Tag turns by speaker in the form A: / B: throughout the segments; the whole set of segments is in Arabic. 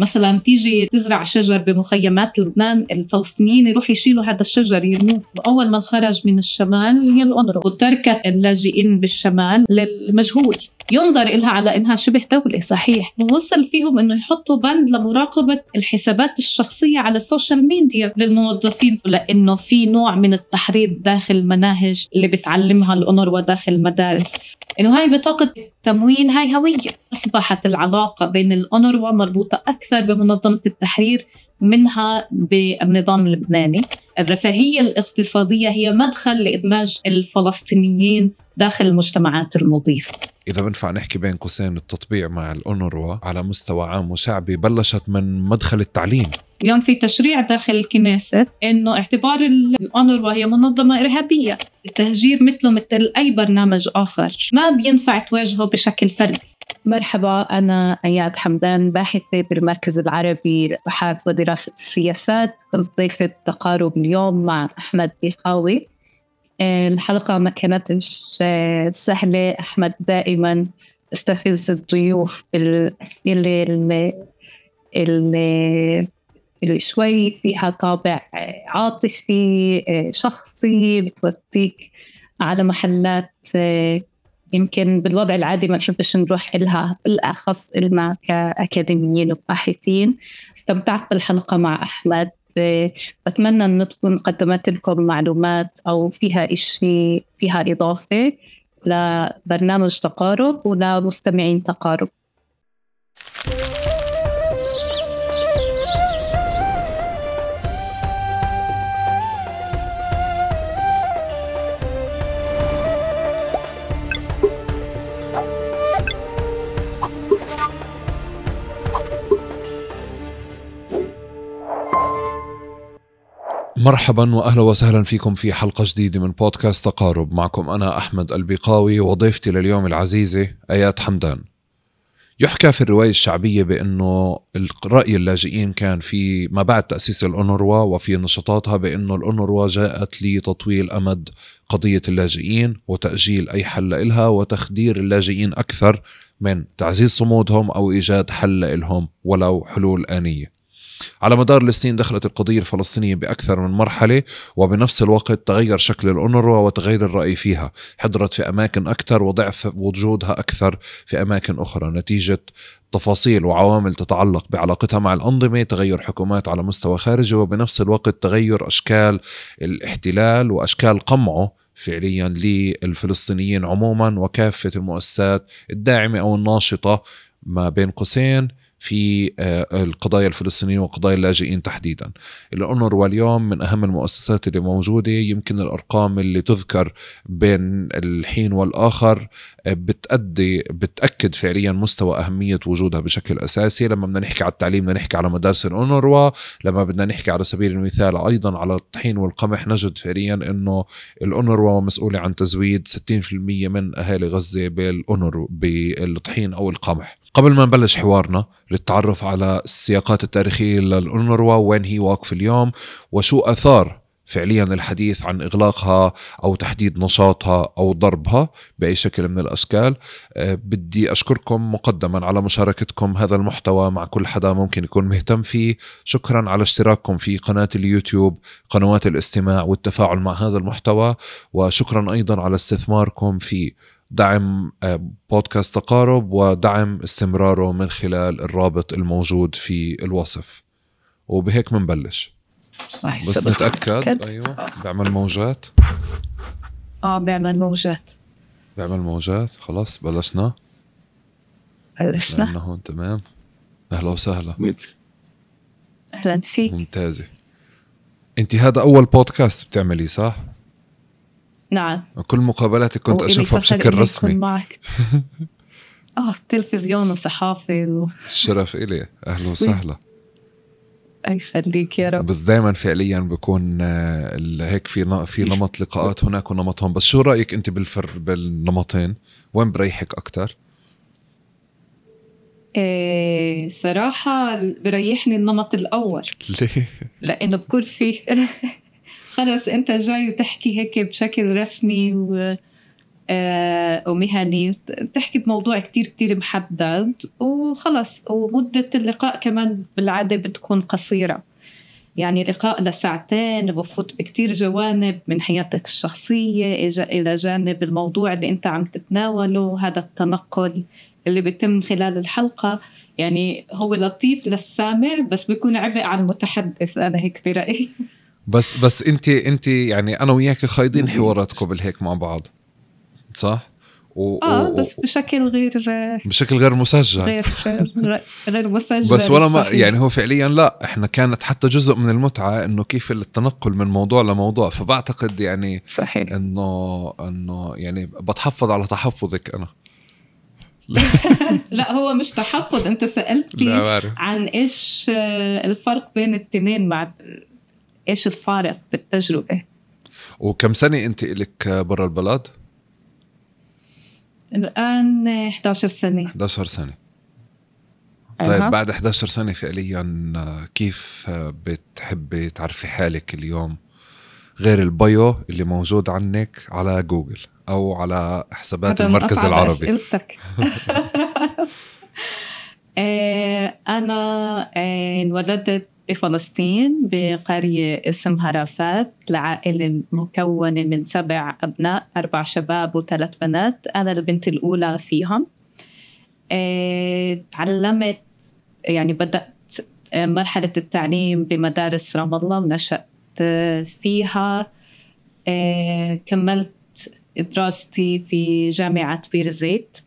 A: مثلا تيجي تزرع شجر بمخيمات لبنان الفلسطينيين يروح يشيلوا هذا الشجر يرموه واول ما خرج من الشمال هي الأنرة وتركت اللاجئين بالشمال للمجهول ينظر إلها على إنها شبه دولة صحيح ووصل فيهم إنه يحطوا بند لمراقبة الحسابات الشخصية على السوشيال ميديا للموظفين لأنه في نوع من التحريض داخل المناهج اللي بتعلمها الأونروا داخل المدارس إنه هاي بطاقة تموين هاي هوية أصبحت العلاقة بين الأونروا مربوطة أكثر بمنظمة التحرير منها بالنظام اللبناني الرفاهية الاقتصادية هي مدخل لإدماج الفلسطينيين داخل المجتمعات المضيفة
B: إذا بنفع نحكي بين قوسين التطبيع مع الأونروا على مستوى عام وشعبي بلشت من مدخل التعليم
A: اليوم في تشريع داخل الكنيسة إنه اعتبار الأونروا هي منظمة إرهابية التهجير مثله مثل أي برنامج آخر ما بينفع تواجهه بشكل فردي مرحبا أنا أياد حمدان باحثة بالمركز العربي للأبحاث ودراسة السياسات ضيفة تقارب اليوم مع أحمد بيخاوي الحلقة ما كانتش سهلة أحمد دائما استفز الضيوف بالأسئلة اللي, اللي شوي فيها طابع عاطفي شخصي بتوديك على محلات يمكن بالوضع العادي ما نحبش نروح إلها بالأخص إلنا كأكاديميين وباحثين استمتعت بالحلقة مع أحمد بتمنى أن تكون قدمت لكم معلومات أو فيها إشي فيها إضافة لبرنامج تقارب ولمستمعين تقارب
B: مرحبا واهلا وسهلا فيكم في حلقه جديده من بودكاست تقارب معكم انا احمد البيقاوي وضيفتي لليوم العزيزه ايات حمدان يحكى في الروايه الشعبيه بانه راي اللاجئين كان في ما بعد تاسيس الأونروا وفي نشاطاتها بانه الأونروا جاءت لتطويل امد قضيه اللاجئين وتاجيل اي حل لها وتخدير اللاجئين اكثر من تعزيز صمودهم او ايجاد حل لهم ولو حلول انيه على مدار السنين دخلت القضية الفلسطينية بأكثر من مرحلة وبنفس الوقت تغير شكل الأونروا وتغير الرأي فيها حضرت في أماكن أكثر وضعف وجودها أكثر في أماكن أخرى نتيجة تفاصيل وعوامل تتعلق بعلاقتها مع الأنظمة تغير حكومات على مستوى خارجي وبنفس الوقت تغير أشكال الاحتلال وأشكال قمعه فعليا للفلسطينيين عموما وكافة المؤسسات الداعمة أو الناشطة ما بين قوسين في آه، القضايا الفلسطينيه وقضايا اللاجئين تحديدا. الأونر اليوم من اهم المؤسسات اللي موجوده يمكن الارقام اللي تذكر بين الحين والاخر آه، بتأدي بتاكد فعليا مستوى اهميه وجودها بشكل اساسي، لما بدنا نحكي على التعليم بدنا نحكي على مدارس الأونر لما بدنا نحكي على سبيل المثال ايضا على الطحين والقمح نجد فعليا انه الأونر مسؤوله عن تزويد 60% من اهالي غزه بالأونر بالطحين او القمح. قبل ما نبلش حوارنا للتعرف على السياقات التاريخية للأونروا وين هي واقفة اليوم وشو أثار فعليا الحديث عن إغلاقها أو تحديد نشاطها أو ضربها بأي شكل من الأشكال آه، بدي أشكركم مقدما على مشاركتكم هذا المحتوى مع كل حدا ممكن يكون مهتم فيه شكرا على اشتراككم في قناة اليوتيوب قنوات الاستماع والتفاعل مع هذا المحتوى وشكرا أيضا على استثماركم في دعم آه، بودكاست تقارب ودعم استمراره من خلال الرابط الموجود في الوصف وبهيك بنبلش بس نتأكد أيوة بعمل موجات
A: اه بعمل موجات
B: بعمل موجات خلاص بلشنا بلشنا هون تمام أهلا وسهلا أهلا فيك ممتازة أنت هذا أول بودكاست بتعملي صح؟ نعم كل مقابلاتك كنت اشوفها بشكل رسمي
A: معك اه تلفزيون وصحافه و...
B: الشرف الي اهلا وسهلا
A: يخليك يا رب
B: بس دائما فعليا بكون آه، هيك في في نمط لقاءات هناك ونمط هون بس شو رايك انت بالفر بالنمطين وين بريحك اكثر
A: إيه صراحة بريحني النمط الأول ليه؟ لأنه بكون فيه خلص انت جاي وتحكي هيك بشكل رسمي و آه، ومهني بتحكي بموضوع كتير كتير محدد وخلص ومدة اللقاء كمان بالعادة بتكون قصيرة يعني لقاء لساعتين بفوت بكتير جوانب من حياتك الشخصية إلى جانب الموضوع اللي أنت عم تتناوله هذا التنقل اللي بيتم خلال الحلقة يعني هو لطيف للسامع بس بيكون عبء على المتحدث أنا هيك برأيي
B: بس بس انت انت يعني انا وياك خايضين حوارات قبل هيك مع بعض صح؟ و اه و بس
A: بشكل غير
B: بشكل غير مسجل غير
A: غير مسجل بس ولا ما يعني
B: هو فعليا لا احنا كانت حتى جزء من المتعه انه كيف التنقل من موضوع لموضوع فبعتقد يعني صحيح انه انه يعني بتحفظ على تحفظك انا
A: لا هو مش تحفظ انت سالتني عن ايش آه، الفرق بين التنين مع ايش الفارق بالتجربه
B: وكم سنه انت لك برا البلد
A: الان 11 سنه
B: 11 سنه طيب بعد 11 سنه فعليا كيف بتحبي تعرفي حالك اليوم غير البايو اللي موجود عنك على جوجل او على حسابات المركز العربي اسئلتك
A: إيه، انا إيه، انولدت بفلسطين بقرية اسمها رافات لعائلة مكونة من سبع أبناء أربع شباب وثلاث بنات أنا البنت الأولى فيهم إيه، تعلمت يعني بدأت إيه، مرحلة التعليم بمدارس رام الله ونشأت فيها إيه، كملت دراستي في جامعة بير زيت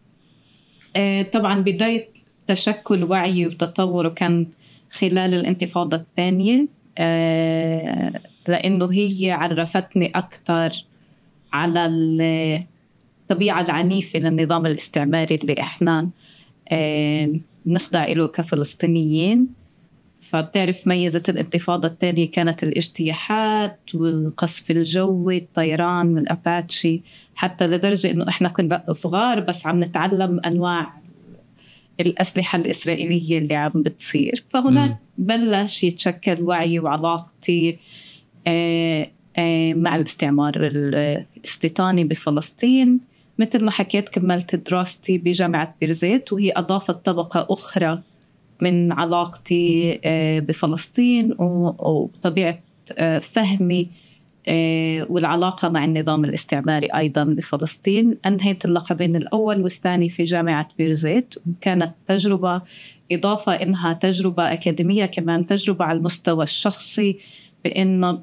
A: طبعا بداية تشكل وعيي وتطوره كان خلال الانتفاضة الثانية آه، لأنه هي عرفتني أكثر على الطبيعة العنيفة للنظام الاستعماري اللي إحنا آه، نخضع له كفلسطينيين فبتعرف ميزة الانتفاضة الثانية كانت الاجتياحات والقصف الجوي الطيران والأباتشي حتى لدرجة إنه إحنا كنا صغار بس عم نتعلم أنواع الأسلحة الإسرائيلية اللي عم بتصير فهناك م. بلش يتشكل وعي وعلاقتي آه، آه، مع الاستعمار الاستيطاني بفلسطين مثل ما حكيت كملت دراستي بجامعة بيرزيت وهي أضافت طبقة أخرى من علاقتي آه، بفلسطين وطبيعة فهمي آه، والعلاقة مع النظام الاستعماري أيضا لفلسطين أنهيت اللقبين الأول والثاني في جامعة بيرزيت وكانت تجربة إضافة إنها تجربة أكاديمية كمان تجربة على المستوى الشخصي بإنه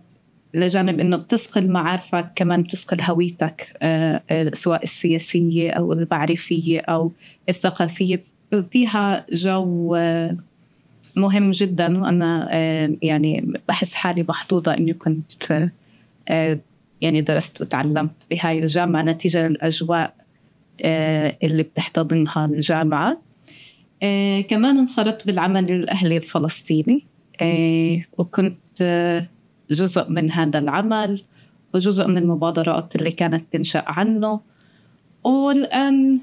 A: لجانب انه بتسقل معارفك كمان بتسقل هويتك آه، آه، سواء السياسيه او المعرفيه او الثقافيه فيها جو مهم جدا وانا يعني بحس حالي محظوظه اني كنت آه، يعني درست وتعلمت بهاي الجامعة نتيجة للأجواء آه، اللي بتحتضنها الجامعة آه، كمان انخرطت بالعمل الأهلي الفلسطيني وكنت جزء من هذا العمل وجزء من المبادرات اللي كانت تنشأ عنه والآن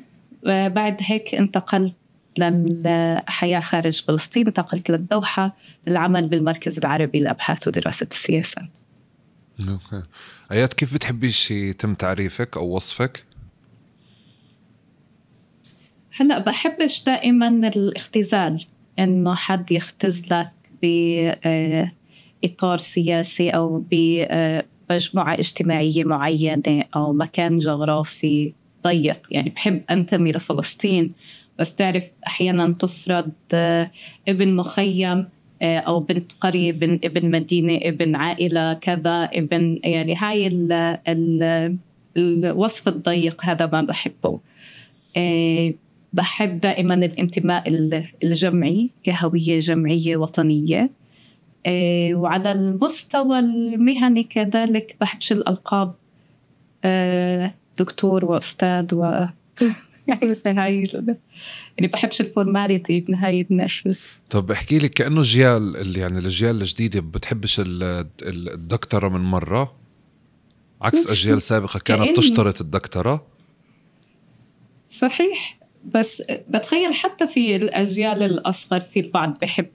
A: بعد هيك انتقلت للحياة خارج فلسطين انتقلت للدوحة للعمل بالمركز العربي لأبحاث ودراسة السياسات
B: اوكي ايات كيف بتحبي يتم تعريفك او وصفك؟
A: هلا بحبش دائما الاختزال انه حد يختزلك ب باطار آه، سياسي او بمجموعه آه، اجتماعيه معينه او مكان جغرافي ضيق يعني بحب انتمي لفلسطين بس تعرف احيانا تفرض آه، ابن مخيم آه، او بنت قريه ابن, ابن مدينه ابن عائله كذا ابن يعني هاي ال ال الوصف الضيق هذا ما بحبه آه، بحب دائما الانتماء الجمعي كهويه جمعيه وطنيه آه، وعلى المستوى المهني كذلك بحبش الالقاب دكتور واستاذ و يعني بس هاي يعني بحبش الفورماليتي بنهاية النشر
B: طب احكي لك كأنه جيال يعني الأجيال الجديدة بتحبش الدكتورة من مرة عكس أجيال سابقة كانت تشترط الدكتورة
A: صحيح بس بتخيل حتى في الأجيال الأصغر في البعض بحب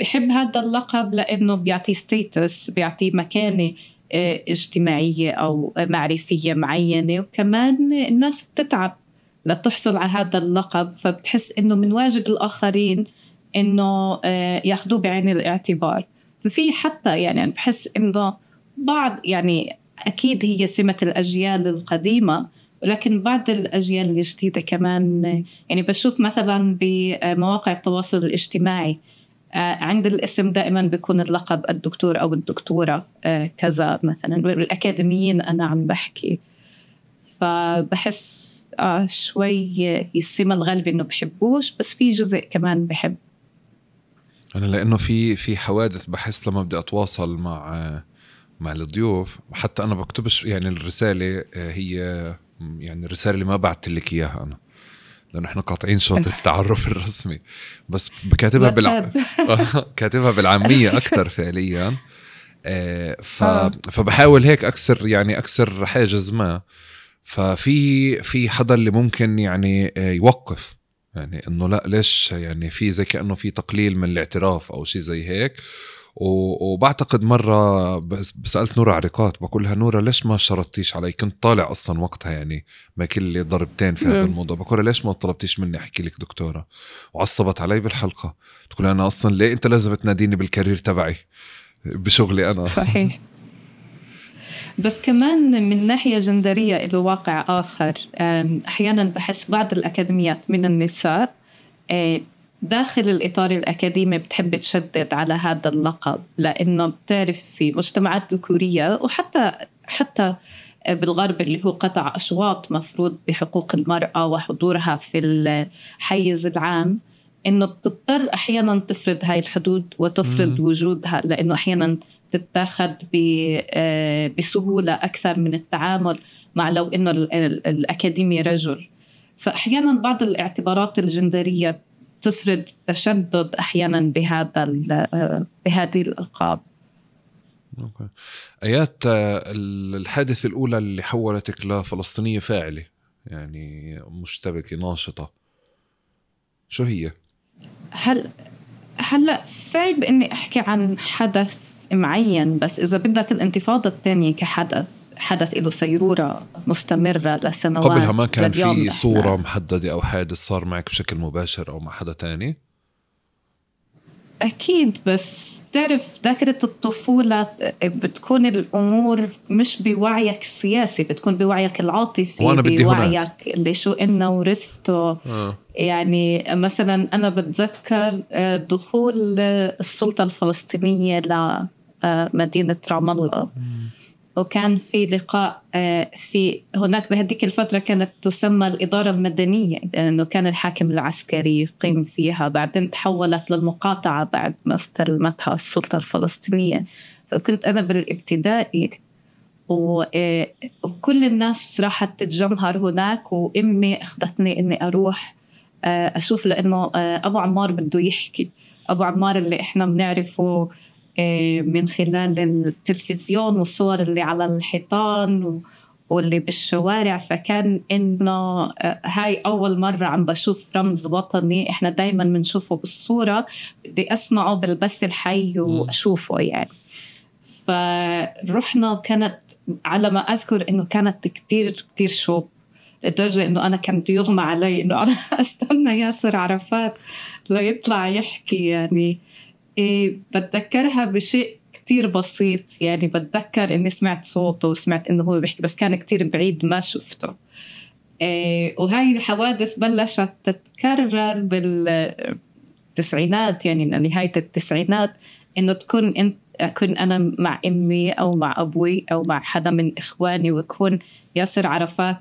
A: بحب هذا اللقب لأنه بيعطيه ستيتس بيعطيه مكانة آه، اجتماعية أو معرفية معينة وكمان الناس بتتعب لتحصل على هذا اللقب فبتحس انه من واجب الاخرين انه آه، ياخذوه بعين الاعتبار ففي حتى يعني بحس انه بعض يعني اكيد هي سمه الاجيال القديمه ولكن بعض الاجيال الجديده كمان يعني بشوف مثلا بمواقع التواصل الاجتماعي آه، عند الاسم دائما بيكون اللقب الدكتور او الدكتوره آه، كذا مثلا بالاكاديميين انا عم بحكي فبحس آه شوي السمة الغالبة إنه بحبوش بس في جزء كمان بحب
B: أنا لأنه في في حوادث بحس لما بدي أتواصل مع مع الضيوف حتى أنا بكتبش يعني الرسالة آه، هي يعني الرسالة اللي ما بعت لك إياها أنا لانه احنا قاطعين شوط التعرف الرسمي بس بكاتبها بالع... كاتبها بالعاميه اكثر فعليا آه، ف... آه. فبحاول هيك اكسر يعني اكسر حاجز ما ففي في حدا اللي ممكن يعني آه، يوقف يعني انه لا ليش يعني في زي كانه في تقليل من الاعتراف او شيء زي هيك وبعتقد مرة سألت نورا عريقات بقول لها نورا ليش ما شرطتيش علي كنت طالع أصلا وقتها يعني ما كل ضربتين في هذا الموضوع بقول لها ليش ما طلبتيش مني أحكي لك دكتورة وعصبت علي بالحلقة تقول أنا أصلا ليه أنت لازم تناديني بالكارير تبعي بشغلي أنا صحيح
A: بس كمان من ناحية جندرية له واقع آخر أحيانا بحس بعض الأكاديميات من النساء آه، داخل الإطار الأكاديمي بتحب تشدد على هذا اللقب لأنه بتعرف في مجتمعات ذكورية وحتى حتى بالغرب اللي هو قطع أشواط مفروض بحقوق المرأة وحضورها في الحيز العام انه بتضطر احيانا تفرض هاي الحدود وتفرض وجودها لانه احيانا بتتاخذ آه، بسهولة أكثر من التعامل مع لو إنه الأكاديمي رجل فأحيانا بعض الاعتبارات الجندرية تفرض تشدد أحيانا بهذا آه، بهذه الألقاب
B: أوكي. آيات آه، الحادثة الأولى اللي حولتك لفلسطينية فاعلة يعني مشتبكة ناشطة شو هي؟
A: هل هلا صعب اني احكي عن حدث معين بس إذا بدك الانتفاضة الثانية كحدث حدث له سيرورة مستمرة لسنوات قبلها ما كان في نعم. صورة
B: محددة أو حادث صار معك بشكل مباشر أو مع حدا تاني؟
A: أكيد بس تعرف ذاكرة الطفولة آه، بتكون الأمور مش بوعيك السياسي بتكون بوعيك العاطفي وأنا بدي بوعيك هنا. اللي شو إنا ورثته آه. يعني مثلا أنا بتذكر آه، دخول آه، السلطة الفلسطينية ل آه، مدينة رام الله وكان في لقاء آه، في هناك بهذيك الفترة كانت تسمى الإدارة المدنية لأنه كان الحاكم العسكري يقيم فيها بعدين تحولت للمقاطعة بعد ما استلمتها السلطة الفلسطينية فكنت أنا بالابتدائي آه، وكل الناس راحت تتجمهر هناك وامي اخذتني اني اروح اشوف لانه ابو عمار بده يحكي ابو عمار اللي احنا بنعرفه إيه، من خلال التلفزيون والصور اللي على الحيطان واللي بالشوارع فكان انه آه، هاي اول مره عم بشوف رمز وطني احنا دائما بنشوفه بالصوره بدي اسمعه بالبث الحي واشوفه يعني فرحنا كانت على ما اذكر انه كانت كتير كتير شوب لدرجة إنه أنا كان بده يغمى علي إنه أنا أستنى ياسر عرفات ليطلع يحكي يعني إيه بتذكرها بشيء كتير بسيط يعني بتذكر اني سمعت صوته وسمعت انه هو بيحكي بس كان كتير بعيد ما شفته إيه وهاي الحوادث بلشت تتكرر بالتسعينات يعني نهاية التسعينات انه تكون انت أكون أنا مع أمي أو مع أبوي أو مع حدا من إخواني ويكون ياسر عرفات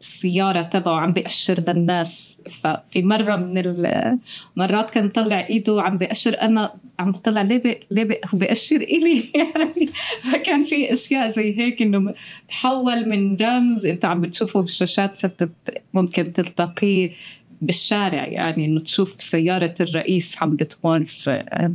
A: السياره تبعه عم بيأشر للناس ففي مره من المرات كان طلع ايده عم بيأشر انا عم بطلع ليه بي ليه بي بيأشر الي يعني فكان في اشياء زي هيك انه تحول من رمز انت عم بتشوفه بالشاشات صرت ممكن تلتقيه بالشارع يعني انه تشوف سياره الرئيس عم بتمر آه،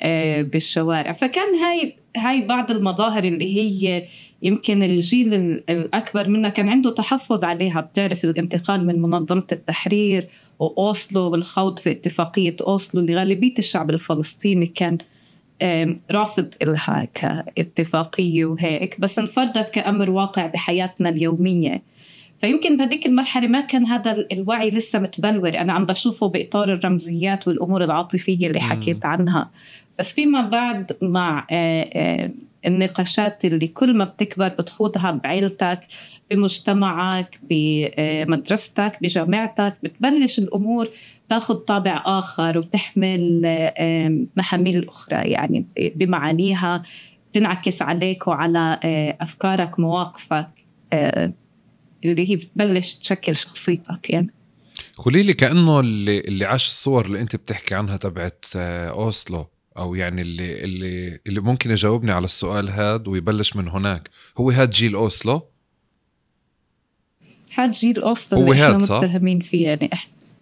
A: آه، بالشوارع فكان هاي هاي بعض المظاهر اللي هي يمكن الجيل الأكبر منا كان عنده تحفظ عليها بتعرف الانتقال من منظمة التحرير وأوسلو والخوض في اتفاقية أوسلو اللي غالبية الشعب الفلسطيني كان رافض إلها كاتفاقية وهيك بس انفردت كأمر واقع بحياتنا اليومية فيمكن بهديك المرحلة ما كان هذا الوعي لسه متبلور أنا عم بشوفه بإطار الرمزيات والأمور العاطفية اللي حكيت عنها بس فيما بعد مع آه، آه، النقاشات اللي كل ما بتكبر بتخوضها بعيلتك بمجتمعك بمدرستك آه، بجامعتك بتبلش الامور تاخذ طابع اخر وبتحمل محاميل اخرى يعني بمعانيها تنعكس عليك وعلى افكارك مواقفك اللي هي بتبلش تشكل شخصيتك
B: يعني قولي لي كانه اللي, اللي عاش الصور اللي انت بتحكي عنها تبعت اوسلو او يعني اللي اللي اللي ممكن يجاوبني على السؤال هذا ويبلش من هناك هو هاد جيل اوسلو
A: هاد جيل اوسلو هو اللي هاد احنا متهمين فيه يعني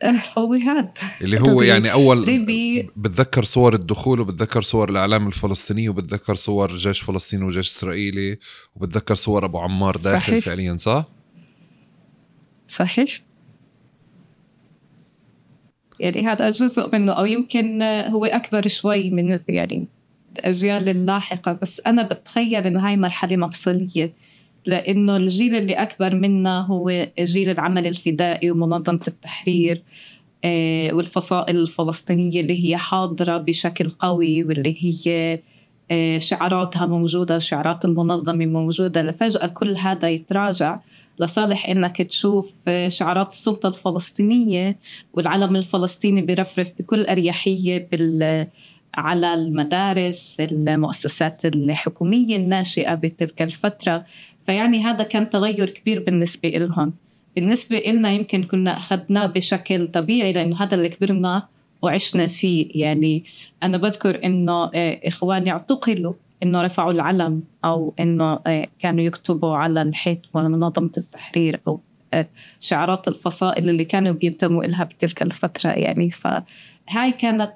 A: أه، هو هاد اللي هو يعني اول ريبي.
B: بتذكر صور الدخول وبتذكر صور الاعلام الفلسطيني وبتذكر صور جيش فلسطيني وجيش اسرائيلي وبتذكر صور ابو عمار داخل صحيح. فعليا صح؟
A: صحيح يعني هذا جزء منه أو يمكن هو أكبر شوي من يعني الأجيال اللاحقة بس أنا بتخيل إنه هاي مرحلة مفصلية لأنه الجيل اللي أكبر منا هو جيل العمل الفدائي ومنظمة التحرير آه، والفصائل الفلسطينية اللي هي حاضرة بشكل قوي واللي هي آه، شعاراتها موجودة شعارات المنظمة موجودة لفجأة كل هذا يتراجع لصالح انك تشوف آه، شعارات السلطة الفلسطينية والعلم الفلسطيني برفرف بكل اريحية بال آه، على المدارس المؤسسات الحكومية الناشئة بتلك الفترة فيعني هذا كان تغير كبير بالنسبة لهم بالنسبة لنا يمكن كنا أخذناه بشكل طبيعي لأنه هذا اللي كبرنا وعشنا فيه يعني أنا بذكر إنه آه، إخواني اعتقلوا إنه رفعوا العلم أو إنه آه، كانوا يكتبوا على الحيط منظمة التحرير أو آه، شعارات الفصائل اللي كانوا بينتموا لها بتلك الفترة يعني فهاي كانت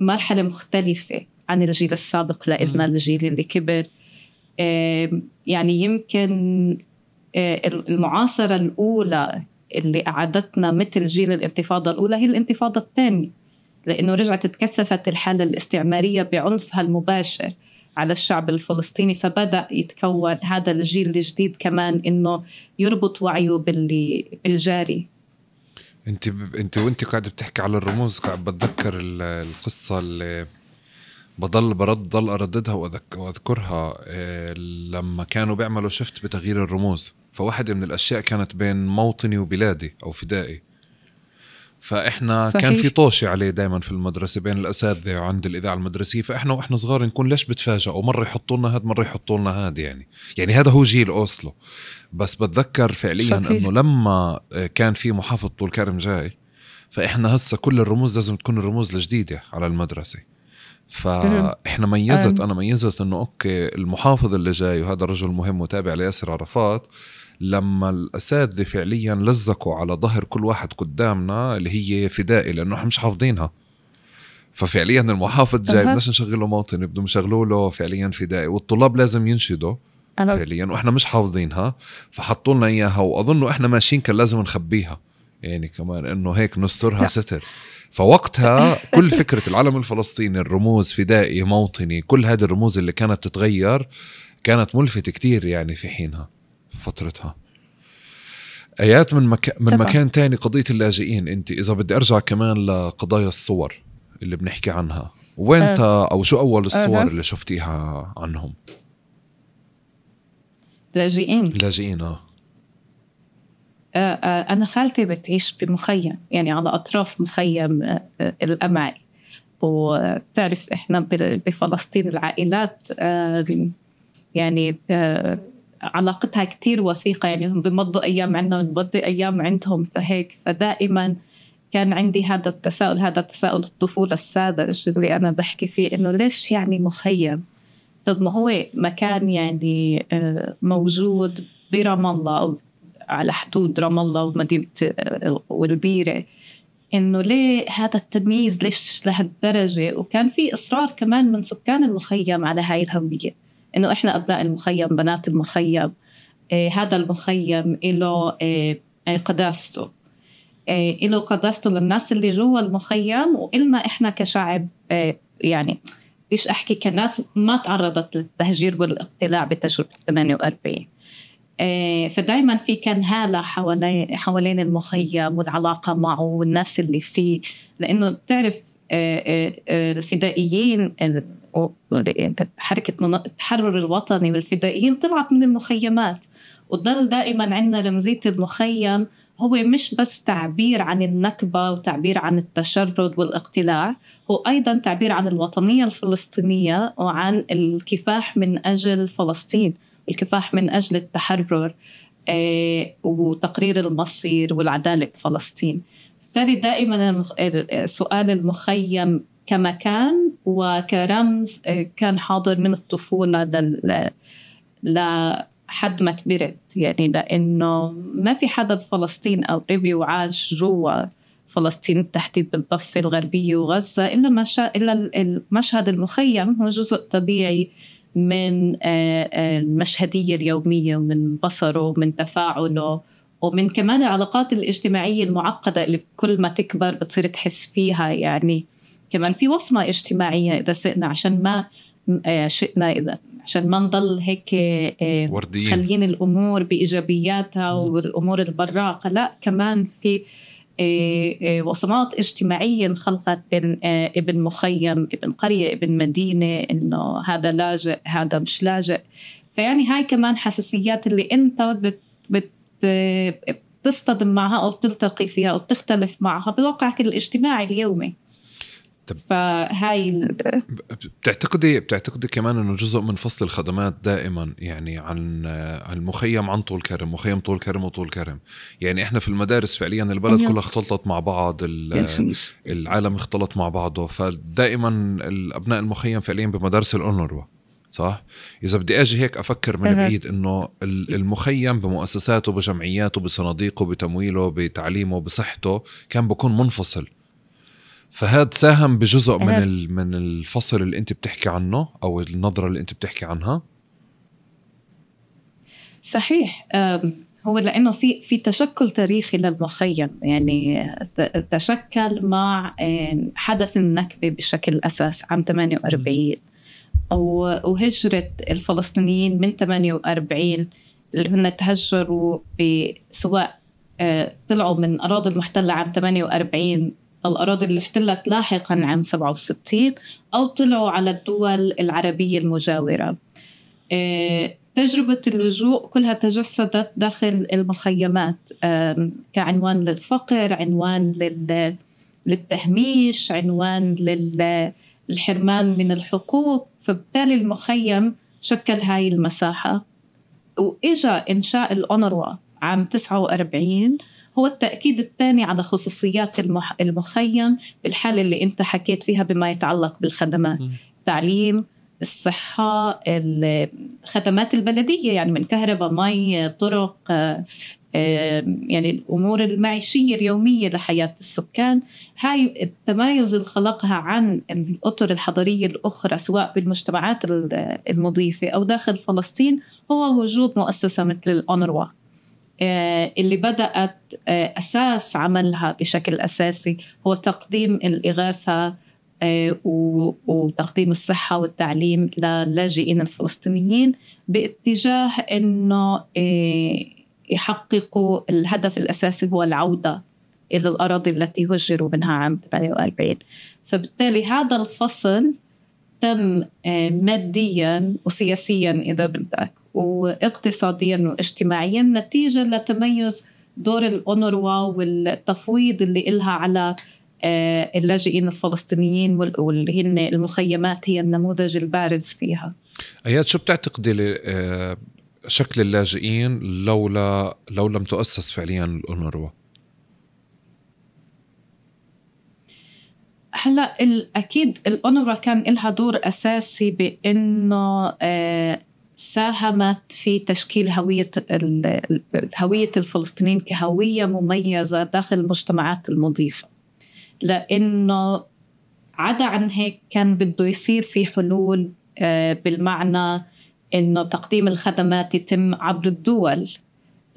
A: مرحلة مختلفة عن الجيل السابق لإلنا الجيل اللي كبر يعني يمكن المعاصرة الأولى اللي أعادتنا مثل جيل الانتفاضة الأولى هي الانتفاضة الثانية لأنه رجعت تكثفت الحالة الاستعمارية بعنفها المباشر على الشعب الفلسطيني فبدأ يتكون هذا الجيل الجديد كمان إنه يربط وعيه باللي بالجاري
B: انت ب... انت وانت قاعده بتحكي على الرموز قاعد بتذكر القصه اللي بضل برد ضل ارددها وأذك... واذكرها آه، لما كانوا بيعملوا شفت بتغيير الرموز فواحدة من الاشياء كانت بين موطني وبلادي او فدائي فاحنا صحيح. كان في طوشه عليه دائما في المدرسه بين الاساتذه وعند الاذاعه المدرسيه فاحنا واحنا صغار نكون ليش بتفاجئوا مره يحطوا لنا هذا مره يحطوا لنا هذا يعني يعني هذا هو جيل اوسلو بس بتذكر فعليا صحيح. انه لما كان في محافظ طول كرم جاي فاحنا هسه كل الرموز لازم تكون الرموز الجديده على المدرسه نعم. فاحنا ميزت انا ميزت انه اوكي المحافظ اللي جاي وهذا رجل مهم وتابع لياسر عرفات لما الاساتذه فعليا لزقوا على ظهر كل واحد قدامنا اللي هي فدائي لانه احنا مش حافظينها ففعليا المحافظ جاي بدناش نشغله موطن بدهم يشغلوا له فعليا فدائي والطلاب لازم ينشدوا فعليا واحنا مش حافظينها فحطوا لنا اياها واظن احنا ماشيين كان لازم نخبيها يعني كمان انه هيك نسترها لا. ستر فوقتها كل فكره العلم الفلسطيني الرموز فدائي موطني كل هذه الرموز اللي كانت تتغير كانت ملفت كتير يعني في حينها فترتها ايات من مك... من طبعا. مكان تاني قضيه اللاجئين انت اذا بدي ارجع كمان لقضايا الصور اللي بنحكي عنها وين أه. او شو اول الصور أه. اللي شفتيها عنهم لاجئين لاجئين آه.
A: آه،, اه أنا خالتي بتعيش بمخيم يعني على أطراف مخيم آه، الأمعي وبتعرف إحنا بفلسطين العائلات يعني علاقتها كتير وثيقة يعني هم بمضوا أيام عندنا بنمضي أيام عندهم فهيك فدائما كان عندي هذا التساؤل هذا تساؤل الطفولة الساذج اللي أنا بحكي فيه إنه ليش يعني مخيم طب ما هو مكان يعني آه، موجود برام الله أو على حدود رام الله ومدينة آه، والبيرة إنه ليه هذا التمييز ليش لهالدرجة وكان في إصرار كمان من سكان المخيم على هاي الهوية إنه إحنا أبناء المخيم بنات المخيم إيه هذا المخيم له إيه،, إيه قداسته إيه له قداسته للناس اللي جوا المخيم وإلنا إحنا كشعب إيه يعني بديش أحكي كناس ما تعرضت للتهجير والاقتلاع بتجربة 48 إيه، فدايما في كان هالة حوالين حوالين المخيم والعلاقة معه والناس اللي فيه لأنه بتعرف إيه، الفدائيين حركة التحرر الوطني والفدائيين طلعت من المخيمات وضل دائما عندنا رمزية المخيم هو مش بس تعبير عن النكبة وتعبير عن التشرد والاقتلاع هو أيضا تعبير عن الوطنية الفلسطينية وعن الكفاح من أجل فلسطين الكفاح من أجل التحرر آه، وتقرير المصير والعدالة بفلسطين بالتالي دائما سؤال المخيم كمكان وكرمز آه، كان حاضر من الطفولة لل... لحد ما كبرت يعني لأنه ما في حدا بفلسطين أو ربي وعاش جوا فلسطين تحديد بالضفة الغربية وغزة إلا, مشا... إلا المشهد المخيم هو جزء طبيعي من آه، آه، المشهدية اليومية ومن بصره ومن تفاعله ومن كمان العلاقات الاجتماعية المعقدة اللي كل ما تكبر بتصير تحس فيها يعني كمان في وصمة اجتماعية إذا سئنا عشان ما آه، شئنا إذا عشان ما نضل هيك آه، ورديين خلين الأمور بإيجابياتها والأمور البراقة لا كمان في آه، وصمات اجتماعية انخلقت بين ابن مخيم ابن قرية ابن مدينة إنه هذا لاجئ هذا مش لاجئ فيعني هاي كمان حساسيات اللي أنت بت بتصطدم معها أو بتلتقي فيها أو بتختلف معها بواقعك الاجتماعي اليومي طب فهاي
B: بتعتقدي بتعتقدي كمان انه جزء من فصل الخدمات دائما يعني عن المخيم عن طول كرم، مخيم طول كرم وطول كرم، يعني احنا في المدارس فعليا البلد أيوه. كلها اختلطت مع بعض العالم اختلط مع بعضه، فدائما الابناء المخيم فعليا بمدارس الاونروا صح؟ إذا بدي أجي هيك أفكر من بعيد إنه المخيم بمؤسساته بجمعياته بصناديقه بتمويله بتعليمه بصحته كان بكون منفصل فهاد ساهم بجزء من إيه. من الفصل اللي انت بتحكي عنه او النظره اللي انت بتحكي عنها
A: صحيح هو لانه في في تشكل تاريخي للمخيم يعني تشكل مع حدث النكبه بشكل اساس عام 48 وهجره الفلسطينيين من 48 اللي هن تهجروا سواء أه، طلعوا من اراضي المحتله عام 48 الأراضي اللي احتلت لاحقا عام 67 أو طلعوا على الدول العربية المجاورة آه، تجربة اللجوء كلها تجسدت داخل المخيمات كعنوان للفقر عنوان للتهميش عنوان للحرمان من الحقوق فبالتالي المخيم شكل هاي المساحة وإجا إنشاء الأونروا عام 49 هو التأكيد الثاني على خصوصيات المح... المخيم بالحالة اللي أنت حكيت فيها بما يتعلق بالخدمات التعليم الصحة الخدمات البلدية يعني من كهرباء مي طرق آه، يعني الأمور المعيشية اليومية لحياة السكان هاي التمايز اللي خلقها عن الأطر الحضرية الأخرى سواء بالمجتمعات المضيفة أو داخل فلسطين هو وجود مؤسسة مثل الأونروا آه، اللي بدأت آه، أساس عملها بشكل أساسي هو تقديم الإغاثة آه، وتقديم الصحة والتعليم للاجئين الفلسطينيين باتجاه أنه يحققوا الهدف الأساسي هو العودة إلى الأراضي التي هجروا منها عام 48 فبالتالي هذا الفصل تم آه، ماديا وسياسيا اذا بدك واقتصاديا واجتماعيا نتيجه لتميز دور الاونروا والتفويض اللي إلها على آه، اللاجئين الفلسطينيين واللي هن المخيمات هي النموذج البارز فيها
B: اياد شو بتعتقدي آه، شكل اللاجئين لولا لو لم تؤسس فعليا الاونروا؟
A: هلا اكيد الاونروا كان لها دور اساسي بانه آه، ساهمت في تشكيل هوية هوية الفلسطينيين كهوية مميزة داخل المجتمعات المضيفة لأنه عدا عن هيك كان بده يصير في حلول آه، بالمعنى أنه تقديم الخدمات يتم عبر الدول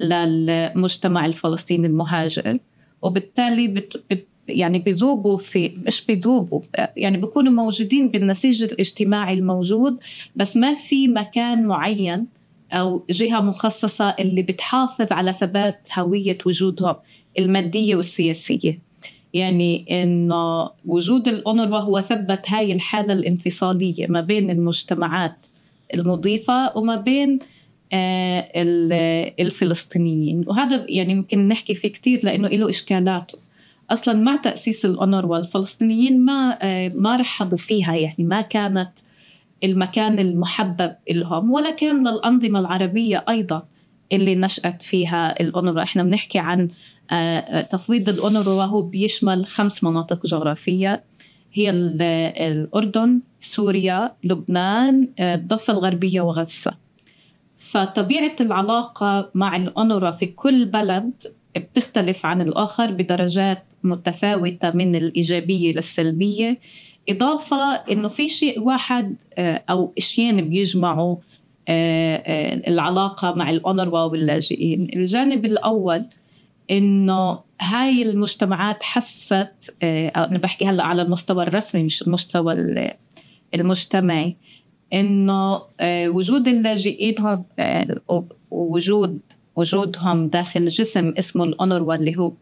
A: للمجتمع الفلسطيني المهاجر وبالتالي يعني بيذوبوا في مش بيذوبوا يعني بيكونوا موجودين بالنسيج الاجتماعي الموجود بس ما في مكان معين أو جهة مخصصة اللي بتحافظ على ثبات هوية وجودهم المادية والسياسية يعني انه وجود الاونروا هو ثبت هاي الحاله الانفصاليه ما بين المجتمعات المضيفه وما بين آه، الفلسطينيين وهذا يعني ممكن نحكي فيه كثير لانه له اشكالاته اصلا مع تاسيس الاونروا الفلسطينيين ما آه، ما رحبوا فيها يعني ما كانت المكان المحبب لهم ولا كان للانظمه العربيه ايضا اللي نشأت فيها الأونروا احنا بنحكي عن آه، آه، تفويض الأونروا وهو بيشمل خمس مناطق جغرافية هي الأردن سوريا لبنان الضفة الغربية وغزة فطبيعة العلاقة مع الأونروا في كل بلد بتختلف عن الآخر بدرجات متفاوتة من الإيجابية للسلبية إضافة إنه في شيء واحد آه، أو إشيان بيجمعوا آه، آه، العلاقة مع الأونروا واللاجئين الجانب الأول إنه هاي المجتمعات حست أنا بحكي هلأ على المستوى الرسمي مش المستوى المجتمعي إنه وجود اللاجئين ووجود وجودهم داخل جسم اسمه الأونروا اللي هو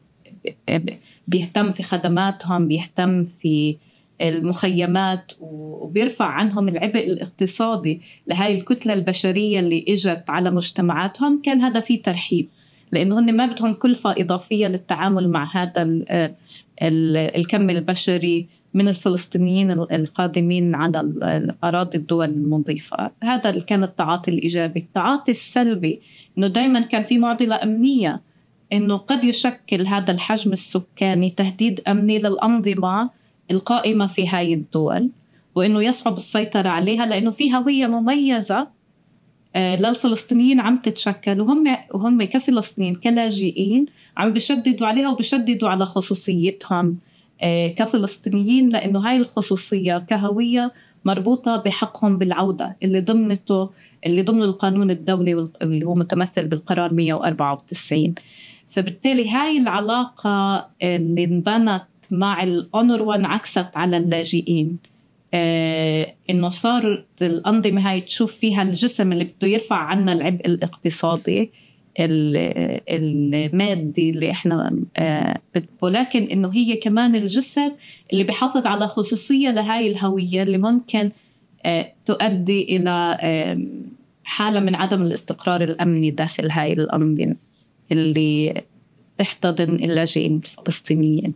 A: بيهتم في خدماتهم بيهتم في المخيمات وبيرفع عنهم العبء الاقتصادي لهاي الكتلة البشرية اللي إجت على مجتمعاتهم كان هذا فيه ترحيب لأنه هن ما بدهم كلفة إضافية للتعامل مع هذا الكم البشري من الفلسطينيين القادمين على أراضي الدول المضيفة هذا كان التعاطي الإيجابي التعاطي السلبي أنه دايما كان في معضلة أمنية أنه قد يشكل هذا الحجم السكاني تهديد أمني للأنظمة القائمة في هاي الدول وأنه يصعب السيطرة عليها لأنه في هوية مميزة آه، للفلسطينيين عم تتشكل وهم وهم كفلسطينيين كلاجئين عم بشددوا عليها وبشددوا على خصوصيتهم آه، كفلسطينيين لانه هاي الخصوصيه كهويه مربوطه بحقهم بالعوده اللي ضمنته اللي ضمن القانون الدولي اللي هو متمثل بالقرار 194 فبالتالي هاي العلاقة اللي انبنت مع الأونروا انعكست على اللاجئين آه انه صارت الانظمه هاي تشوف فيها الجسم اللي بده يرفع عنا العبء الاقتصادي المادي اللي احنا آه ولكن انه هي كمان الجسم اللي بحافظ على خصوصيه لهاي الهويه اللي ممكن آه تؤدي الى حاله من عدم الاستقرار الامني داخل هاي الانظمه اللي تحتضن اللاجئين الفلسطينيين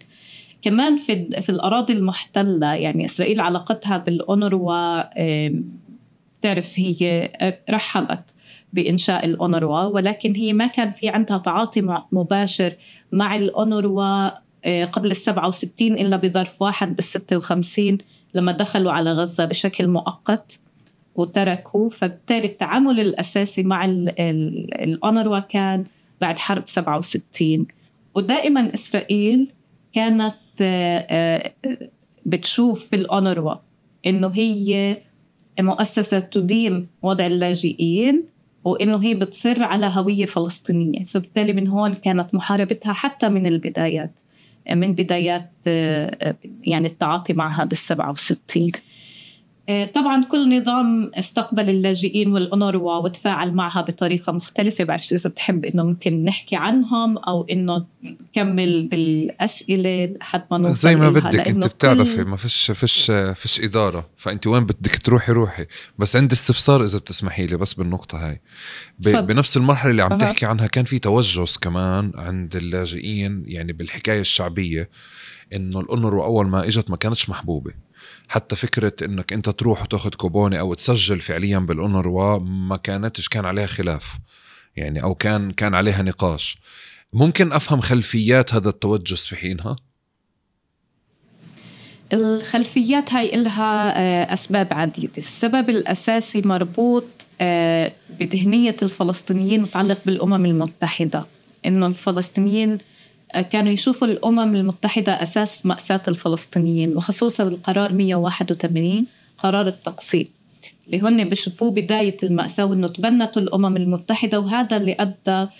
A: كمان في في الاراضي المحتله يعني اسرائيل علاقتها بالاونروا بتعرف هي آه، رحبت بانشاء الاونروا ولكن هي ما كان في عندها تعاطي مباشر مع الاونروا آه، قبل ال 67 الا بظرف واحد بال 56 لما دخلوا على غزه بشكل مؤقت وتركوا فبالتالي التعامل الاساسي مع الاونروا كان بعد حرب 67 ودائما إسرائيل كانت آه، آه، بتشوف في الأونروا إنه هي مؤسسة تدين وضع اللاجئين وإنه هي بتصر على هوية فلسطينية فبالتالي من هون كانت محاربتها حتى من البدايات من بدايات آه، يعني التعاطي معها بال 67 آه، طبعا كل نظام استقبل اللاجئين والأونروا وتفاعل معها بطريقة مختلفة بعرفش إذا بتحب إنه ممكن نحكي عنهم أو إنه نكمل بالأسئلة لحد ما نوصل زي ما بدك أنت بتعرفي ما
B: فيش فيش فيش إدارة فأنت وين بدك تروحي روحي بس عندي استفسار إذا بتسمحي لي بس بالنقطة هاي بنفس المرحلة اللي عم تحكي عنها كان في توجس كمان عند اللاجئين يعني بالحكاية الشعبية إنه الأونروا أول ما إجت ما كانتش محبوبة حتى فكره انك انت تروح وتاخذ كوبوني او تسجل فعليا بالاونروا ما كانتش كان عليها خلاف يعني او كان كان عليها نقاش ممكن افهم خلفيات هذا التوجس في حينها
A: الخلفيات هاي لها آه، أسباب عديدة السبب الأساسي مربوط آه، بذهنية الفلسطينيين متعلق بالأمم المتحدة إنه الفلسطينيين آه، كانوا يشوفوا الأمم المتحدة أساس مأساة الفلسطينيين وخصوصا القرار 181 قرار التقسيم اللي هن بشوفوه بداية المأساة وأنه تبنته الأمم المتحدة وهذا اللي أدى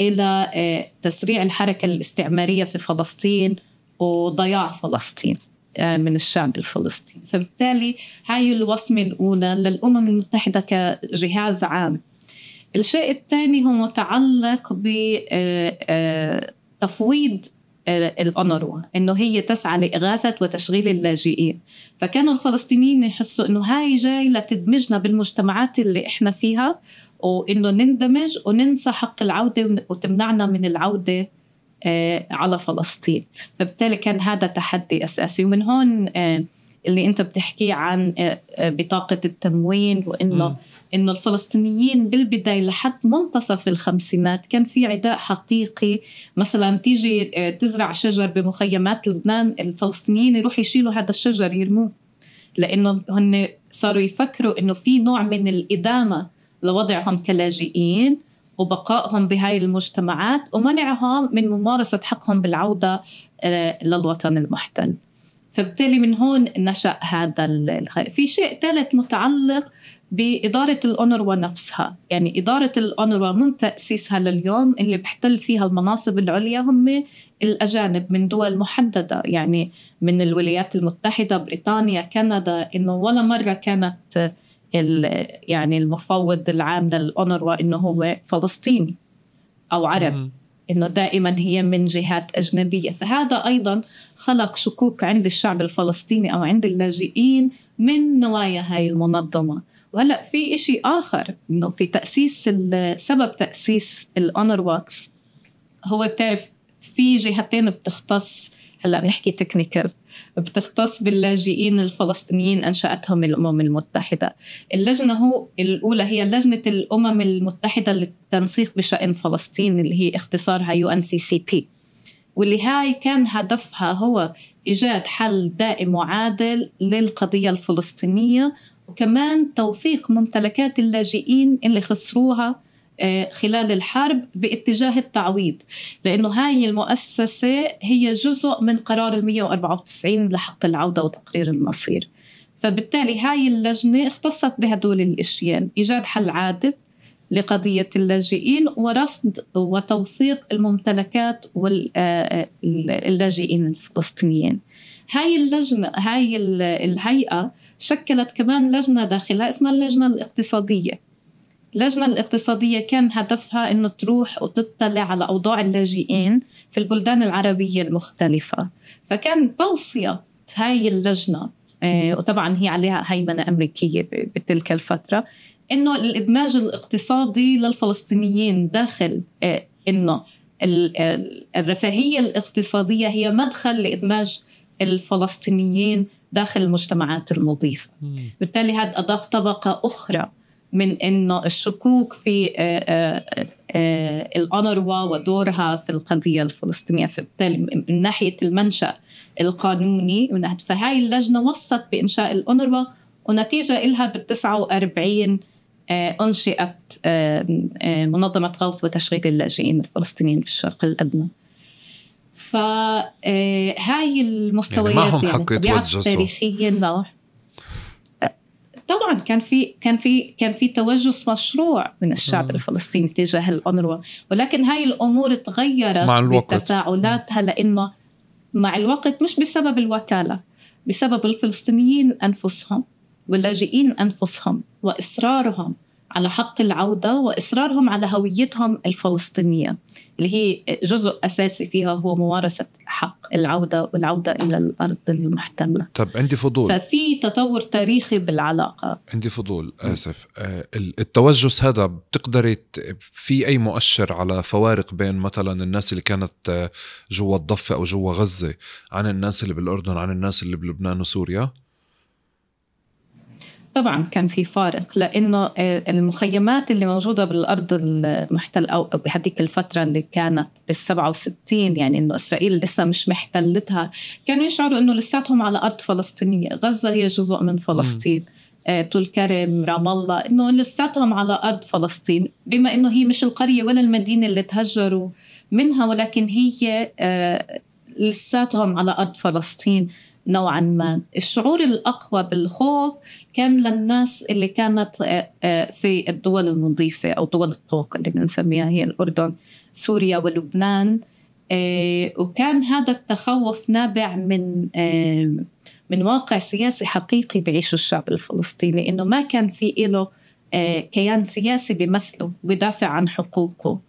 A: إلى آه، تسريع الحركة الاستعمارية في فلسطين وضياع فلسطين آه، من الشعب الفلسطيني فبالتالي هاي الوصمة الأولى للأمم المتحدة كجهاز عام الشيء الثاني هو متعلق ب تفويض آه، الأنروا أنه هي تسعى لإغاثة وتشغيل اللاجئين فكانوا الفلسطينيين يحسوا أنه هاي جاي لتدمجنا بالمجتمعات اللي إحنا فيها وأنه نندمج وننسى حق العودة وتمنعنا من العودة آه، على فلسطين فبالتالي كان هذا تحدي أساسي ومن هون آه، اللي أنت بتحكيه عن بطاقة التموين وأنه انه الفلسطينيين بالبدايه لحد منتصف الخمسينات كان في عداء حقيقي مثلا تيجي آه، تزرع شجر بمخيمات لبنان الفلسطينيين يروحوا يشيلوا هذا الشجر يرموه لانه هن صاروا يفكروا انه في نوع من الادامه لوضعهم كلاجئين وبقائهم بهاي المجتمعات ومنعهم من ممارسه حقهم بالعوده آه، للوطن المحتل. فبالتالي من هون نشا هذا الخير في شيء ثالث متعلق بإدارة الأونروا نفسها يعني إدارة الأونروا من تأسيسها لليوم اللي بحتل فيها المناصب العليا هم الأجانب من دول محددة يعني من الولايات المتحدة بريطانيا كندا إنه ولا مرة كانت يعني المفوض العام للأونروا إنه هو فلسطيني أو عرب انه دائما هي من جهات اجنبيه، فهذا ايضا خلق شكوك عند الشعب الفلسطيني او عند اللاجئين من نوايا هاي المنظمه، وهلا في إشي اخر انه في تاسيس سبب تاسيس الاونروا هو بتعرف في جهتين بتختص هلا بنحكي تكنيكال بتختص باللاجئين الفلسطينيين انشاتهم الامم المتحده اللجنه هو الاولى هي لجنه الامم المتحده للتنسيق بشان فلسطين اللي هي اختصارها يو ان سي سي بي واللي هاي كان هدفها هو إيجاد حل دائم وعادل للقضية الفلسطينية وكمان توثيق ممتلكات اللاجئين اللي خسروها آه، خلال الحرب باتجاه التعويض لأنه هاي المؤسسة هي جزء من قرار ال 194 لحق العودة وتقرير المصير فبالتالي هاي اللجنة اختصت بهدول الأشياء إيجاد حل عادل لقضية اللاجئين ورصد وتوثيق الممتلكات واللاجئين آه، آه، الفلسطينيين هاي اللجنة هاي الهيئة شكلت كمان لجنة داخلها اسمها اللجنة الاقتصادية اللجنة الاقتصادية كان هدفها أنه تروح وتطلع على أوضاع اللاجئين في البلدان العربية المختلفة فكان توصية هاي اللجنة آه، وطبعا هي عليها هيمنة أمريكية بتلك الفترة أنه الإدماج الاقتصادي للفلسطينيين داخل آه، أنه الرفاهية الاقتصادية هي مدخل لإدماج الفلسطينيين داخل المجتمعات المضيفة بالتالي هذا أضاف طبقة أخرى من أنه الشكوك في آه، آه، آه، الأنروا ودورها في القضية الفلسطينية فبالتالي من ناحية المنشأ القانوني فهاي اللجنة وصت بإنشاء الأنروا ونتيجة إلها بال 49 أنشئت منظمة غوث وتشغيل اللاجئين الفلسطينيين في الشرق الأدنى فهاي المستويات يعني معهم يعني حق يتوجسوا تاريخيا أه، طبعا كان في كان في كان في توجس مشروع من الشعب م. الفلسطيني تجاه الأنروا ولكن هاي الامور تغيرت مع الوقت بتفاعلاتها لانه مع الوقت مش بسبب الوكاله بسبب الفلسطينيين انفسهم واللاجئين انفسهم واصرارهم على حق العودة وإصرارهم على هويتهم الفلسطينية اللي هي جزء أساسي فيها هو ممارسة حق العودة والعودة إلى الأرض المحتلة
B: طب عندي فضول
A: ففي تطور تاريخي بالعلاقة
B: عندي فضول آسف آه، التوجس هذا بتقدري في أي مؤشر على فوارق بين مثلا الناس اللي كانت آه، جوا الضفة أو جوا غزة عن الناس اللي بالأردن عن الناس اللي بلبنان وسوريا
A: طبعا كان في فارق لانه آه، المخيمات اللي موجوده بالارض المحتله او بهذيك الفتره اللي كانت بال 67 يعني انه اسرائيل لسه مش محتلتها كانوا يشعروا انه لساتهم على ارض فلسطينيه غزه هي جزء من فلسطين آه، طول كرم رام الله انه لساتهم على ارض فلسطين بما انه هي مش القريه ولا المدينه اللي تهجروا منها ولكن هي آه، لساتهم على ارض فلسطين نوعا ما الشعور الأقوى بالخوف كان للناس اللي كانت آه، آه، في الدول المضيفة أو دول الطوق اللي بنسميها هي الأردن سوريا ولبنان آه، وكان هذا التخوف نابع من من واقع سياسي حقيقي بعيش الشعب الفلسطيني إنه ما كان في إله كيان سياسي بمثله بدافع عن حقوقه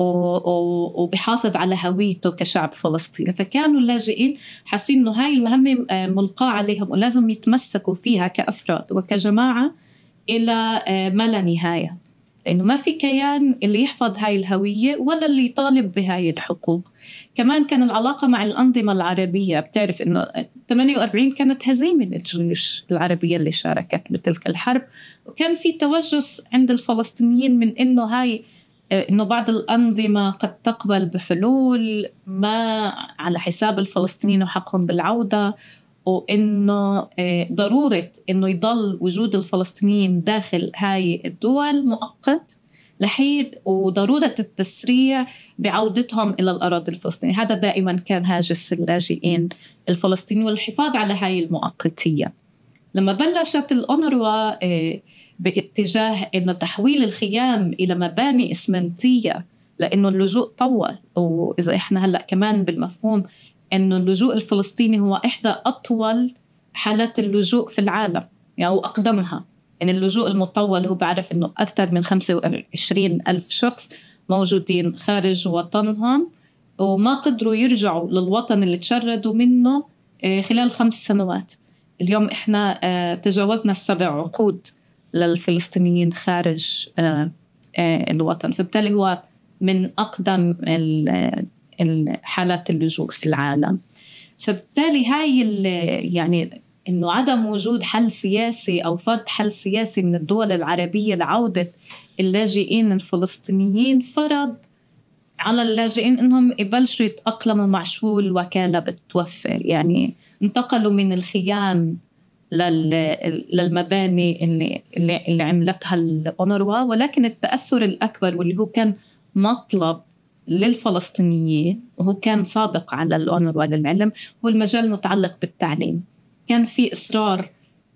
A: وبحافظ على هويته كشعب فلسطيني فكانوا اللاجئين حاسين انه هاي المهمه آه، ملقاه عليهم ولازم يتمسكوا فيها كافراد وكجماعه الى آه، ما لا نهايه لانه ما في كيان اللي يحفظ هاي الهويه ولا اللي يطالب بهاي الحقوق كمان كان العلاقه مع الانظمه العربيه بتعرف انه 48 كانت هزيمه للجيوش العربيه اللي شاركت بتلك الحرب وكان في توجس عند الفلسطينيين من انه هاي انه بعض الانظمه قد تقبل بحلول ما على حساب الفلسطينيين وحقهم بالعوده وانه آه، ضروره انه يضل وجود الفلسطينيين داخل هاي الدول مؤقت لحين وضرورة التسريع بعودتهم إلى الأراضي الفلسطينية هذا دائما كان هاجس اللاجئين الفلسطينيين والحفاظ على هاي المؤقتية لما بلشت الأونروا آه، باتجاه انه تحويل الخيام الى مباني اسمنتيه لانه اللجوء طول واذا احنا هلا كمان بالمفهوم انه اللجوء الفلسطيني هو احدى اطول حالات اللجوء في العالم يعني واقدمها يعني اللجوء المطول هو بعرف انه اكثر من 25 الف شخص موجودين خارج وطنهم وما قدروا يرجعوا للوطن اللي تشردوا منه آه، خلال خمس سنوات اليوم احنا آه، تجاوزنا السبع عقود للفلسطينيين خارج آه، آه، الوطن فبالتالي هو من أقدم حالات اللجوء في العالم فبالتالي هاي يعني انه عدم وجود حل سياسي او فرض حل سياسي من الدول العربيه لعوده اللاجئين الفلسطينيين فرض على اللاجئين انهم يبلشوا يتاقلموا مع شو الوكاله بتوفر يعني انتقلوا من الخيام للمباني اللي اللي, اللي عملتها الاونروا ولكن التاثر الاكبر واللي هو كان مطلب للفلسطينيين وهو كان سابق على الاونروا للعلم هو المجال المتعلق بالتعليم كان في اصرار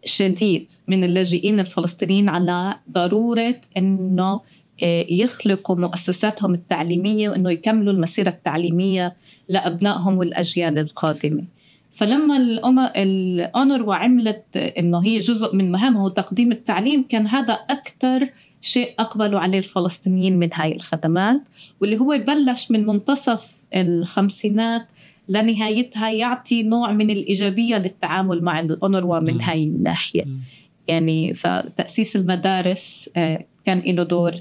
A: شديد من اللاجئين الفلسطينيين على ضروره انه آه، يخلقوا مؤسساتهم التعليمية وأنه يكملوا المسيرة التعليمية لأبنائهم والأجيال القادمة فلما الأونروا عملت أنه هي جزء من مهامها هو تقديم التعليم كان هذا أكثر شيء أقبلوا عليه الفلسطينيين من هاي الخدمات واللي هو بلش من منتصف الخمسينات لنهايتها يعطي نوع من الإيجابية للتعامل مع الأونروا من هاي الناحية يعني فتأسيس المدارس آه، كان له دور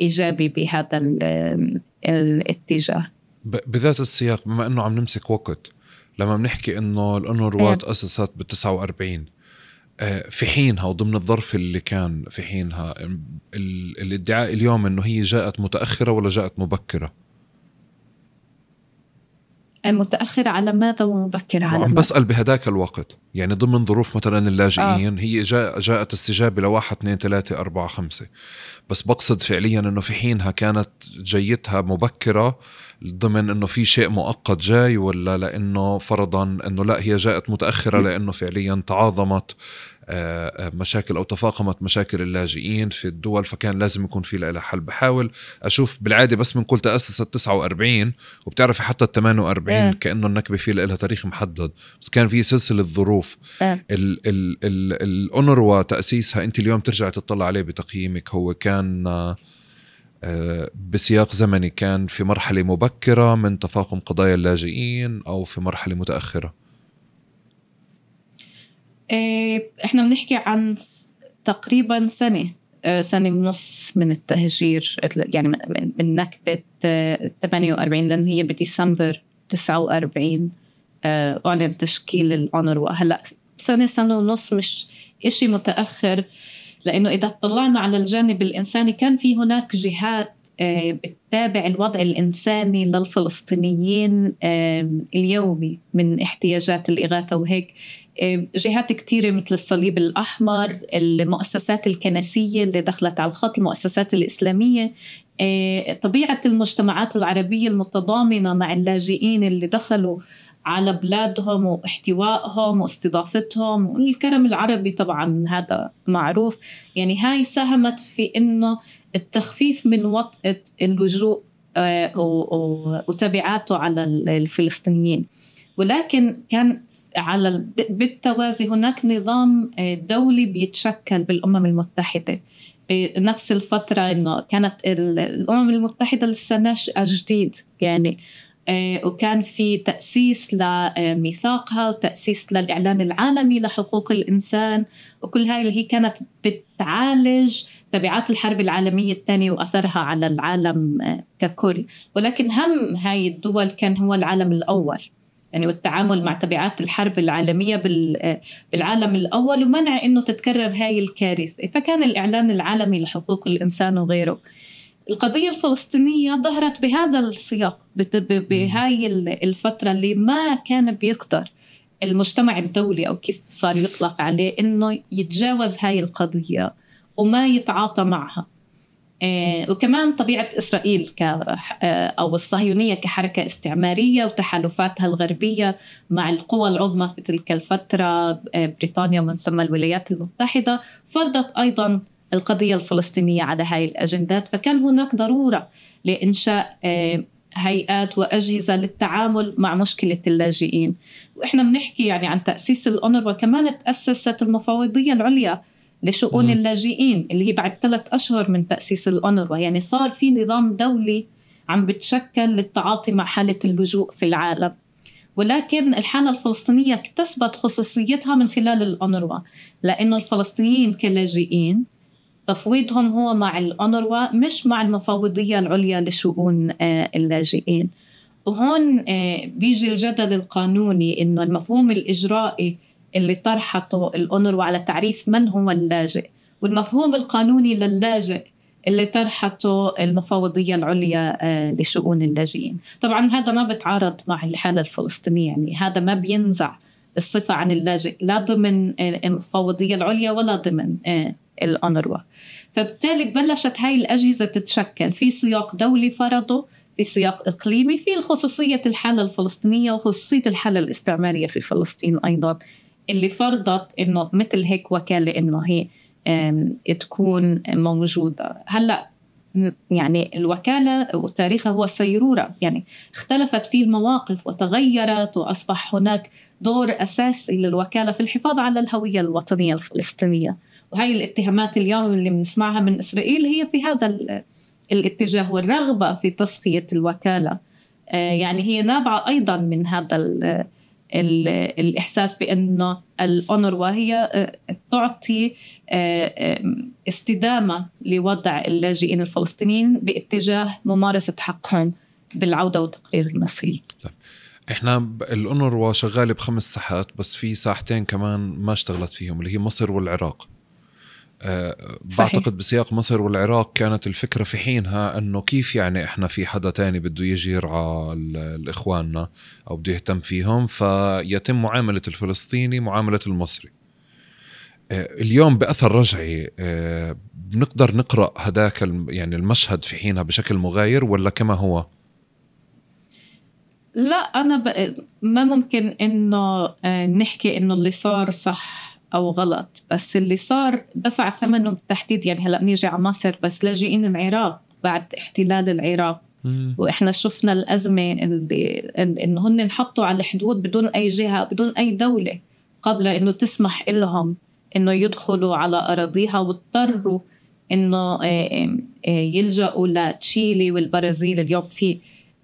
A: ايجابي بهذا الاتجاه
B: بذات السياق بما انه عم نمسك وقت لما بنحكي انه الانوروا نعم. تاسست بال اسست 49 آه، في حينها وضمن الظرف اللي كان في حينها الادعاء اليوم انه هي جاءت متاخره ولا جاءت مبكره
A: متاخر ماذا ومبكر نعم، ماذا؟ بسال
B: بهداك الوقت يعني ضمن ظروف مثلا اللاجئين آه. هي جاء جاءت استجابه لواحد اثنين ثلاثه اربعه خمسه بس بقصد فعليا انه في حينها كانت جيتها مبكره ضمن انه في شيء مؤقت جاي ولا لانه فرضا انه لا هي جاءت متاخره لانه فعليا تعاظمت مشاكل او تفاقمت مشاكل اللاجئين في الدول فكان لازم يكون في لها حل بحاول اشوف بالعاده بس بنقول تاسست 49 وبتعرفي حتى ال 48 أه. كانه النكبه في لها تاريخ محدد بس كان في سلسله ظروف أه. الاونروا تاسيسها انت اليوم ترجع تطلع عليه بتقييمك هو كان آه، بسياق زمني كان في مرحله مبكره من تفاقم قضايا اللاجئين او في مرحله متاخره
A: إيه، احنا بنحكي عن تقريبا سنه آه، سنه ونص من التهجير يعني من نكبه 48 آه، لان هي بديسمبر 49 آه، اعلن تشكيل الاونروا هلا سنه سنه ونص مش إشي متاخر لانه اذا اطلعنا على الجانب الانساني كان في هناك جهات بتتابع الوضع الإنساني للفلسطينيين اليومي من احتياجات الإغاثة وهيك إيه، جهات كثيره مثل الصليب الاحمر المؤسسات الكنسيه اللي دخلت على الخط المؤسسات الاسلاميه إيه، طبيعه المجتمعات العربيه المتضامنه مع اللاجئين اللي دخلوا على بلادهم واحتوائهم واستضافتهم والكرم العربي طبعا هذا معروف يعني هاي ساهمت في انه التخفيف من وطئه اللجوء إيه، وتبعاته على الفلسطينيين ولكن كان على بالتوازي هناك نظام آه، دولي بيتشكل بالامم المتحده بنفس الفترة إنه كانت الأمم المتحدة لسه ناشئة جديد يعني آه، وكان في تأسيس لميثاقها آه، وتأسيس للإعلان العالمي لحقوق الإنسان وكل هاي اللي هي كانت بتعالج تبعات الحرب العالمية الثانية وأثرها على العالم ككل ولكن هم هاي الدول كان هو العالم الأول يعني والتعامل مع تبعات الحرب العالمية بالعالم الأول ومنع أنه تتكرر هاي الكارثة فكان الإعلان العالمي لحقوق الإنسان وغيره القضية الفلسطينية ظهرت بهذا السياق بهاي الفترة اللي ما كان بيقدر المجتمع الدولي أو كيف صار يطلق عليه أنه يتجاوز هاي القضية وما يتعاطى معها آه، وكمان طبيعة إسرائيل آه، أو الصهيونية كحركة استعمارية وتحالفاتها الغربية مع القوى العظمى في تلك الفترة آه، بريطانيا ومن ثم الولايات المتحدة فرضت أيضا القضية الفلسطينية على هاي الأجندات فكان هناك ضرورة لإنشاء هيئات وأجهزة للتعامل مع مشكلة اللاجئين وإحنا بنحكي يعني عن تأسيس الأونروا كمان تأسست المفوضية العليا لشؤون اللاجئين اللي هي بعد ثلاث أشهر من تأسيس الأونروا يعني صار في نظام دولي عم بتشكل للتعاطي مع حالة اللجوء في العالم ولكن الحالة الفلسطينية اكتسبت خصوصيتها من خلال الأونروا لأنه الفلسطينيين كلاجئين تفويضهم هو مع الأونروا مش مع المفوضية العليا لشؤون آه، اللاجئين وهون آه، بيجي الجدل القانوني إنه المفهوم الإجرائي اللي طرحته الأونروا على تعريف من هو اللاجئ والمفهوم القانوني للاجئ اللي طرحته المفوضية العليا آه، لشؤون اللاجئين طبعا هذا ما بتعارض مع الحالة الفلسطينية يعني هذا ما بينزع الصفة عن اللاجئ لا ضمن المفوضية العليا ولا ضمن آه، الأونروا فبالتالي بلشت هاي الأجهزة تتشكل في سياق دولي فرضه في سياق إقليمي في خصوصية الحالة الفلسطينية وخصوصية الحالة الاستعمارية في فلسطين أيضا اللي فرضت انه مثل هيك وكاله انه هي تكون موجوده هلا يعني الوكالة وتاريخها هو سيرورة يعني اختلفت فيه المواقف وتغيرت وأصبح هناك دور أساسي للوكالة في الحفاظ على الهوية الوطنية الفلسطينية وهي الاتهامات اليوم اللي بنسمعها من إسرائيل هي في هذا الاتجاه والرغبة في تصفية الوكالة آه، يعني هي نابعة أيضا من هذا الإحساس بأنه الأونروا هي آه، تعطي آه، استدامة لوضع اللاجئين الفلسطينيين باتجاه ممارسة حقهم بالعودة وتقرير
B: المصير طيب. احنا الأونروا شغالة بخمس ساحات بس في ساحتين كمان ما اشتغلت فيهم اللي هي مصر والعراق صحيح. بعتقد بسياق مصر والعراق كانت الفكرة في حينها أنه كيف يعني إحنا في حدا تاني بده يجي يرعى الإخواننا أو بده يهتم فيهم فيتم معاملة الفلسطيني معاملة المصري آه، اليوم بأثر رجعي آه، بنقدر نقرأ هداك يعني المشهد في حينها بشكل مغاير ولا كما هو؟
A: لا أنا ب... ما ممكن إنه آه، نحكي إنه اللي صار صح او غلط بس اللي صار دفع ثمنه بالتحديد يعني هلا بنيجي على مصر بس لاجئين العراق بعد احتلال العراق واحنا شفنا الازمه اللي ان هن انحطوا على الحدود بدون اي جهه بدون اي دوله قبل انه تسمح لهم انه يدخلوا على اراضيها واضطروا انه آه، آه، يلجأوا لتشيلي والبرازيل اليوم في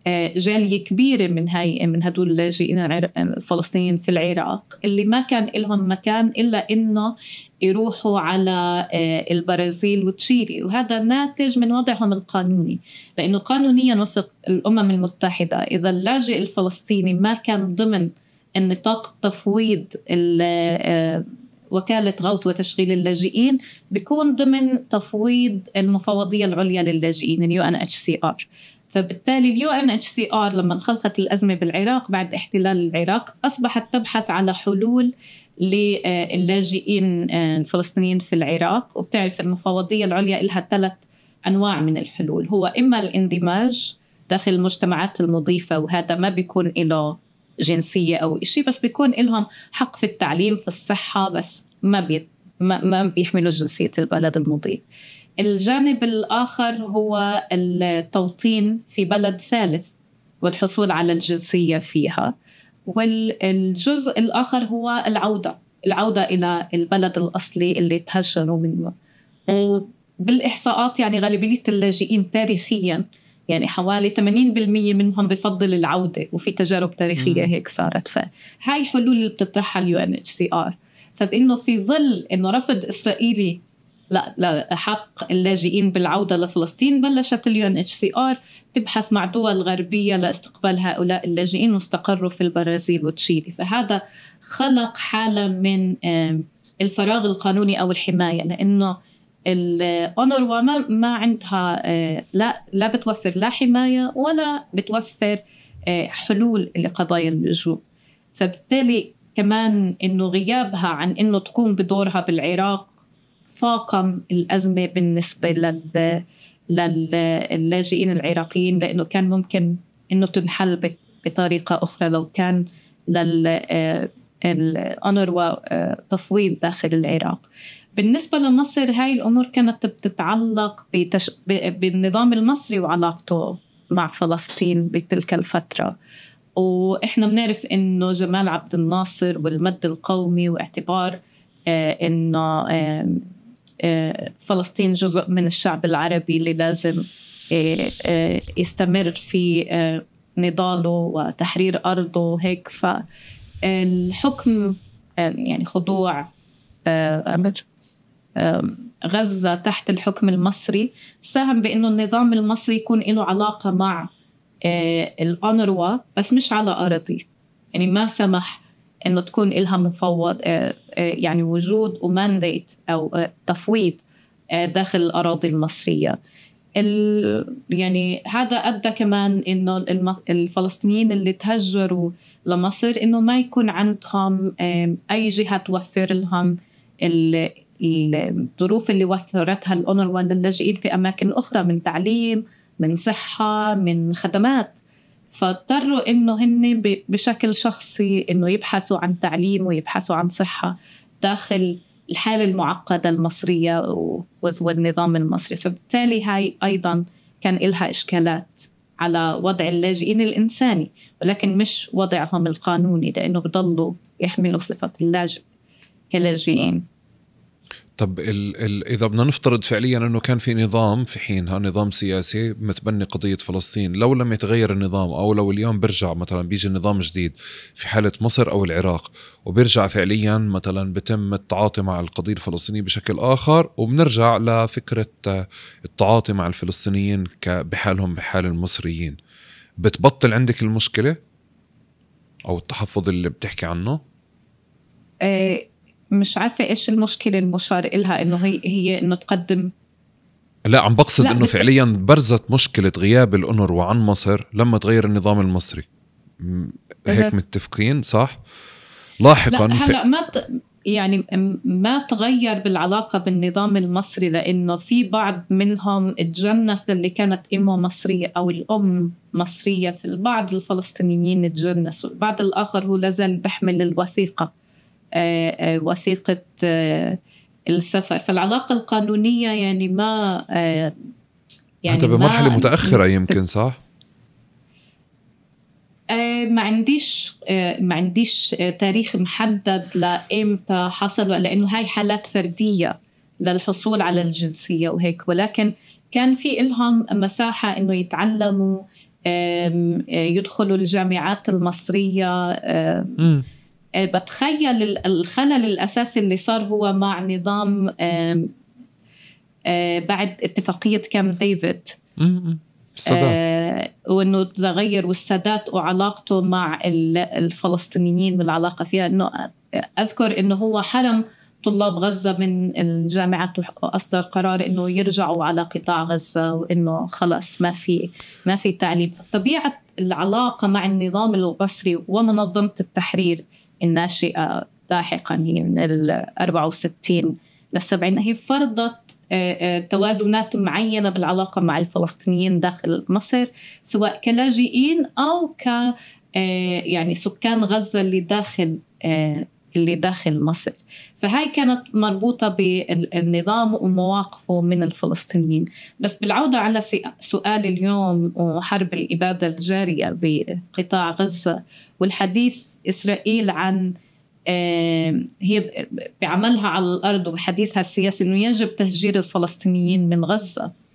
A: آه، جاليه كبيره من هاي من هدول اللاجئين الفلسطينيين في العراق اللي ما كان لهم مكان الا انه يروحوا على آه، البرازيل وتشيلي وهذا ناتج من وضعهم القانوني لانه قانونيا وفق الامم المتحده اذا اللاجئ الفلسطيني ما كان ضمن النطاق التفويض آه، وكالة غوث وتشغيل اللاجئين بيكون ضمن تفويض المفوضية العليا للاجئين اليو ان اتش سي ار فبالتالي اليو ان اتش سي ار لما انخلقت الازمه بالعراق بعد احتلال العراق اصبحت تبحث على حلول للاجئين آه، الفلسطينيين في العراق وبتعرف المفوضيه العليا لها ثلاث انواع من الحلول هو اما الاندماج داخل المجتمعات المضيفه وهذا ما بيكون له جنسيه او شيء بس بيكون لهم حق في التعليم في الصحه بس ما بي ما, ما بيحملوا جنسيه البلد المضيف الجانب الآخر هو التوطين في بلد ثالث والحصول على الجنسية فيها والجزء الآخر هو العودة العودة إلى البلد الأصلي اللي تهجروا منه بالإحصاءات يعني غالبية اللاجئين تاريخياً يعني حوالي 80% منهم بفضل العودة وفي تجارب تاريخية هيك صارت فهاي حلول اللي بتطرحها اليو ان اتش سي ار فبانه في ظل انه رفض اسرائيلي لا لحق اللاجئين بالعودة لفلسطين بلشت اليون اتش سي ار تبحث مع دول غربية لاستقبال هؤلاء اللاجئين واستقروا في البرازيل وتشيلي فهذا خلق حالة من الفراغ القانوني أو الحماية لأنه الأونروا ما عندها آه، لا لا بتوفر لا حماية ولا بتوفر آه، حلول لقضايا اللجوء فبالتالي كمان انه غيابها عن انه تقوم بدورها بالعراق تتفاقم الأزمة بالنسبة لل للاجئين العراقيين لأنه كان ممكن أنه تنحل بطريقة أخرى لو كان لل آه، الأنر وتفويض آه، داخل العراق بالنسبة لمصر هاي الأمور كانت بتتعلق بتش... ب... بالنظام المصري وعلاقته مع فلسطين بتلك الفترة وإحنا بنعرف إنه جمال عبد الناصر والمد القومي واعتبار آه، إنه فلسطين جزء من الشعب العربي اللي لازم آه، آه، يستمر في آه، نضاله وتحرير أرضه وهيك فالحكم يعني خضوع غزة تحت الحكم المصري ساهم بأنه النظام المصري يكون له علاقة مع الأنروا بس مش على أراضي يعني ما سمح انه تكون لها مفوض آه، آه، يعني وجود ومانديت او آه، تفويض داخل الاراضي المصريه يعني هذا ادى كمان انه الفلسطينيين اللي تهجروا لمصر انه ما يكون عندهم اي جهه توفر لهم الظروف اللي وفرتها الاونروا للاجئين في اماكن اخرى من تعليم من صحه من خدمات فاضطروا انه هن بشكل شخصي انه يبحثوا عن تعليم ويبحثوا عن صحه داخل الحاله المعقده المصريه والنظام المصري فبالتالي هاي ايضا كان لها اشكالات على وضع اللاجئين الانساني ولكن مش وضعهم القانوني لانه بضلوا يحملوا صفه اللاجئ كلاجئين
B: طب ال الـ اذا بدنا نفترض فعليا انه كان في نظام في حينها نظام سياسي متبني قضيه فلسطين لو لم يتغير النظام او لو اليوم برجع مثلا بيجي نظام جديد في حاله مصر او العراق وبيرجع فعليا مثلا بتم التعاطي مع القضيه الفلسطينيه بشكل اخر وبنرجع لفكره التعاطي مع الفلسطينيين بحالهم بحال المصريين بتبطل عندك المشكله او التحفظ اللي بتحكي عنه
A: آه، مش عارفه ايش المشكله المشار لها انه هي هي انه تقدم
B: لا عم بقصد لا انه بت... فعليا برزت مشكله غياب الانر وعن مصر لما تغير النظام المصري هيك متفقين صح لاحقا لا هلا
A: ما ت... يعني ما تغير بالعلاقة بالنظام المصري لأنه في بعض منهم تجنس اللي كانت إمه مصرية أو الأم مصرية في البعض الفلسطينيين تجنسوا البعض الآخر هو لازال بحمل الوثيقة آه، آه، وثيقة آه، السفر فالعلاقة القانونية يعني ما يعني حتى بمرحلة متأخرة
B: يمكن صح؟
A: ما عنديش ما عنديش تاريخ محدد لامتى حصل لانه هاي حالات فرديه للحصول على الجنسيه وهيك ولكن كان في إلهم مساحة إنه يتعلموا يدخلوا الجامعات المصرية آه، بتخيل الخلل الاساسي اللي صار هو مع نظام آه، بعد اتفاقيه كامب ديفيد آه وانه تغير والسادات وعلاقته مع الفلسطينيين والعلاقه فيها انه آه، اذكر انه هو حرم طلاب غزة من الجامعات وأصدر قرار إنه يرجعوا على قطاع غزة وإنه خلاص ما في ما في تعليم، فطبيعة العلاقة مع النظام المصري ومنظمة التحرير الناشئة لاحقا هي من ال 64 70 هي فرضت آه، آه، توازنات معينة بالعلاقة مع الفلسطينيين داخل مصر سواء كلاجئين أو ك آه، يعني سكان غزة اللي داخل اللي داخل مصر فهاي كانت مربوطة بالنظام ومواقفه من الفلسطينيين بس بالعودة على سؤال اليوم وحرب الإبادة الجارية بقطاع غزة والحديث إسرائيل عن هي بعملها على الأرض وبحديثها السياسي أنه يجب تهجير الفلسطينيين من غزة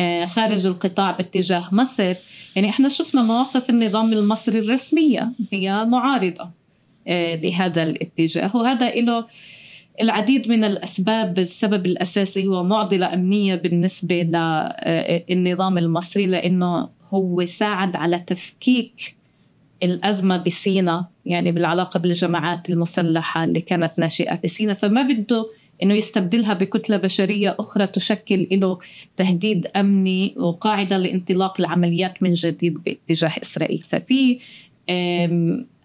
A: آه، خارج القطاع باتجاه مصر يعني احنا شفنا مواقف النظام المصري الرسمية هي معارضة آه، لهذا الاتجاه وهذا له العديد من الأسباب السبب الأساسي هو معضلة أمنية بالنسبة للنظام آه، المصري لأنه هو ساعد على تفكيك الأزمة بسينا يعني بالعلاقة بالجماعات المسلحة اللي كانت ناشئة في سينا فما بده انه يستبدلها بكتله بشريه اخرى تشكل له تهديد امني وقاعده لانطلاق العمليات من جديد باتجاه اسرائيل ففي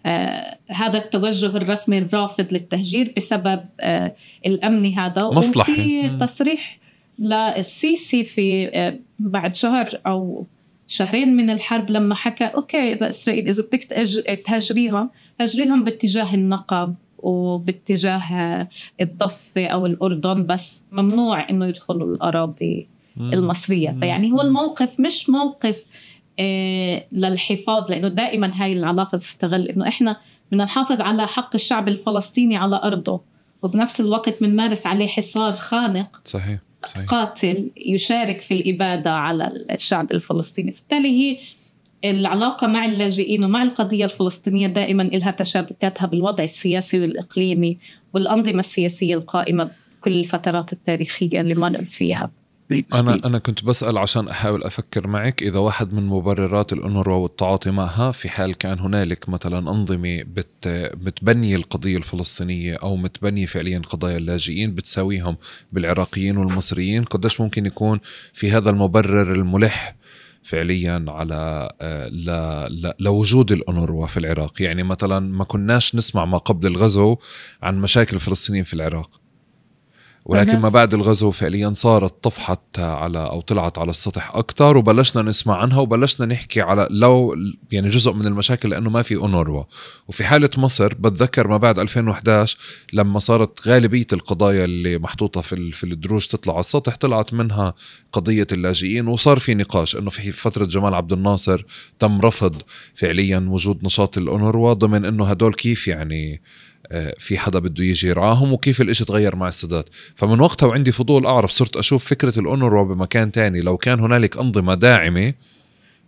A: آه، هذا التوجه الرسمي الرافض للتهجير بسبب آه، الأمني هذا مصلحي وفي تصريح للسيسي في آه، بعد شهر أو شهرين من الحرب لما حكى اوكي اذا اسرائيل اذا بدك تهجريهم هجريهم باتجاه النقب وباتجاه الضفه او الاردن بس ممنوع انه يدخلوا الاراضي المصريه فيعني هو الموقف مش موقف إيه، للحفاظ لانه دائما هاي العلاقه تستغل انه احنا بدنا نحافظ على حق الشعب الفلسطيني على ارضه وبنفس الوقت بنمارس عليه حصار خانق
B: صحيح. صحيح.
A: قاتل يشارك في الاباده على الشعب الفلسطيني فبالتالي هي العلاقة مع اللاجئين ومع القضية الفلسطينية دائما لها تشابكاتها بالوضع السياسي والإقليمي والأنظمة السياسية القائمة كل الفترات التاريخية اللي مر فيها
B: انا انا كنت بسال عشان احاول افكر معك اذا واحد من مبررات الانروا والتعاطي معها في حال كان هنالك مثلا انظمه بت بتبني القضيه الفلسطينيه او متبنيه فعليا قضايا اللاجئين بتساويهم بالعراقيين والمصريين قديش ممكن يكون في هذا المبرر الملح فعليا على آه، ل... ل... لوجود الأونروا في العراق يعني مثلا ما كناش نسمع ما قبل الغزو عن مشاكل الفلسطينيين في العراق ولكن ما بعد الغزو فعليا صارت طفحت على او طلعت على السطح اكثر وبلشنا نسمع عنها وبلشنا نحكي على لو يعني جزء من المشاكل لانه ما في اونروا وفي حاله مصر بتذكر ما بعد 2011 لما صارت غالبيه القضايا اللي محطوطه في في الدروج تطلع على السطح طلعت منها قضيه اللاجئين وصار في نقاش انه في فتره جمال عبد الناصر تم رفض فعليا وجود نشاط الاونروا ضمن انه هدول كيف يعني آه، في حدا بده يجي يرعاهم وكيف الاشي تغير مع السادات فمن وقتها وعندي فضول اعرف صرت اشوف فكره الانروا بمكان تاني لو كان هنالك انظمه داعمه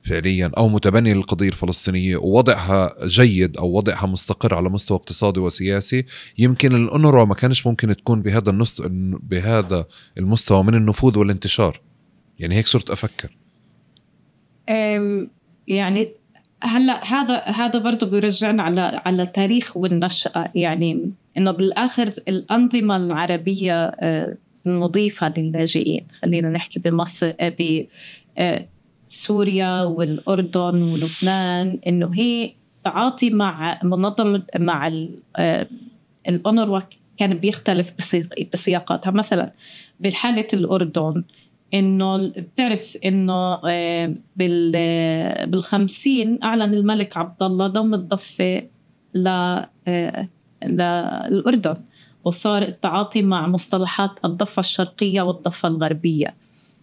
B: فعليا او متبني للقضيه الفلسطينيه ووضعها جيد او وضعها مستقر على مستوى اقتصادي وسياسي يمكن الانروا ما كانش ممكن تكون بهذا النص بهذا المستوى من النفوذ والانتشار يعني هيك صرت افكر
A: يعني هلا هذا هذا برضه بيرجعنا على على تاريخ والنشأة يعني انه بالاخر الانظمة العربية آه، المضيفة للاجئين خلينا نحكي بمصر آه، بسوريا آه، والأردن ولبنان إنه هي تعاطي مع منظمة مع الأونروا كان بيختلف بسياقاتها مثلا بحالة الأردن انه بتعرف انه آه، بال آه، بالخمسين اعلن الملك عبد الله ضم الضفه ل آه، للاردن وصار التعاطي مع مصطلحات الضفه الشرقيه والضفه الغربيه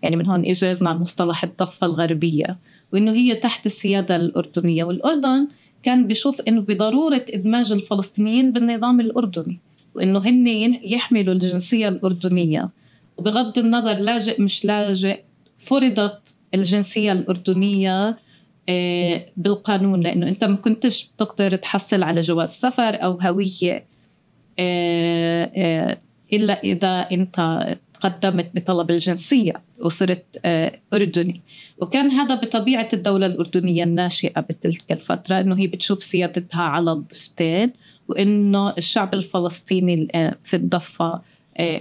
A: يعني من هون اجى مع مصطلح الضفه الغربيه وانه هي تحت السياده الاردنيه والاردن كان بيشوف انه بضروره ادماج الفلسطينيين بالنظام الاردني وانه هن يحملوا الجنسيه الاردنيه وبغض النظر لاجئ مش لاجئ فرضت الجنسية الأردنية آه، بالقانون لأنه أنت ما كنتش بتقدر تحصل على جواز سفر أو هوية آه، آه، إلا إذا أنت تقدمت بطلب الجنسية وصرت أردني وكان هذا بطبيعة الدولة الأردنية الناشئة بتلك الفترة أنه هي بتشوف سيادتها على الضفتين وأنه الشعب الفلسطيني في الضفة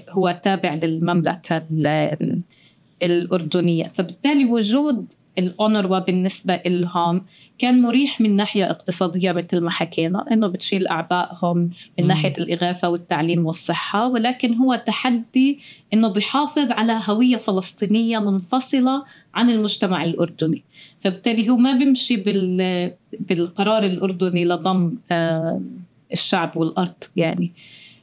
A: هو تابع للمملكة الأردنية فبالتالي وجود الأونروا بالنسبة لهم كان مريح من ناحية اقتصادية مثل ما حكينا إنه بتشيل أعبائهم من ناحية الإغاثة والتعليم والصحة ولكن هو تحدي إنه بحافظ على هوية فلسطينية منفصلة عن المجتمع الأردني فبالتالي هو ما بيمشي بالقرار الأردني لضم آه، الشعب والأرض يعني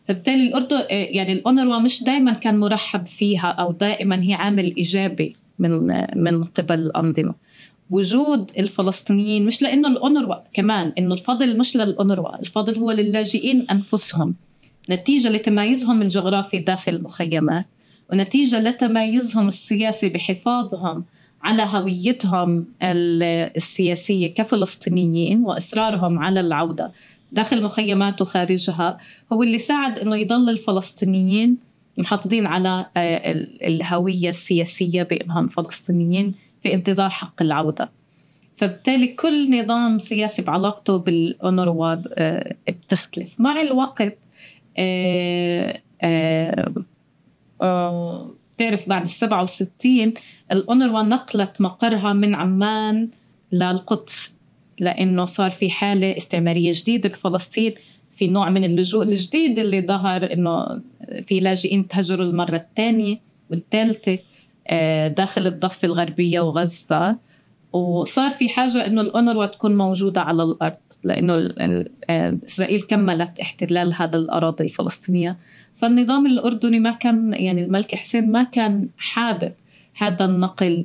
A: فبالتالي الأردن آه، يعني الأونروا مش دائما كان مرحب فيها أو دائما هي عامل إيجابي من آه، من قبل الأنظمة وجود الفلسطينيين مش لأنه الأونروا كمان إنه الفضل مش للأونروا الفضل هو للاجئين أنفسهم نتيجة لتمايزهم الجغرافي داخل المخيمات ونتيجة لتمايزهم السياسي بحفاظهم على هويتهم السياسية كفلسطينيين وإصرارهم على العودة داخل مخيمات وخارجها هو اللي ساعد انه يضل الفلسطينيين محافظين على آه، الهويه السياسيه بانهم فلسطينيين في انتظار حق العوده. فبالتالي كل نظام سياسي بعلاقته بالأونروا آه، بتختلف مع الوقت بتعرف آه، بعد السبعة وستين الأونروا نقلت مقرها من عمان للقدس لأنه صار في حالة استعمارية جديدة بفلسطين في نوع من اللجوء الجديد اللي ظهر إنه في لاجئين تهجروا المرة الثانية والثالثة آه، داخل الضفة الغربية وغزة وصار في حاجة إنه الأونروا تكون موجودة على الأرض لأنه آه، إسرائيل كملت احتلال هذا الأراضي الفلسطينية فالنظام الأردني ما كان يعني الملك حسين ما كان حابب هذا النقل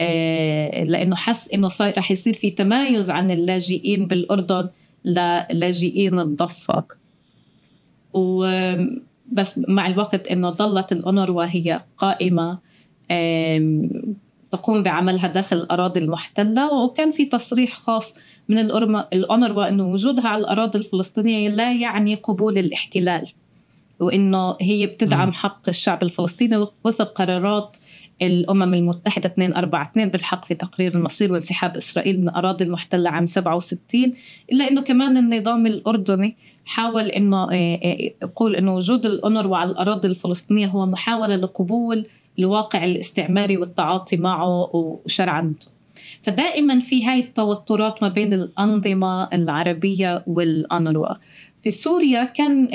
A: آه، لانه حس انه صار رح يصير في تمايز عن اللاجئين بالاردن للاجئين الضفه وبس مع الوقت انه ظلت الانروا هي قائمه تقوم بعملها داخل الاراضي المحتله وكان في تصريح خاص من الأونروا أنه وجودها على الأراضي الفلسطينية لا يعني قبول الاحتلال وأنه هي بتدعم حق الشعب الفلسطيني وفق قرارات الأمم المتحدة 242 بالحق في تقرير المصير وانسحاب إسرائيل من أراضي المحتلة عام 67 إلا أنه كمان النظام الأردني حاول أنه آه، آه، يقول أنه وجود الأنر على الأراضي الفلسطينية هو محاولة لقبول الواقع الاستعماري والتعاطي معه وشرعنته فدائما في هاي التوترات ما بين الأنظمة العربية والأنروا في سوريا كان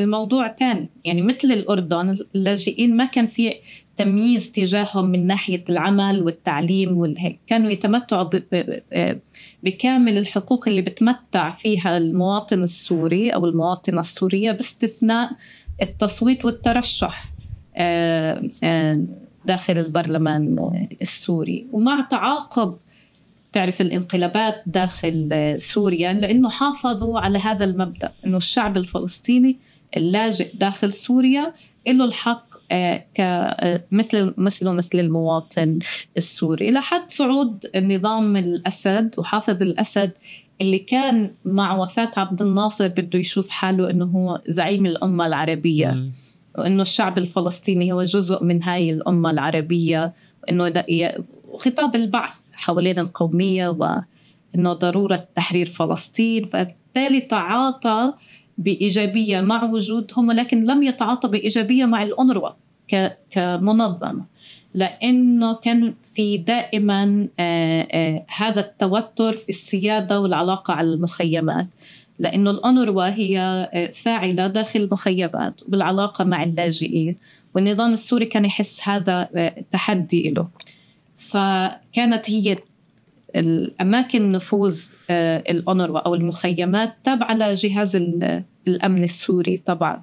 A: الموضوع تاني يعني مثل الأردن اللاجئين ما كان في تمييز تجاههم من ناحية العمل والتعليم والهيك كانوا يتمتعوا آه، بكامل الحقوق اللي بتمتع فيها المواطن السوري أو المواطنة السورية باستثناء التصويت والترشح آه، آه، داخل البرلمان السوري ومع تعاقب تعرف الانقلابات داخل آه، سوريا لانه حافظوا على هذا المبدا انه الشعب الفلسطيني اللاجئ داخل سوريا له الحق آه، آه، مثل مثله مثل المواطن السوري لحد صعود نظام الاسد وحافظ الاسد اللي كان مع وفاة عبد الناصر بده يشوف حاله انه هو زعيم الامة العربية وانه الشعب الفلسطيني هو جزء من هاي الامة العربية وانه خطاب البعث حوالين القومية وأنه ضرورة تحرير فلسطين فبالتالي تعاطى بإيجابية مع وجودهم ولكن لم يتعاطى بإيجابية مع الأنروا كمنظمة لأنه كان في دائما آه، آه، هذا التوتر في السيادة والعلاقة على المخيمات لأنه الأنروا هي آه، فاعلة داخل المخيمات بالعلاقة مع اللاجئين والنظام السوري كان يحس هذا تحدي له فكانت هي الأماكن نفوذ آه، الأونروا أو المخيمات تابعة لجهاز الأمن السوري طبعا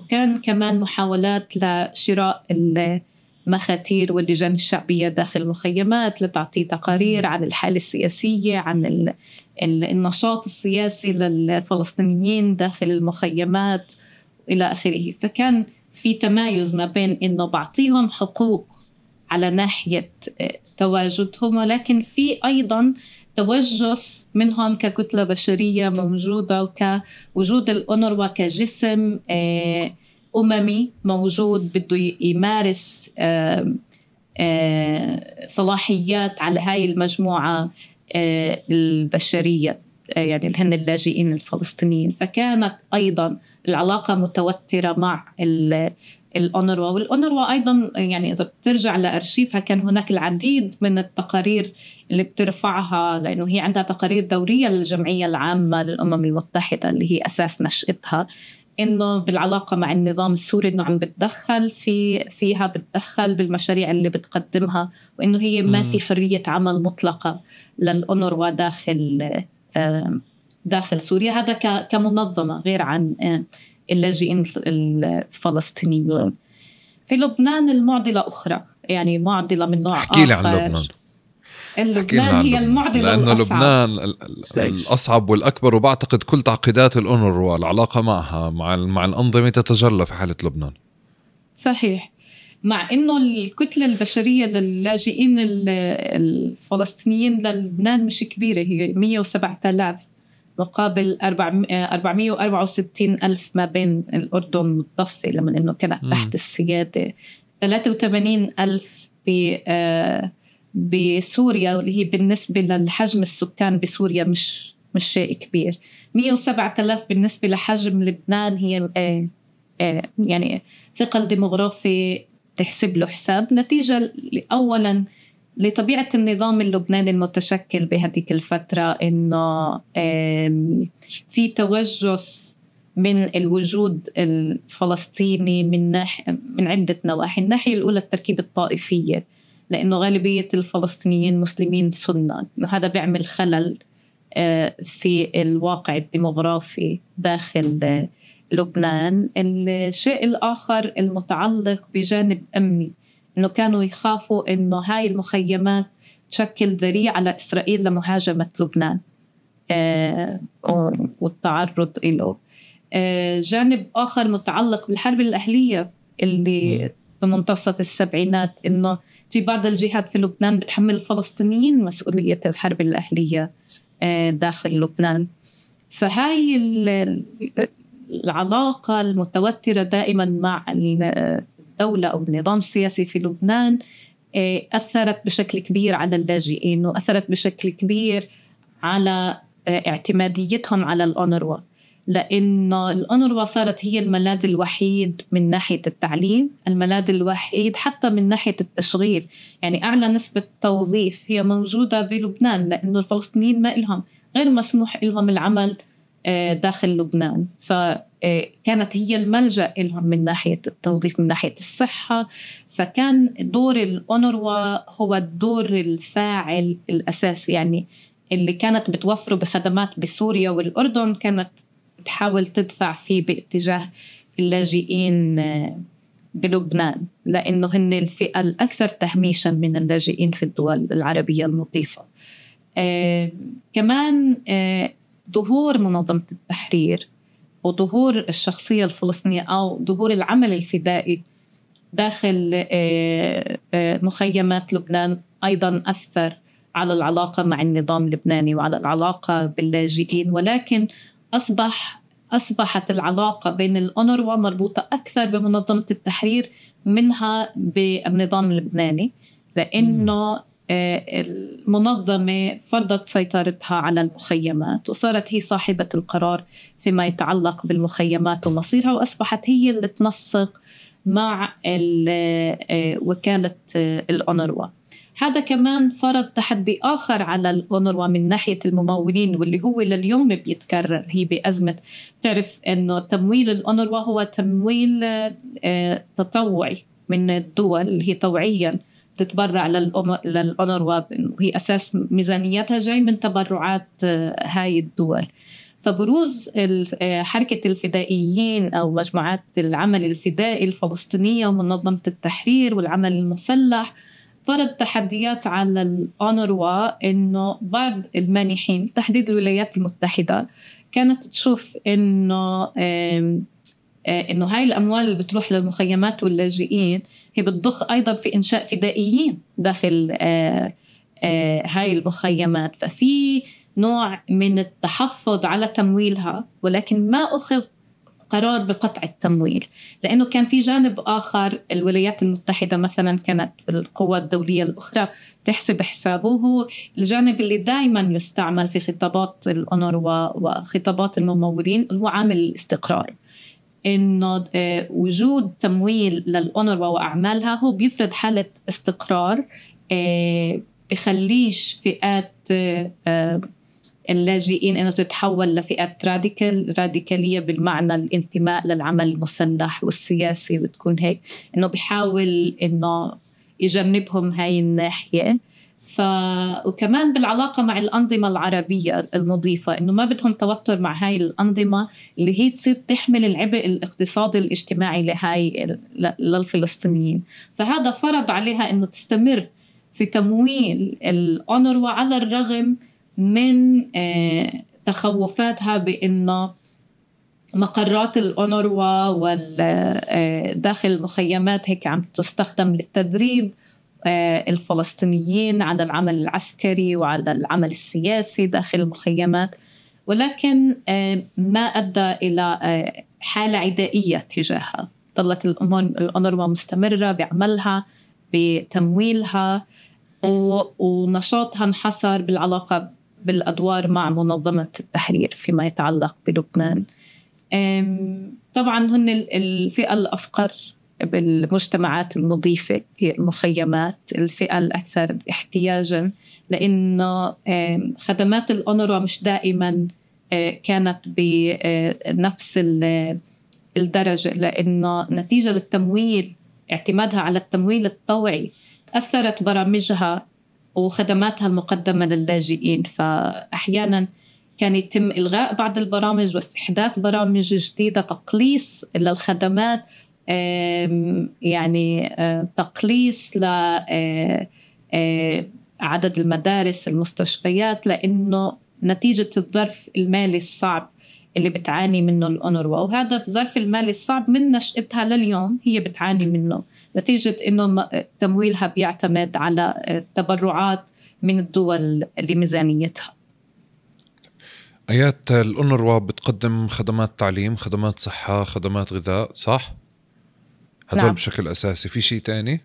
A: وكان كمان محاولات لشراء المخاتير واللجان الشعبية داخل المخيمات لتعطي تقارير عن الحالة السياسية عن النشاط السياسي للفلسطينيين داخل المخيمات إلى آخره فكان في تمايز ما بين إنه بعطيهم حقوق على ناحية آه، تواجدهم ولكن في أيضا توجس منهم ككتلة بشرية موجودة وكوجود الأونروا كجسم آه، أممي موجود بده يمارس آه، صلاحيات على هاي المجموعة البشرية يعني اللي هن اللاجئين الفلسطينيين فكانت أيضا العلاقة متوترة مع الأونروا والأونروا أيضا يعني إذا بترجع لأرشيفها كان هناك العديد من التقارير اللي بترفعها لأنه هي عندها تقارير دورية للجمعية العامة للأمم المتحدة اللي هي أساس نشأتها انه بالعلاقه مع النظام السوري انه عم بتدخل في فيها بتدخل بالمشاريع اللي بتقدمها وانه هي ما في حريه عمل مطلقه للأونروا داخل داخل سوريا هذا كمنظمه غير عن اللاجئين الفلسطينيون في لبنان المعضلة أخرى يعني معضلة من نوع احكي لي عن لبنان لبنان هي المعضلة لأنه الأصعب. لبنان
B: الأصعب والأكبر وبعتقد كل تعقيدات الأونروا والعلاقة معها مع مع الأنظمة تتجلى في حالة لبنان
A: صحيح مع انه الكتله البشريه للاجئين الفلسطينيين للبنان مش كبيره هي 107000 مقابل 464 آه، ألف ما بين الأردن والضفة لما أنه كانت تحت السيادة 83 ألف ب آه، بسوريا واللي هي بالنسبة للحجم السكان بسوريا مش مش شيء كبير 107 ألف بالنسبة لحجم لبنان هي آه، يعني ثقل ديموغرافي تحسب له حساب نتيجة أولا لطبيعة النظام اللبناني المتشكل بهذيك الفترة إنه في توجس من الوجود الفلسطيني من ناح... من عدة نواحي، الناحية الأولى التركيبة الطائفية لأنه غالبية الفلسطينيين مسلمين سنة، وهذا بيعمل خلل آه، في الواقع الديموغرافي داخل آه، لبنان الشيء الآخر المتعلق بجانب أمني انه كانوا يخافوا انه هاي المخيمات تشكل ذريعه لاسرائيل لمهاجمه لبنان آه، والتعرض له آه، جانب اخر متعلق بالحرب الاهليه اللي بمنتصف السبعينات انه في بعض الجهات في لبنان بتحمل الفلسطينيين مسؤوليه الحرب الاهليه آه، داخل لبنان فهاي العلاقة المتوترة دائما مع الدولة أو النظام السياسي في لبنان آه، أثرت بشكل كبير على اللاجئين وأثرت بشكل كبير على آه، اعتماديتهم على الأونروا لأنه الأونروا صارت هي الملاذ الوحيد من ناحية التعليم الملاذ الوحيد حتى من ناحية التشغيل يعني أعلى نسبة توظيف هي موجودة بلبنان لأنه الفلسطينيين ما إلهم غير مسموح لهم العمل آه، داخل لبنان ف آه، كانت هي الملجا لهم من ناحيه التوظيف من ناحيه الصحه فكان دور الاونروا هو الدور الفاعل الاساسي يعني اللي كانت بتوفره بخدمات بسوريا والاردن كانت تحاول تدفع فيه باتجاه اللاجئين آه، بلبنان لانه هن الفئه الاكثر تهميشا من اللاجئين في الدول العربيه المضيفه. آه كمان آه ظهور منظمه التحرير وظهور الشخصية الفلسطينية أو ظهور العمل الفدائي داخل آه، آه، مخيمات لبنان أيضا أثر على العلاقة مع النظام اللبناني وعلى العلاقة باللاجئين ولكن أصبح أصبحت العلاقة بين الأونروا مربوطة أكثر بمنظمة التحرير منها بالنظام اللبناني لأنه المنظمة فرضت سيطرتها على المخيمات وصارت هي صاحبة القرار فيما يتعلق بالمخيمات ومصيرها وأصبحت هي اللي تنسق مع وكالة الأونروا هذا كمان فرض تحدي آخر على الأونروا من ناحية الممولين واللي هو لليوم بيتكرر هي بأزمة بتعرف أنه تمويل الأونروا هو تمويل آه، تطوعي من الدول اللي هي طوعيا تتبرع للأونروا وهي أساس ميزانيتها جاي من تبرعات آه، هاي الدول فبروز آه، حركة الفدائيين أو مجموعات العمل الفدائي الفلسطينية ومنظمة التحرير والعمل المسلح فرض تحديات على الأونروا إنه بعض المانحين تحديد الولايات المتحدة كانت تشوف إنه آه، انه هاي الاموال اللي بتروح للمخيمات واللاجئين هي بتضخ ايضا في انشاء فدائيين داخل آه، آه، هاي المخيمات ففي نوع من التحفظ على تمويلها ولكن ما اخذ قرار بقطع التمويل لأنه كان في جانب آخر الولايات المتحدة مثلا كانت القوى الدولية الأخرى تحسب حسابه هو الجانب اللي دائما يستعمل في خطابات الأونروا وخطابات الممولين هو عامل الاستقرار انه آه، وجود تمويل للاونروا واعمالها هو بيفرض حاله استقرار آه، بخليش فئات آه، اللاجئين انه تتحول لفئات راديكال راديكاليه بالمعنى الانتماء للعمل المسلح والسياسي وتكون هيك انه بحاول انه يجنبهم هاي الناحيه ف وكمان بالعلاقه مع الانظمه العربيه المضيفه انه ما بدهم توتر مع هاي الانظمه اللي هي تصير تحمل العبء الاقتصادي الاجتماعي لهاي للفلسطينيين فهذا فرض عليها انه تستمر في تمويل الاونروا على الرغم من آه، تخوفاتها بانه مقرات الاونروا والداخل آه، المخيمات هيك عم تستخدم للتدريب آه، الفلسطينيين على العمل العسكري وعلى العمل السياسي داخل المخيمات ولكن آه، ما أدى إلى آه، حالة عدائية تجاهها ظلت الأنروا مستمرة بعملها بتمويلها ونشاطها انحصر بالعلاقة بالأدوار مع منظمة التحرير فيما يتعلق بلبنان طبعا هن الفئة الأفقر بالمجتمعات النظيفة هي المخيمات الفئة الأكثر احتياجا لأنه خدمات الأونروا مش دائما آه، كانت بنفس آه، الدرجة لأنه نتيجة للتمويل اعتمادها على التمويل الطوعي تأثرت برامجها وخدماتها المقدمة للاجئين فأحيانا كان يتم إلغاء بعض البرامج واستحداث برامج جديدة تقليص للخدمات يعني تقليص ل عدد المدارس المستشفيات لأنه نتيجة الظرف المالي الصعب اللي بتعاني منه الأونروا وهذا الظرف المالي الصعب من نشأتها لليوم هي بتعاني منه نتيجة أنه تمويلها بيعتمد على تبرعات من الدول لميزانيتها
B: آيات الأونروا بتقدم خدمات تعليم خدمات صحة خدمات غذاء صح؟ هدول نعم. بشكل اساسي في شيء تاني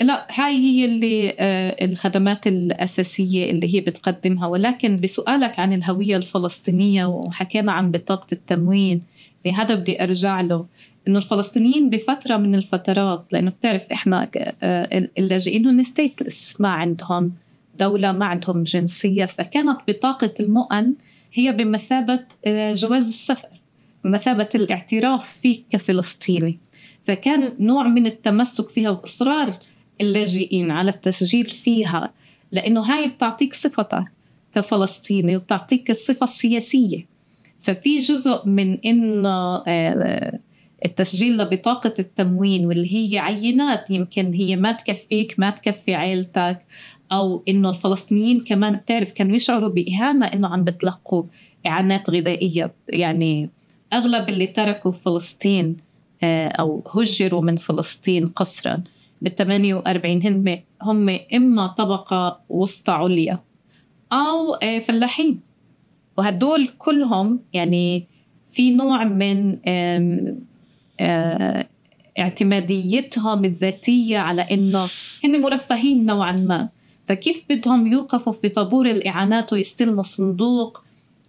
A: لا هاي هي اللي آه، الخدمات الأساسية اللي هي بتقدمها ولكن بسؤالك عن الهوية الفلسطينية وحكينا عن بطاقة التموين يعني هذا بدي أرجع له إنه الفلسطينيين بفترة من الفترات لأنه بتعرف إحنا آه، اللاجئين هن ستيتلس ما عندهم دولة ما عندهم جنسية فكانت بطاقة المؤن هي بمثابة آه، جواز السفر مثابة الاعتراف فيك كفلسطيني فكان نوع من التمسك فيها وإصرار اللاجئين على التسجيل فيها لأنه هاي بتعطيك صفتك كفلسطيني وبتعطيك الصفة السياسية ففي جزء من إنه آه، آه، التسجيل لبطاقة التموين واللي هي عينات يمكن هي ما تكفيك ما تكفي عيلتك أو إنه الفلسطينيين كمان بتعرف كانوا يشعروا بإهانة إنه عم بتلقوا إعانات غذائية يعني أغلب اللي تركوا فلسطين آه، أو هجروا من فلسطين قسرا بال 48 هم هم إما طبقة وسطى عليا أو آه، فلاحين وهدول كلهم يعني في نوع من آه، اعتماديتهم الذاتية على إنه هن مرفهين نوعا ما فكيف بدهم يوقفوا في طابور الإعانات ويستلموا صندوق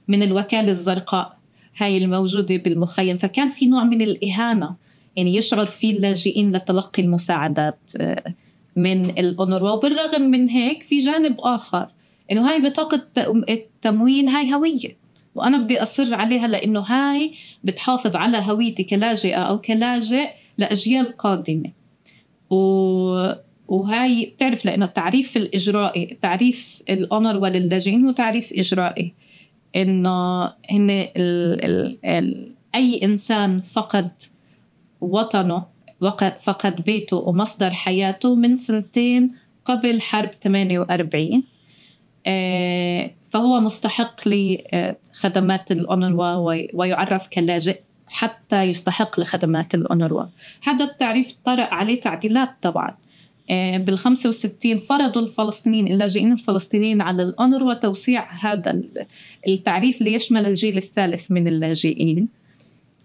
A: من الوكالة الزرقاء هاي الموجودة بالمخيم فكان في نوع من الإهانة يعني يشعر فيه اللاجئين لتلقي المساعدات آه، من الأونروا وبالرغم من هيك في جانب آخر إنه هاي بطاقة التموين هاي هوية وأنا بدي أصر عليها لأنه هاي بتحافظ على هويتي كلاجئة أو كلاجئ لأجيال قادمة و... وهاي بتعرف لأنه التعريف الإجرائي تعريف الأونروا للاجئين هو تعريف إجرائي انه هن ال ال ال اي انسان فقد وطنه فقد بيته ومصدر حياته من سنتين قبل حرب 48 آه، فهو مستحق لخدمات الأونروا ويعرف كلاجئ حتى يستحق لخدمات الأونروا هذا التعريف طرأ عليه تعديلات طبعا بال 65 فرضوا الفلسطينيين اللاجئين الفلسطينيين على الأنروا توسيع هذا التعريف ليشمل الجيل الثالث من اللاجئين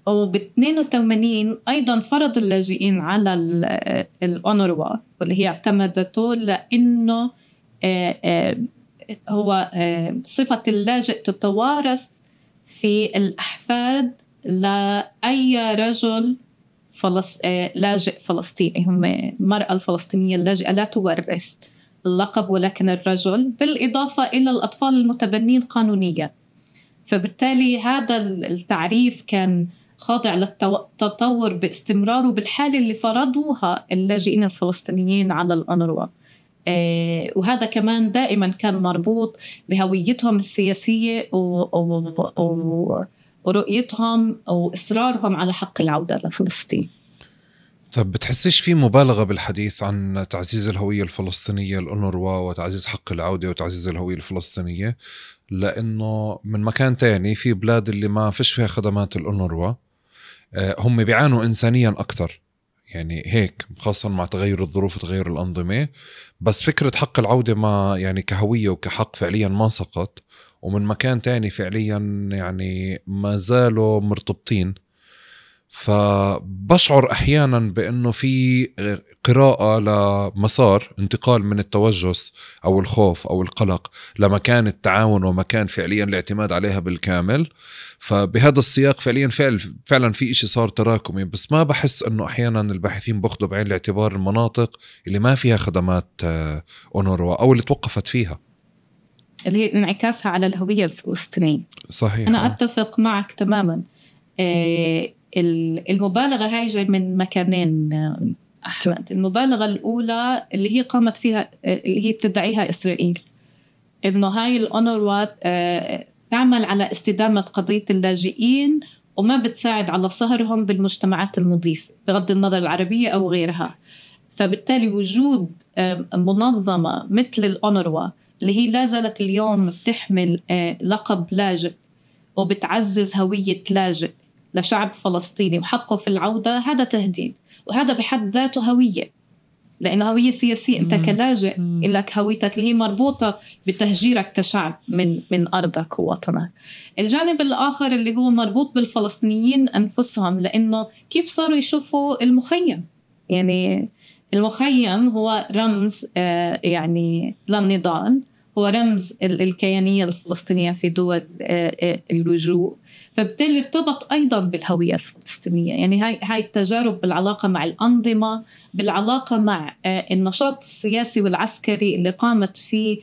A: وب 82 أيضا فرض اللاجئين على الأنروا واللي هي اعتمدته لأنه آه، آه، هو آه، صفة اللاجئ تتوارث في الأحفاد لأي رجل فلس... آه، لاجئ فلسطيني إيه هم المرأة الفلسطينية اللاجئة لا تورث اللقب ولكن الرجل بالإضافة إلى الأطفال المتبنين قانونيا فبالتالي هذا التعريف كان خاضع للتطور باستمرار وبالحالة اللي فرضوها اللاجئين الفلسطينيين على الأنروا آه، وهذا كمان دائما كان مربوط بهويتهم السياسية و... و... و... ورؤيتهم واصرارهم على حق العوده لفلسطين.
B: طب بتحسيش في مبالغه بالحديث عن تعزيز الهويه الفلسطينيه الانروا وتعزيز حق العوده وتعزيز الهويه الفلسطينيه لانه من مكان تاني في بلاد اللي ما فيش فيها خدمات الانروا آه، هم بيعانوا انسانيا اكثر يعني هيك خاصة مع تغير الظروف وتغير الأنظمة بس فكرة حق العودة ما يعني كهوية وكحق فعليا ما سقط ومن مكان تاني فعليا يعني ما زالوا مرتبطين فبشعر احيانا بانه في قراءه لمسار انتقال من التوجس او الخوف او القلق لمكان التعاون ومكان فعليا الاعتماد عليها بالكامل فبهذا السياق فعليا فعل فعلا في شيء صار تراكمي بس ما بحس انه احيانا الباحثين باخذوا بعين الاعتبار المناطق اللي ما فيها خدمات آه، اونروا او اللي توقفت فيها
A: اللي هي انعكاسها على الهوية الفلسطينية صحيح أنا أتفق معك تماما آه، المبالغة هاي جاي من مكانين آه، أحمد المبالغة الأولى اللي هي قامت فيها آه، اللي هي بتدعيها إسرائيل إنه هاي الأونروا تعمل على استدامة قضية اللاجئين وما بتساعد على صهرهم بالمجتمعات المضيفة بغض النظر العربية أو غيرها فبالتالي وجود منظمة مثل الأونروا اللي هي لا زالت اليوم بتحمل آه، لقب لاجئ وبتعزز هوية لاجئ لشعب فلسطيني وحقه في العودة هذا تهديد وهذا بحد ذاته هوية لأنه هوية سياسية أنت كلاجئ لك هويتك اللي هي مربوطة بتهجيرك كشعب من من أرضك ووطنك الجانب الآخر اللي هو مربوط بالفلسطينيين أنفسهم لأنه كيف صاروا يشوفوا المخيم يعني المخيم هو رمز آه، يعني للنضال هو رمز الكيانية الفلسطينية في دول آه، آه، اللجوء فبالتالي ارتبط أيضا بالهوية الفلسطينية يعني هاي, هاي التجارب بالعلاقة مع الأنظمة بالعلاقة مع النشاط السياسي والعسكري اللي قامت فيه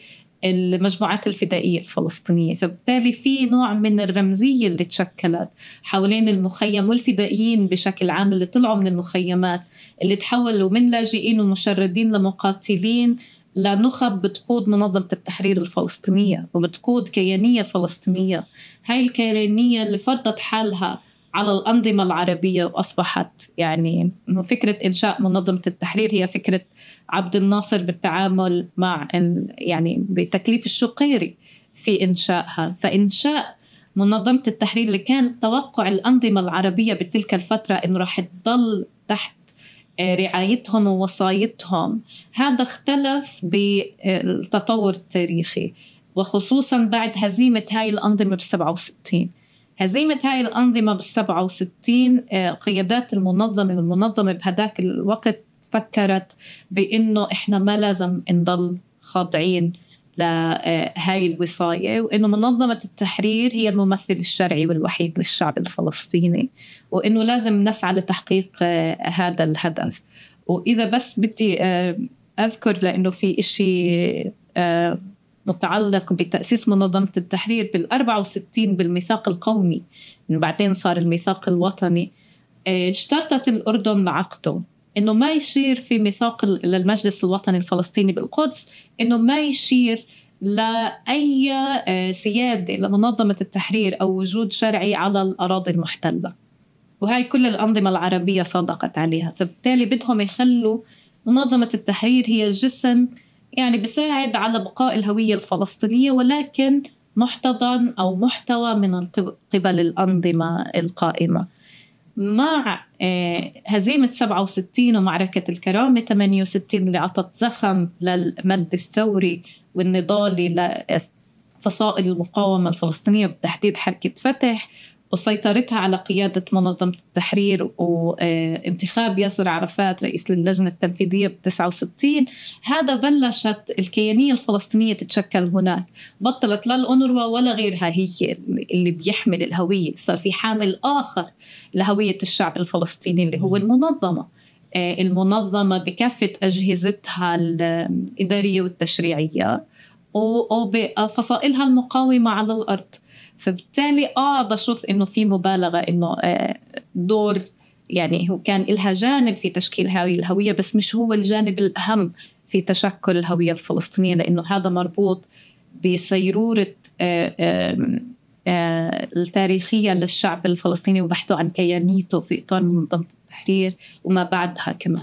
A: المجموعات الفدائية الفلسطينية فبالتالي في نوع من الرمزية اللي تشكلت حوالين المخيم والفدائيين بشكل عام اللي طلعوا من المخيمات اللي تحولوا من لاجئين ومشردين لمقاتلين لنخب بتقود منظمة التحرير الفلسطينية وبتقود كيانية فلسطينية هاي الكيانية اللي فرضت حالها على الأنظمة العربية وأصبحت يعني فكرة إنشاء منظمة التحرير هي فكرة عبد الناصر بالتعامل مع يعني بتكليف الشقيري في إنشائها فإنشاء منظمة التحرير اللي كان توقع الأنظمة العربية بتلك الفترة إنه راح تضل تحت آه، رعايتهم ووصايتهم هذا اختلف بالتطور التاريخي وخصوصا بعد هزيمة هاي الأنظمة بال 67 هزيمة هاي الأنظمة بال 67 آه، قيادات المنظمة والمنظمة بهداك الوقت فكرت بإنه إحنا ما لازم نضل خاضعين لهاي آه، الوصاية وإنه منظمة التحرير هي الممثل الشرعي والوحيد للشعب الفلسطيني وإنه لازم نسعى لتحقيق آه، هذا الهدف وإذا بس بدي أذكر لأنه في إشي متعلق بتأسيس منظمة التحرير بال 64 بالميثاق القومي بعدين صار الميثاق الوطني آه، اشترطت الأردن لعقده انه ما يشير في ميثاق للمجلس الوطني الفلسطيني بالقدس انه ما يشير لاي آه، سياده لمنظمه التحرير او وجود شرعي على الاراضي المحتله وهي كل الانظمه العربيه صادقت عليها فبالتالي بدهم يخلوا منظمه التحرير هي جسم يعني بيساعد على بقاء الهوية الفلسطينية ولكن محتضن أو محتوى من قبل الأنظمة القائمة مع آه، هزيمة 67 ومعركة الكرامة 68 اللي أعطت زخم للمد الثوري والنضالي لفصائل المقاومة الفلسطينية بتحديد حركة فتح وسيطرتها على قيادة منظمة التحرير وانتخاب آه، ياسر عرفات رئيس للجنة التنفيذية ب 69 هذا بلشت الكيانية الفلسطينية تتشكل هناك بطلت لا الأونروا ولا غيرها هي اللي بيحمل الهوية صار في حامل آخر لهوية الشعب الفلسطيني اللي هو المنظمة آه، المنظمة بكافة أجهزتها الإدارية والتشريعية وفصائلها المقاومة على الأرض فبالتالي اه بشوف انه في مبالغه انه آه، دور يعني هو كان لها جانب في تشكيل هذه الهوية بس مش هو الجانب الأهم في تشكل الهوية الفلسطينية لأنه هذا مربوط بسيرورة آه، آه، التاريخية للشعب الفلسطيني وبحثه عن كيانيته في إطار منظمة التحرير وما بعدها كمان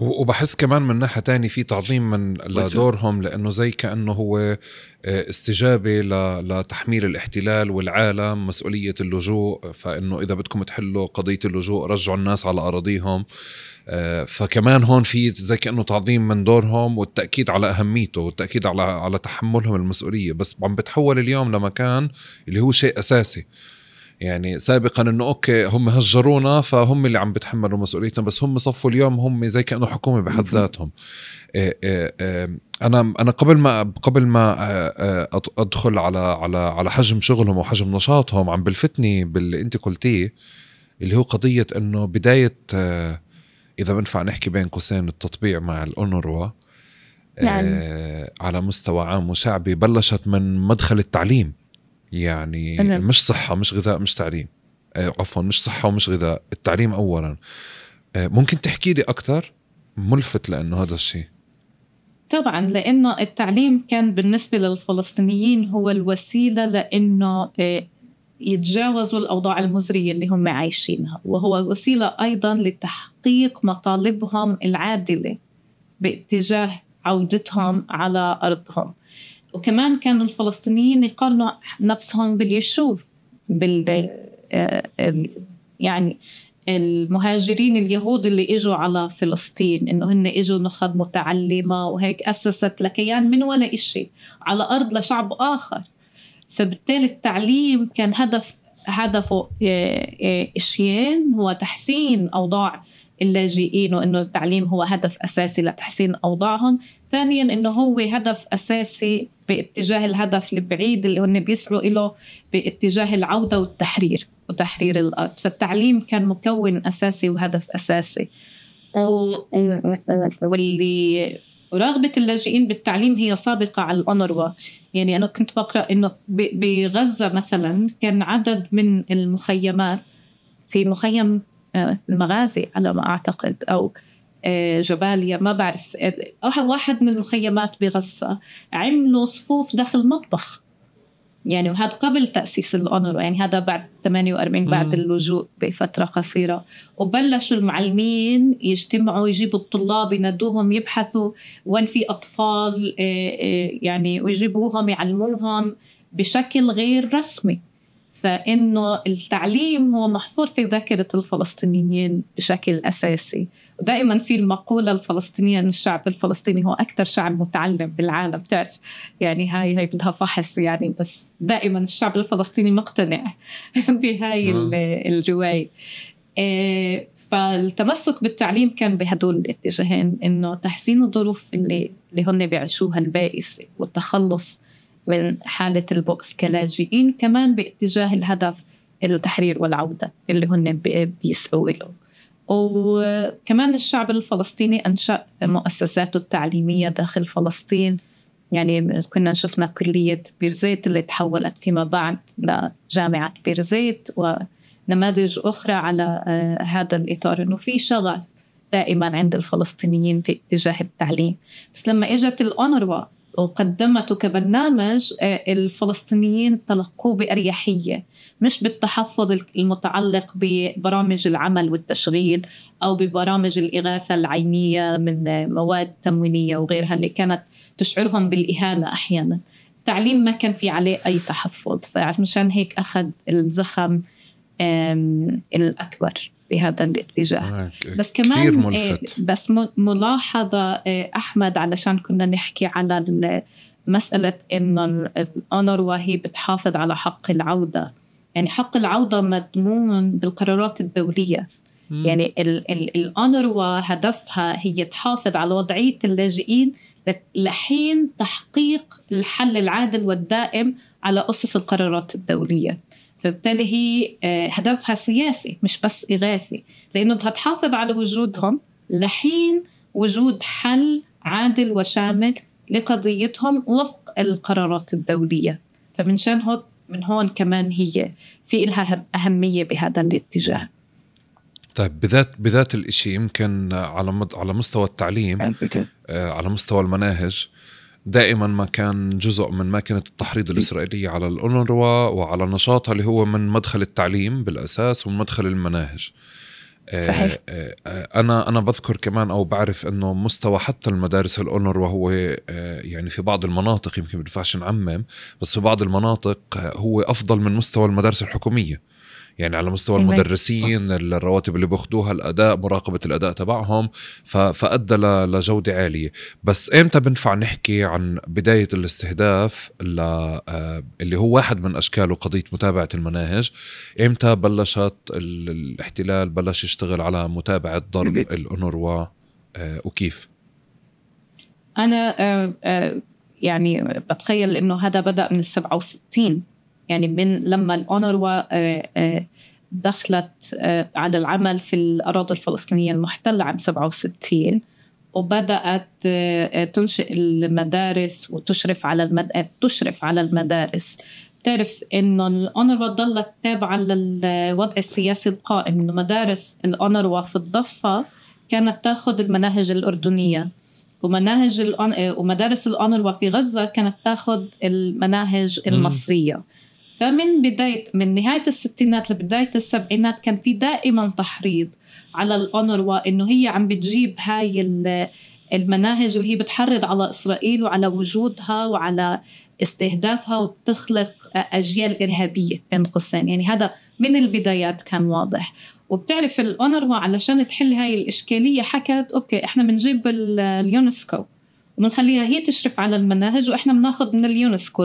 B: وبحس كمان من ناحيه تانية في تعظيم من لدورهم لانه زي كانه هو آه، استجابه لتحميل الاحتلال والعالم مسؤوليه اللجوء فانه اذا بدكم تحلوا قضيه اللجوء رجعوا الناس على اراضيهم آه، فكمان هون في زي كانه تعظيم من دورهم والتاكيد على اهميته والتاكيد على على تحملهم المسؤوليه بس عم بتحول اليوم لمكان اللي هو شيء اساسي يعني سابقا انه اوكي هم هجرونا فهم اللي عم بتحملوا مسؤوليتنا بس هم صفوا اليوم هم زي كانه حكومه بحد ذاتهم إيه، إيه، إيه، انا انا قبل ما قبل ما آه، آه، ادخل على على على حجم شغلهم وحجم نشاطهم عم بلفتني باللي انت قلتيه اللي هو قضيه انه بدايه آه، اذا بنفع نحكي بين قوسين التطبيع مع الاونروا يعني. على مستوى عام وشعبي بلشت من مدخل التعليم يعني أنا. مش صحه مش غذاء مش تعليم آه، عفوا مش صحه ومش غذاء التعليم اولا آه، ممكن تحكي لي اكثر ملفت لانه هذا الشيء
A: طبعا لانه التعليم كان بالنسبه للفلسطينيين هو الوسيله لانه آه، يتجاوزوا الأوضاع المزرية اللي هم عايشينها وهو وسيلة أيضا لتحقيق مطالبهم العادلة باتجاه عودتهم على أرضهم وكمان كانوا الفلسطينيين يقارنوا نفسهم باليشوف بال آه، آه، يعني المهاجرين اليهود اللي اجوا على فلسطين انه هن اجوا نخب متعلمه وهيك اسست لكيان من ولا شيء على ارض لشعب اخر فبالتالي التعليم كان هدف هدفه آه، اشيين هو تحسين أوضاع اللاجئين وانه التعليم هو هدف اساسي لتحسين اوضاعهم ثانيا انه هو هدف اساسي باتجاه الهدف البعيد اللي هن بيسعوا له باتجاه العوده والتحرير وتحرير الارض فالتعليم كان مكون اساسي وهدف اساسي واللي ورغبة اللاجئين بالتعليم هي سابقة على الأونروا يعني أنا كنت بقرأ أنه بغزة مثلا كان عدد من المخيمات في مخيم آه، المغازي على ما أعتقد أو آه، جباليا ما بعرف آه، واحد من المخيمات بغزة عملوا صفوف داخل مطبخ يعني وهذا قبل تأسيس الأونروا يعني هذا بعد 48 بعد اللجوء بفترة قصيرة وبلشوا المعلمين يجتمعوا يجيبوا الطلاب ينادوهم يبحثوا وين في أطفال يعني ويجيبوهم يعلموهم بشكل غير رسمي فإنه التعليم هو محفور في ذاكرة الفلسطينيين بشكل أساسي ودائما في المقولة الفلسطينية أن الشعب الفلسطيني هو أكثر شعب متعلم بالعالم بتعرف يعني هاي هاي بدها فحص يعني بس دائما الشعب الفلسطيني مقتنع بهاي الرواية آه، فالتمسك بالتعليم كان بهدول الاتجاهين انه تحسين الظروف اللي اللي هن بيعيشوها البائسه والتخلص من حالة البؤس كلاجئين كمان باتجاه الهدف التحرير والعودة اللي هن بيسعوا له وكمان الشعب الفلسطيني أنشأ مؤسساته التعليمية داخل فلسطين يعني كنا شفنا كلية بيرزيت اللي تحولت فيما بعد لجامعة بيرزيت ونماذج أخرى على آه، هذا الإطار إنه في شغف دائما عند الفلسطينيين في اتجاه التعليم بس لما اجت الأونروا وقدمته كبرنامج آه، الفلسطينيين تلقوه بأريحية مش بالتحفظ المتعلق ببرامج العمل والتشغيل أو ببرامج الإغاثة العينية من مواد تموينية وغيرها اللي كانت تشعرهم بالإهانة أحيانا التعليم ما كان في عليه أي تحفظ فعشان هيك أخذ الزخم الأكبر بهذا الاتجاه آه، بس كمان آه، بس ملاحظة آه، أحمد علشان كنا نحكي على مسألة إنه الأونروا هي بتحافظ على حق العودة يعني حق العودة مضمون بالقرارات الدولية مم. يعني الأونروا هدفها هي تحافظ على وضعية اللاجئين لحين تحقيق الحل العادل والدائم على أسس القرارات الدولية فبالتالي هي آه، هدفها سياسي مش بس إغاثي لأنه بدها تحافظ على وجودهم لحين وجود حل عادل وشامل لقضيتهم وفق القرارات الدولية فمن شان هون من هون كمان هي في لها أهمية بهذا الاتجاه
B: طيب بذات بذات الشيء يمكن على مد على مستوى التعليم آه، على مستوى المناهج دائما ما كان جزء من ماكينة التحريض إيه. الإسرائيلية على الأونروا وعلى نشاطها اللي هو من مدخل التعليم بالأساس ومن مدخل المناهج آه، صحيح. آه، آه، انا انا بذكر كمان او بعرف انه مستوى حتى المدارس الاونر وهو يعني في بعض المناطق يمكن ما نعمم بس في بعض المناطق هو افضل من مستوى المدارس الحكوميه يعني على مستوى المدرسين الرواتب اللي بياخذوها الاداء مراقبه الاداء تبعهم فادى لجوده عاليه بس امتى بنفع نحكي عن بدايه الاستهداف آه، اللي هو واحد من اشكاله قضيه متابعه المناهج امتى بلشت الاحتلال بلش يشتغل على متابعه ضرب الانوروا آه، وكيف
A: انا آه، يعني بتخيل انه هذا بدا من ال 67 يعني من لما الأونروا آه، آه، دخلت آه، على العمل في الأراضي الفلسطينية المحتلة عام 67 وبدأت تنشئ المدارس وتشرف على المد... تشرف على المدارس بتعرف انه الاونروا ضلت تابعه للوضع السياسي القائم انه مدارس الاونروا في الضفه كانت تاخذ المناهج الاردنيه ومناهج الأون... ومدارس الاونروا في غزه كانت تاخذ المناهج المصريه فمن بداية من نهاية الستينات لبداية السبعينات كان في دائما تحريض على الأونروا إنه هي عم بتجيب هاي المناهج اللي هي بتحرض على إسرائيل وعلى وجودها وعلى استهدافها وبتخلق أجيال إرهابية بين قوسين يعني هذا من البدايات كان واضح وبتعرف الأونروا علشان تحل هاي الإشكالية حكت أوكي إحنا بنجيب اليونسكو وبنخليها هي تشرف على المناهج واحنا بناخذ من اليونسكو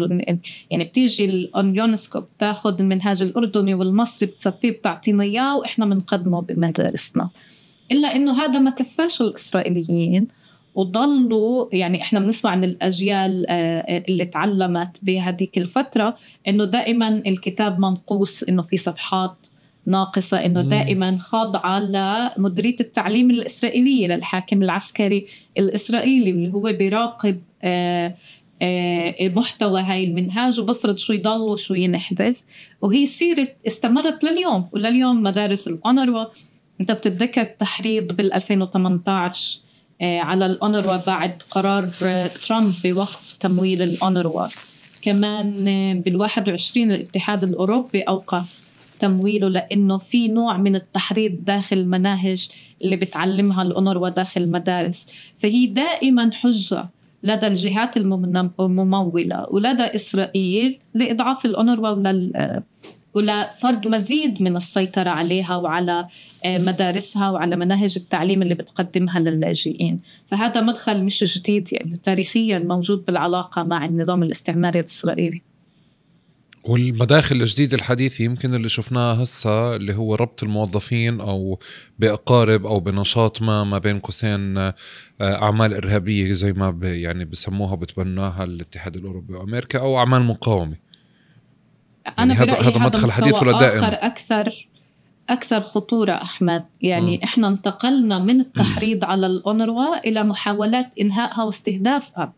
A: يعني بتيجي اليونسكو بتاخذ المنهاج الاردني والمصري بتصفيه بتعطينا اياه واحنا بنقدمه بمدارسنا الا انه هذا ما كفاش الاسرائيليين وضلوا يعني احنا بنسمع عن الاجيال آه، آه، اللي تعلمت بهذيك الفتره انه دائما الكتاب منقوص انه في صفحات ناقصة إنه دائما خاضعة لمديرية التعليم الإسرائيلية للحاكم العسكري الإسرائيلي اللي هو بيراقب آه، آه، محتوى هاي المنهاج وبفرض شو يضل وشو ينحدث وهي سيرة استمرت لليوم ولليوم مدارس الأونروا أنت بتتذكر التحريض بال 2018 آه، على الأونروا بعد قرار ترامب بوقف تمويل الأونروا كمان بال 21 الاتحاد الأوروبي أوقف تمويله لانه في نوع من التحريض داخل المناهج اللي بتعلمها الانروا وداخل المدارس فهي دائما حجه لدى الجهات الممولة ولدى إسرائيل لإضعاف الأونروا ولل ولفرض مزيد من السيطرة عليها وعلى آه، مدارسها وعلى مناهج التعليم اللي بتقدمها للاجئين فهذا مدخل مش جديد يعني تاريخيا موجود بالعلاقة مع النظام الاستعماري الإسرائيلي
B: والمداخل الجديدة الحديثة يمكن اللي شفناها هسا اللي هو ربط الموظفين أو بأقارب أو بنشاط ما ما بين قوسين آه، أعمال إرهابية زي ما يعني بسموها بتبناها الاتحاد الأوروبي وأمريكا أو أعمال مقاومة أنا يعني هذا مدخل حديث ولا دائم آخر
A: أكثر أكثر خطورة أحمد يعني م. إحنا انتقلنا من التحريض على الأونروا إلى محاولات إنهائها واستهدافها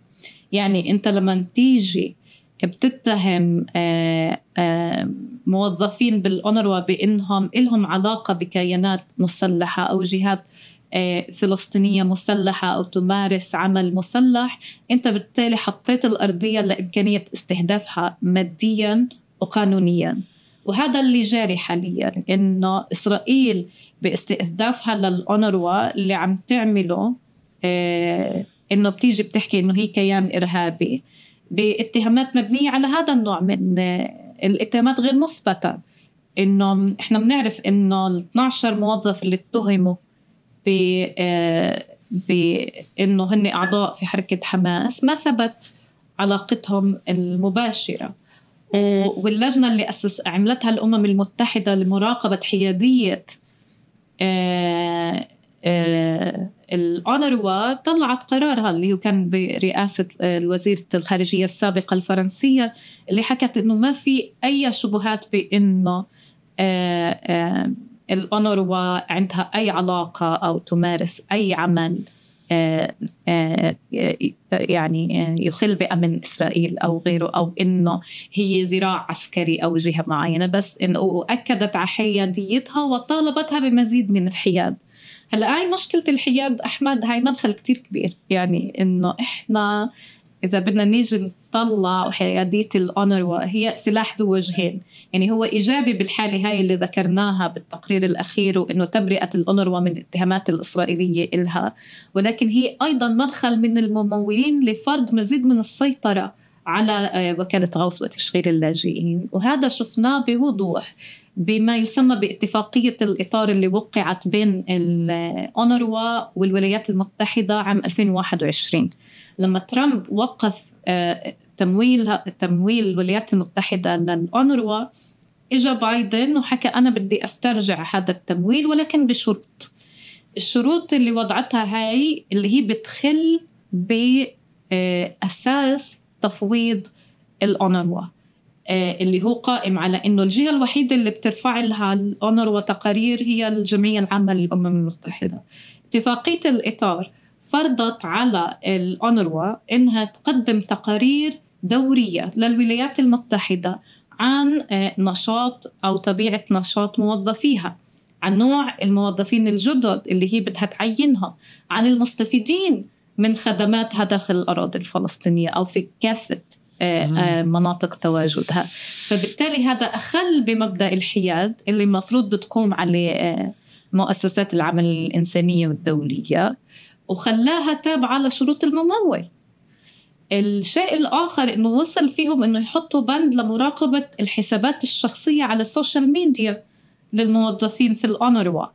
A: يعني أنت لما تيجي بتتهم آه، آه، موظفين بالأونروا بأنهم إلهم علاقة بكيانات مسلحة أو جهات آه، فلسطينية مسلحة أو تمارس عمل مسلح أنت بالتالي حطيت الأرضية لإمكانية استهدافها ماديا وقانونيا وهذا اللي جاري حاليا انه اسرائيل باستهدافها للاونروا اللي عم تعمله انه بتيجي بتحكي انه هي كيان ارهابي باتهامات مبنيه على هذا النوع من آه، الاتهامات غير مثبته انه احنا بنعرف انه ال 12 موظف اللي اتهموا ب آه، بانه هن اعضاء في حركه حماس ما ثبت علاقتهم المباشره واللجنه اللي اسس عملتها الامم المتحده لمراقبه حياديه آه، آه، الأونروا طلعت قرارها اللي هو كان برئاسة آه، الوزيرة الخارجية السابقة الفرنسية اللي حكت إنه ما في أي شبهات بإنه آه، الأونروا عندها أي علاقة أو تمارس أي عمل يعني يخل بأمن إسرائيل أو غيره أو إنه هي ذراع عسكري أو جهة معينة بس إنه أكدت على حياديتها وطالبتها بمزيد من الحياد هلا هاي مشكله الحياد احمد هاي مدخل كتير كبير يعني انه احنا اذا بدنا نيجي نطلع حياديه الاونروا هي سلاح ذو وجهين يعني هو ايجابي بالحاله هاي اللي ذكرناها بالتقرير الاخير وانه تبرئه الاونروا من الاتهامات الاسرائيليه الها ولكن هي ايضا مدخل من الممولين لفرض مزيد من السيطره على آه، وكاله غوث وتشغيل اللاجئين وهذا شفناه بوضوح بما يسمى باتفاقية الإطار اللي وقعت بين الأونروا والولايات المتحدة عام 2021 لما ترامب وقف آه، تمويل تمويل الولايات المتحدة للأونروا إجا بايدن وحكى أنا بدي أسترجع هذا التمويل ولكن بشروط الشروط اللي وضعتها هاي اللي هي بتخل بأساس تفويض الأونروا آه، اللي هو قائم على انه الجهه الوحيده اللي بترفع لها الاونر وتقارير هي الجمعيه العامه للامم المتحده. اتفاقيه الاطار فرضت على الاونروا انها تقدم تقارير دوريه للولايات المتحده عن آه، نشاط او طبيعه نشاط موظفيها. عن نوع الموظفين الجدد اللي هي بدها تعينها عن المستفيدين من خدماتها داخل الأراضي الفلسطينية أو في كافة آه، آه، مناطق تواجدها فبالتالي هذا أخل بمبدأ الحياد اللي المفروض بتقوم عليه آه، مؤسسات العمل الإنسانية والدولية وخلاها تابعة لشروط الممول الشيء الآخر إنه وصل فيهم إنه يحطوا بند لمراقبة الحسابات الشخصية على السوشيال ميديا للموظفين في الأنروا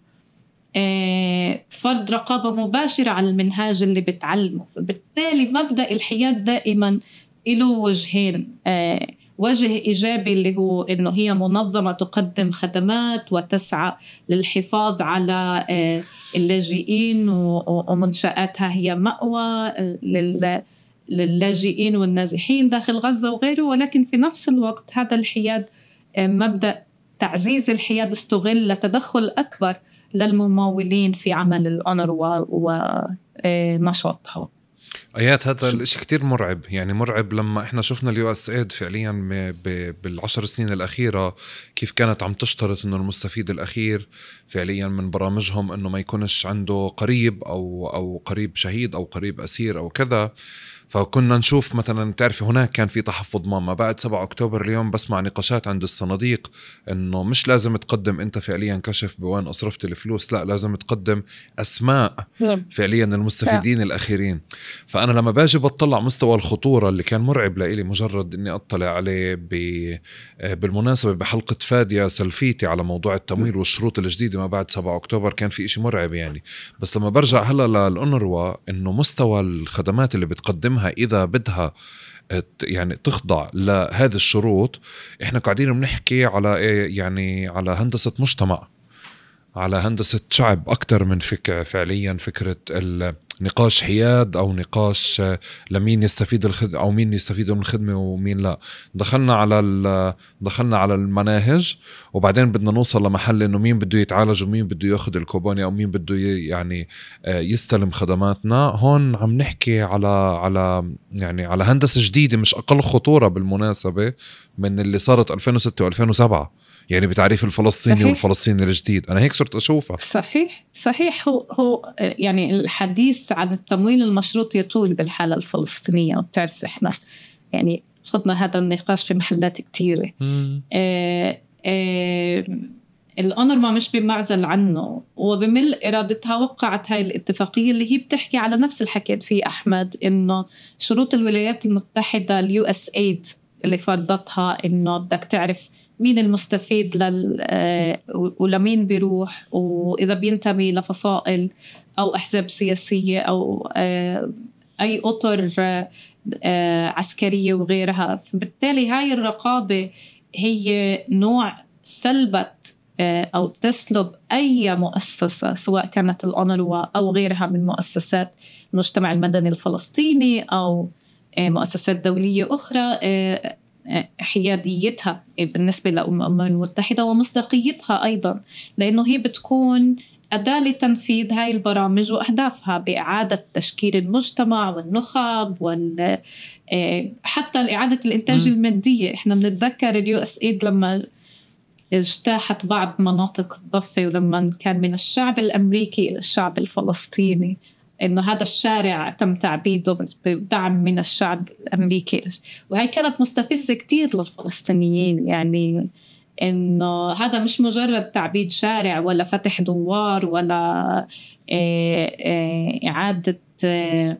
A: فرض رقابة مباشرة على المنهاج اللي بتعلمه فبالتالي مبدأ الحياد دائما له وجهين آه، وجه ايجابي اللي هو انه هي منظمه تقدم خدمات وتسعى للحفاظ على آه، اللاجئين ومنشاتها هي ماوى آه، للاجئين والنازحين داخل غزه وغيره ولكن في نفس الوقت هذا الحياد مبدا تعزيز الحياد استغل لتدخل اكبر للممولين في عمل الاونروا ونشاطها
B: ايات هذا الشيء كتير مرعب يعني مرعب لما احنا شفنا اليو اس ايد فعليا بالعشر سنين الاخيره كيف كانت عم تشترط انه المستفيد الاخير فعليا من برامجهم انه ما يكونش عنده قريب او او قريب شهيد او قريب اسير او كذا فكنا نشوف مثلا تعرفي هناك كان في تحفظ ماما بعد 7 اكتوبر اليوم بسمع نقاشات عند الصناديق انه مش لازم تقدم انت فعليا كشف بوين اصرفت الفلوس لا لازم تقدم اسماء نعم. فعليا المستفيدين الاخيرين فانا لما باجي بطلع مستوى الخطوره اللي كان مرعب لإلي مجرد اني اطلع عليه بالمناسبه بحلقه فاديه سلفيتي على موضوع التمويل نعم. والشروط الجديده ما بعد 7 اكتوبر كان في شيء مرعب يعني بس لما برجع هلا للانروا انه مستوى الخدمات اللي بتقدمها قدامها اذا بدها آه، يعني تخضع لهذه الشروط احنا قاعدين بنحكي على إيه، يعني على هندسه مجتمع على هندسة شعب أكثر من فك فعليا فكرة نقاش حياد أو نقاش آه، لمين يستفيد الخد أو مين يستفيد من الخدمة ومين لا دخلنا على دخلنا على المناهج وبعدين بدنا نوصل لمحل إنه مين بده يتعالج ومين بده ياخذ الكوبوني أو مين بده يعني آه، يستلم خدماتنا هون عم نحكي على على يعني على هندسة جديدة مش أقل خطورة بالمناسبة من اللي صارت 2006 و2007 يعني بتعريف الفلسطيني صحيح. والفلسطيني الجديد انا هيك صرت اشوفها صحيح
A: صحيح هو هو يعني الحديث عن التمويل المشروط يطول بالحاله الفلسطينيه وبتعرف احنا يعني خضنا هذا النقاش في محلات كثيره آه آه مش بمعزل عنه وبمل إرادتها وقعت هاي الاتفاقية اللي هي بتحكي على نفس الحكي في أحمد إنه شروط الولايات المتحدة اليو اس ايد اللي فرضتها انه بدك تعرف مين المستفيد لل آه، ولمين بيروح واذا بينتمي لفصائل او احزاب سياسيه او آه، اي اطر آه، عسكريه وغيرها فبالتالي هاي الرقابه هي نوع سلبت او تسلب اي مؤسسه سواء كانت الانروا او غيرها من مؤسسات المجتمع المدني الفلسطيني او آه، مؤسسات دولية أخرى آه، آه، حياديتها بالنسبة للأمم المتحدة ومصداقيتها أيضا لأنه هي بتكون أداة لتنفيذ هاي البرامج وأهدافها بإعادة تشكيل المجتمع والنخب وال حتى إعادة الإنتاج م. المادية إحنا بنتذكر اليو اس ايد لما اجتاحت بعض مناطق الضفة ولما كان من الشعب الأمريكي إلى الشعب الفلسطيني انه هذا الشارع تم تعبيده بدعم من الشعب الامريكي وهي كانت مستفزه كثير للفلسطينيين يعني انه هذا مش مجرد تعبيد شارع ولا فتح دوار ولا آه، آه، اعاده آه،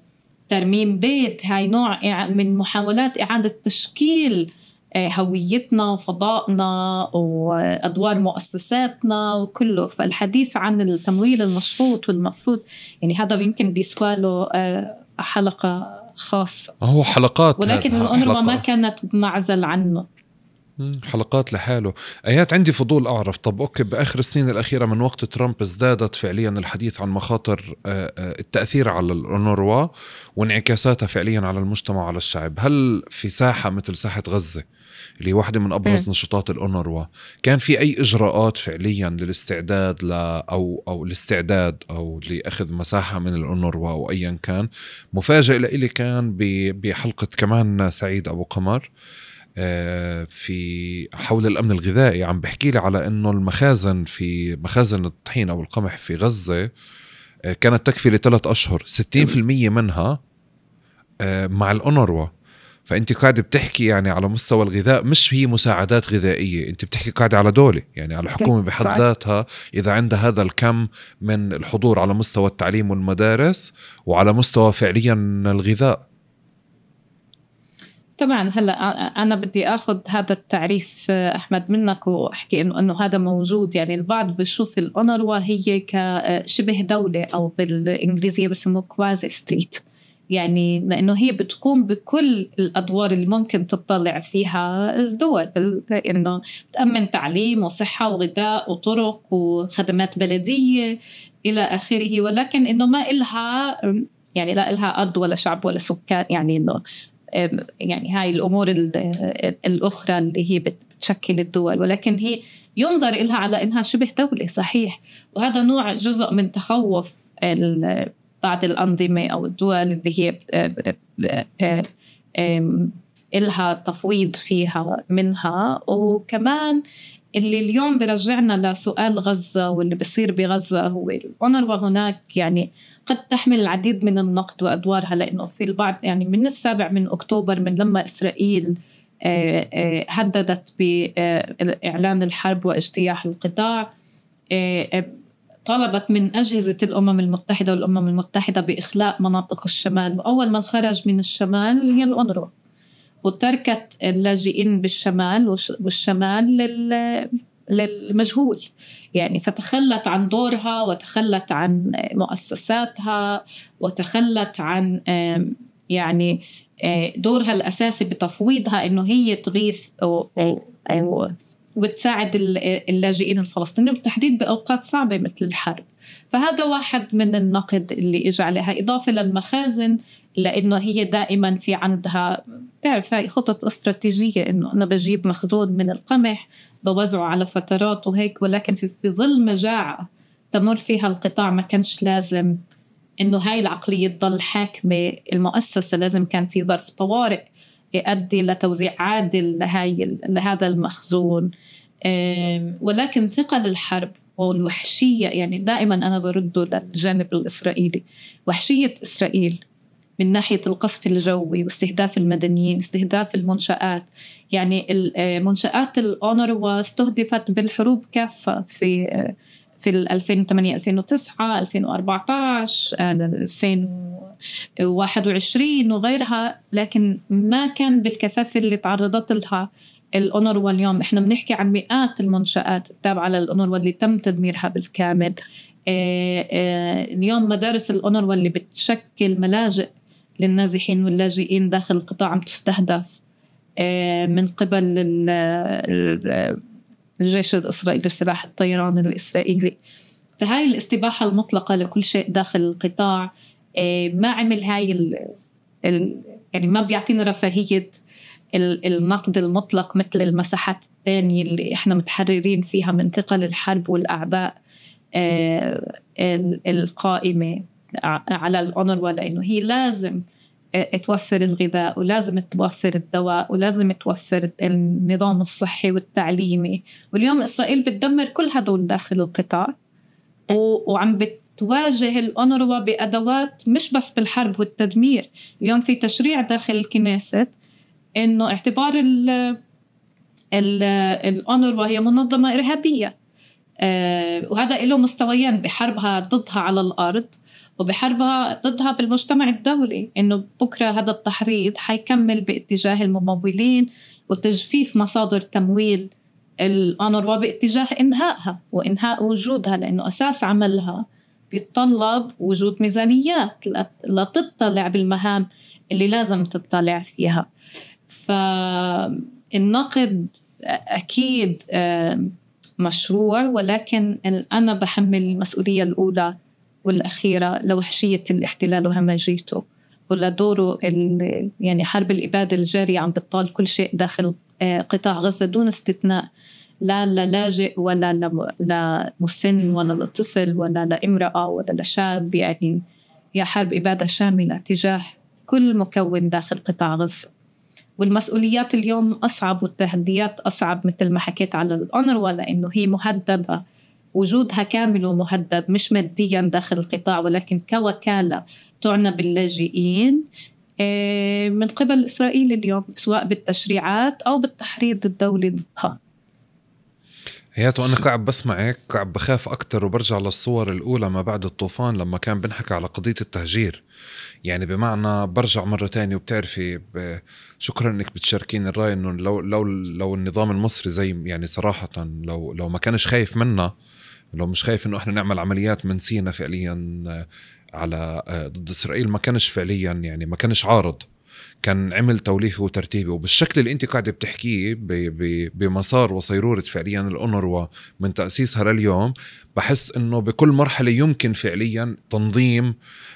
A: ترميم بيت هاي نوع من محاولات اعاده تشكيل آه، هويتنا وفضائنا وادوار مؤسساتنا وكله فالحديث عن التمويل المشروط والمفروض يعني هذا يمكن بيسواله آه، حلقه خاصه
B: هو حلقات ولكن الانرما ما
A: كانت معزل عنه
B: حلقات لحاله ايات عندي فضول اعرف طب اوكي باخر السنين الاخيره من وقت ترامب ازدادت فعليا الحديث عن مخاطر آه، آه، التاثير على الانوروا وانعكاساتها فعليا على المجتمع وعلى الشعب هل في ساحه مثل ساحه غزه اللي واحدة من أبرز نشاطات الأونروا كان في أي إجراءات فعليا للاستعداد ل أو أو الاستعداد أو لأخذ مساحة من الأونروا أو أيا كان مفاجئ لإلي كان بحلقة كمان سعيد أبو قمر آه، في حول الامن الغذائي عم بحكي لي على انه المخازن في مخازن الطحين او القمح في غزه آه، كانت تكفي لثلاث اشهر 60% منها آه، مع الأونروا فانت قاعده بتحكي يعني على مستوى الغذاء مش هي مساعدات غذائيه انت بتحكي قاعده على دوله يعني على الحكومه بحد ذاتها اذا عندها هذا الكم من الحضور على مستوى التعليم والمدارس وعلى مستوى فعليا الغذاء
A: طبعا هلا انا بدي اخذ هذا التعريف آه، احمد منك واحكي انه انه هذا موجود يعني البعض بشوف الاونروا هي كشبه آه، دوله او بالانجليزيه بسموه كوازي ستريت يعني لانه هي بتقوم بكل الادوار اللي ممكن تطلع فيها الدول انه بتامن تعليم وصحه وغذاء وطرق وخدمات بلديه الى اخره ولكن انه ما الها يعني لا إلها أرض ولا شعب ولا سكان يعني إنه يعني هاي الامور الاخرى اللي هي بتشكل الدول ولكن هي ينظر لها على انها شبه دوله صحيح وهذا نوع جزء من تخوف بعض الانظمه او الدول اللي هي إلها تفويض فيها منها وكمان اللي اليوم برجعنا لسؤال غزة واللي بصير بغزة هو الأونروا هناك يعني قد تحمل العديد من النقد وادوارها لانه في البعض يعني من السابع من اكتوبر من لما اسرائيل آه، آه، هددت باعلان آه، الحرب واجتياح القطاع طلبت من أجهزة الأمم المتحدة والأمم المتحدة بإخلاء مناطق الشمال وأول من خرج من الشمال هي الأونروا وتركت اللاجئين بالشمال والشمال لل... للمجهول يعني فتخلت عن دورها وتخلت عن مؤسساتها وتخلت عن يعني آه، دورها الأساسي بتفويضها إنه هي تغيث أيوة. وتساعد اللاجئين الفلسطينيين بالتحديد بأوقات صعبة مثل الحرب فهذا واحد من النقد اللي إجى عليها إضافة للمخازن لانه هي دائما في عندها بتعرف هاي خطط استراتيجيه انه انا بجيب مخزون من القمح بوزعه على فترات وهيك ولكن في, في ظل مجاعه تمر فيها القطاع ما كانش لازم انه هاي العقليه تضل حاكمه المؤسسه لازم كان في ظرف طوارئ يؤدي لتوزيع عادل لهاي لهذا المخزون ولكن ثقل الحرب والوحشيه يعني دائما انا برده للجانب الاسرائيلي وحشيه اسرائيل من ناحية القصف الجوي واستهداف المدنيين استهداف المنشآت يعني آه، منشآت الأونروا استهدفت بالحروب كافة في آه، في 2008 2009 2014 2021 وغيرها لكن ما كان بالكثافه اللي تعرضت لها الأونروا اليوم احنا بنحكي عن مئات المنشآت التابعة للأونروا اللي تم تدميرها بالكامل آه، اليوم مدارس الأونروا اللي بتشكل ملاجئ للنازحين واللاجئين داخل القطاع عم تستهدف آه، من قبل آه، الجيش الإسرائيلي سلاح الطيران الإسرائيلي فهاي الاستباحة المطلقة لكل شيء داخل القطاع آه، ما عمل هاي ال الـ يعني ما بيعطينا رفاهية النقد المطلق مثل المساحات الثانية اللي احنا متحررين فيها من ثقل الحرب والأعباء القائمة على الأونروا لأنه هي لازم آه، توفر الغذاء ولازم توفر الدواء ولازم توفر النظام الصحي والتعليمي واليوم إسرائيل بتدمر كل هدول داخل القطاع وعم بتواجه الأونروا بأدوات مش بس بالحرب والتدمير اليوم في تشريع داخل الكنيست إنه اعتبار الأونروا هي منظمة إرهابية آه، وهذا له مستويين بحربها ضدها على الأرض وبحربها ضدها بالمجتمع الدولي إنه بكرة هذا التحريض حيكمل باتجاه الممولين وتجفيف مصادر تمويل الأنروا باتجاه إنهائها وإنهاء وجودها لأنه أساس عملها بيتطلب وجود ميزانيات لتطلع بالمهام اللي لازم تطلع فيها فالنقد أكيد مشروع ولكن أنا بحمل المسؤولية الأولى والأخيرة لوحشية الاحتلال وهمجيته ولدوره يعني حرب الإبادة الجارية عم بتطال كل شيء داخل آه، قطاع غزة دون استثناء لا للاجئ ولا لمسن ولا لطفل ولا لامرأة ولا لشاب يعني هي حرب إبادة شاملة تجاه كل مكون داخل قطاع غزة والمسؤوليات اليوم أصعب والتحديات أصعب مثل ما حكيت على الأونروا لأنه هي مهددة وجودها كامل ومهدد مش ماديا داخل القطاع ولكن كوكالة تعنى باللاجئين آه، من قبل إسرائيل اليوم سواء بالتشريعات أو بالتحريض الدولي ضدها
B: هياتو انا قاعد بسمعك قاعد بخاف اكثر وبرجع للصور الاولى ما بعد الطوفان لما كان بنحكى على قضيه التهجير يعني بمعنى برجع مره تانية وبتعرفي آه، شكرا انك بتشاركين الراي انه لو لو لو النظام المصري زي يعني صراحه لو لو ما كانش خايف منا لو مش خايف انه احنا نعمل عمليات من سينا فعليا آه، على آه، ضد اسرائيل ما كانش فعليا يعني ما كانش عارض كان عمل توليفي وترتيبي وبالشكل اللي انت قاعده بتحكيه بمسار وصيروره فعليا الأونروا من تاسيسها لليوم بحس انه بكل مرحله يمكن فعليا تنظيم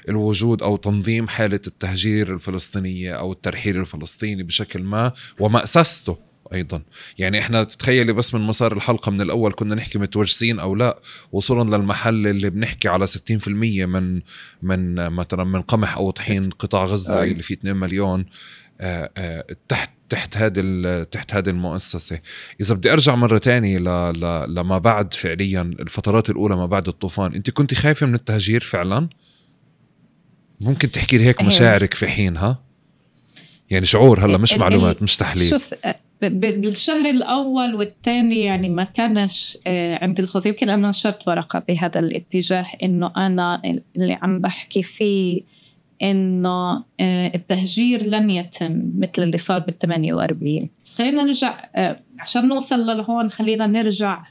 B: الوجود او تنظيم حاله التهجير الفلسطينيه او الترحيل الفلسطيني بشكل ما ومأسسته ايضا يعني احنا تتخيلي بس من مسار الحلقه من الاول كنا نحكي متوجسين او لا وصولا للمحل اللي بنحكي على 60% من من مثلا من قمح او طحين أيوة. قطاع غزه آه. اللي فيه 2 مليون آآ آه، آآ آه، تحت تحت هذه تحت هذه المؤسسه اذا بدي ارجع مره تانية ل... ل... لما بعد فعليا الفترات الاولى ما بعد الطوفان انت كنت خايفه من التهجير فعلا ممكن تحكي لي هيك أيوة. مشاعرك في حينها يعني شعور هلا مش معلومات مش تحليل شوف
A: آه، بالشهر الأول والثاني يعني ما كانش آه، عند الخوف يمكن أنا نشرت ورقة بهذا الاتجاه إنه أنا اللي عم بحكي فيه إنه آه، التهجير لن يتم مثل اللي صار بال 48 بس خلينا نرجع آه، عشان نوصل لهون خلينا نرجع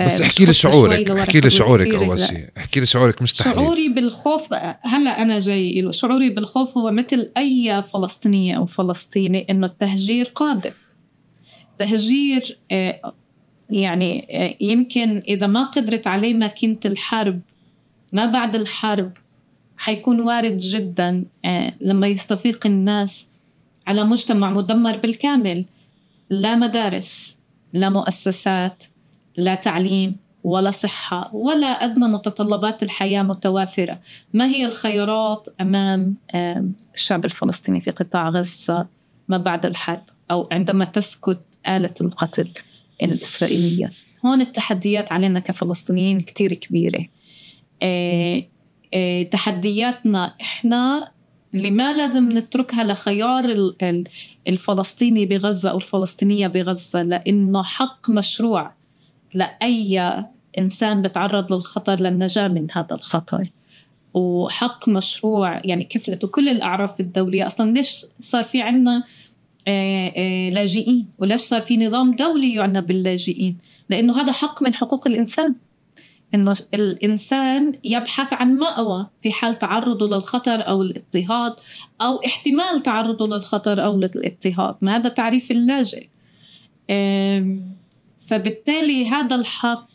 B: بس احكي لي شعورك احكي لي شعورك اول شيء احكي لي شعورك مش تحليل. شعوري
A: بالخوف هلا انا جاي له شعوري بالخوف هو مثل اي فلسطينيه او فلسطيني انه التهجير قادم تهجير آه، يعني آه، يمكن إذا ما قدرت عليه ماكينة الحرب ما بعد الحرب حيكون وارد جدا آه، لما يستفيق الناس على مجتمع مدمر بالكامل لا مدارس لا مؤسسات لا تعليم ولا صحة ولا أدنى متطلبات الحياة متوافرة ما هي الخيارات أمام الشعب الفلسطيني في قطاع غزة ما بعد الحرب أو عندما تسكت آلة القتل الإسرائيلية هون التحديات علينا كفلسطينيين كتير كبيرة آه، آه، تحدياتنا إحنا اللي ما لازم نتركها لخيار الفلسطيني بغزة أو الفلسطينية بغزة لأنه حق مشروع لأي إنسان بتعرض للخطر للنجاة من هذا الخطر وحق مشروع يعني كفلته كل الأعراف الدولية أصلا ليش صار في عنا آه، آه، لاجئين وليش صار في نظام دولي يعنى باللاجئين لأنه هذا حق من حقوق الإنسان انه الانسان يبحث عن مأوى في حال تعرضه للخطر او الاضطهاد او احتمال تعرضه للخطر او للاضطهاد، ما هذا تعريف اللاجئ. فبالتالي هذا الحق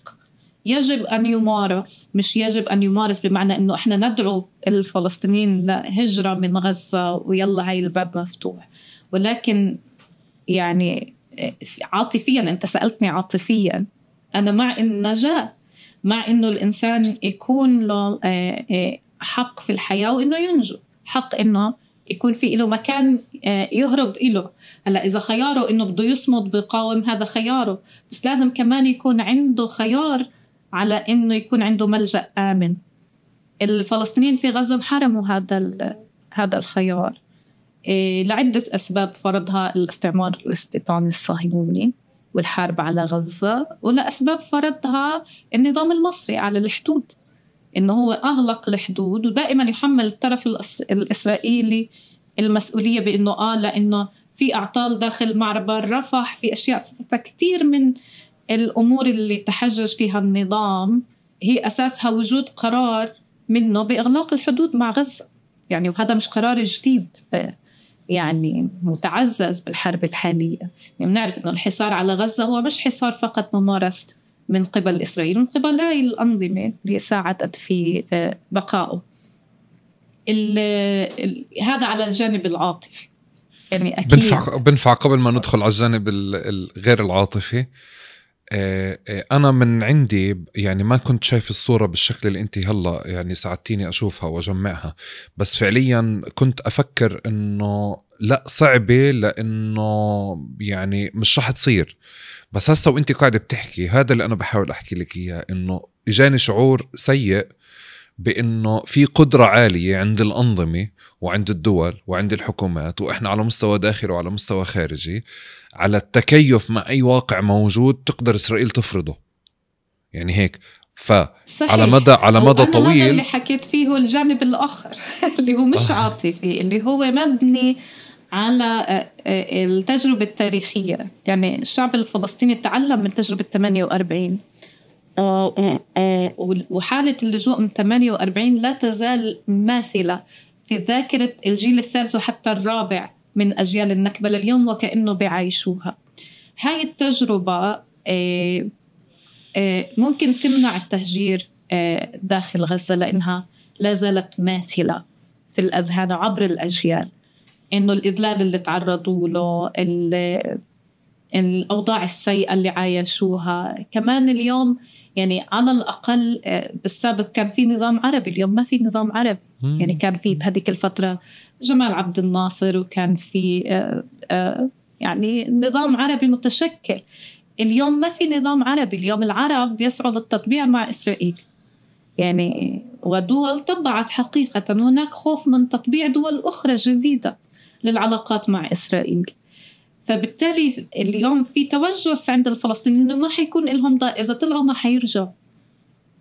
A: يجب ان يمارس، مش يجب ان يمارس بمعنى انه احنا ندعو الفلسطينيين لهجره من غزه ويلا هاي الباب مفتوح. ولكن يعني عاطفيا انت سالتني عاطفيا انا مع النجاه مع انه الانسان يكون له آه، آه، حق في الحياه وانه ينجو حق انه يكون في له مكان آه، يهرب له هلا اذا خياره انه بده يصمد بقاوم هذا خياره بس لازم كمان يكون عنده خيار على انه يكون عنده ملجا امن الفلسطينيين في غزه انحرموا هذا هذا الخيار إيه، لعدة أسباب فرضها الاستعمار الاستيطاني الصهيوني والحرب على غزة ولأسباب فرضها النظام المصري على الحدود إنه هو أغلق الحدود ودائما يحمل الطرف الإسرائيلي المسؤولية بإنه آه لأنه في أعطال داخل معبر رفح في أشياء فكتير من الأمور اللي تحجج فيها النظام هي أساسها وجود قرار منه بإغلاق الحدود مع غزة يعني وهذا مش قرار جديد يعني متعزز بالحرب الحالية يعني بنعرف أنه الحصار على غزة هو مش حصار فقط ممارس من قبل إسرائيل من قبل هاي الأنظمة اللي ساعدت في بقائه ال هذا على الجانب العاطفي يعني أكيد بنفع,
B: بنفع قبل ما ندخل على الجانب الغير العاطفي آه، آه، انا من عندي يعني ما كنت شايف الصوره بالشكل اللي انت هلا يعني ساعدتيني اشوفها واجمعها بس فعليا كنت افكر انه لا صعبه لانه يعني مش رح تصير بس هسه وانت قاعده بتحكي هذا اللي انا بحاول احكي لك اياه انه اجاني شعور سيء بانه في قدره عاليه عند الانظمه وعند الدول وعند الحكومات واحنا على مستوى داخلي وعلى مستوى خارجي على التكيف مع اي واقع موجود تقدر اسرائيل تفرضه يعني هيك ف على مدى على مدى طويل هذا اللي
A: حكيت فيه الجانب الاخر اللي هو مش آه. عاطفي اللي هو مبني على آه، آه، التجربة التاريخية يعني الشعب الفلسطيني تعلم من تجربة 48 وحالة اللجوء من 48 لا تزال ماثلة في ذاكرة الجيل الثالث وحتى الرابع من أجيال النكبة لليوم وكأنه بعيشوها هاي التجربة آه، آه، ممكن تمنع التهجير آه، داخل غزة لأنها لا زالت ماثلة في الأذهان عبر الأجيال إنه الإذلال اللي تعرضوا له الأوضاع السيئة اللي عايشوها كمان اليوم يعني على الأقل آه، بالسابق كان في نظام عربي اليوم ما في نظام عربي يعني كان في بهذيك الفترة جمال عبد الناصر وكان في آه، آه، يعني نظام عربي متشكل اليوم ما في نظام عربي اليوم العرب يصعد التطبيع مع إسرائيل يعني ودول طبعت حقيقة هناك خوف من تطبيع دول أخرى جديدة للعلاقات مع إسرائيل فبالتالي اليوم في توجس عند الفلسطينيين انه ما حيكون لهم ضاء اذا طلعوا ما حيرجعوا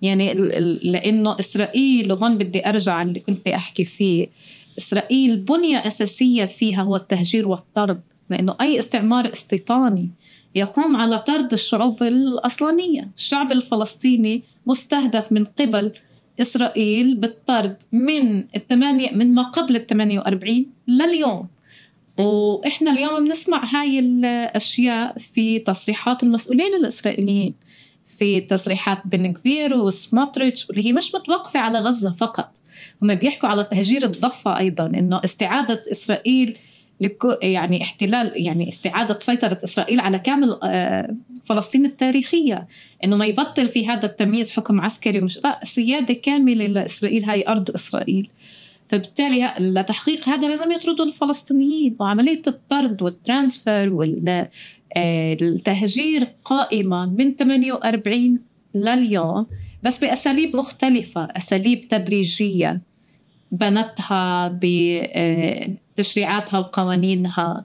A: يعني لانه اسرائيل وهون بدي ارجع اللي كنت احكي فيه اسرائيل بنيه اساسيه فيها هو التهجير والطرد لانه اي استعمار استيطاني يقوم على طرد الشعوب الاصلانيه، الشعب الفلسطيني مستهدف من قبل اسرائيل بالطرد من الثمانية من ما قبل ال 48 لليوم واحنا اليوم بنسمع هاي الاشياء في تصريحات المسؤولين الاسرائيليين في تصريحات بن كفير وسموتريتش واللي هي مش متوقفه على غزه فقط هم بيحكوا على تهجير الضفه ايضا انه استعاده اسرائيل يعني احتلال يعني استعادة سيطرة إسرائيل على كامل آه، فلسطين التاريخية إنه ما يبطل في هذا التمييز حكم عسكري مش لا سيادة كاملة لإسرائيل هاي أرض إسرائيل فبالتالي لتحقيق هذا لازم يطردوا الفلسطينيين وعملية الطرد والترانسفير والتهجير آه، قائمة من 48 لليوم بس بأساليب مختلفة أساليب تدريجية بنتها بتشريعاتها آه، وقوانينها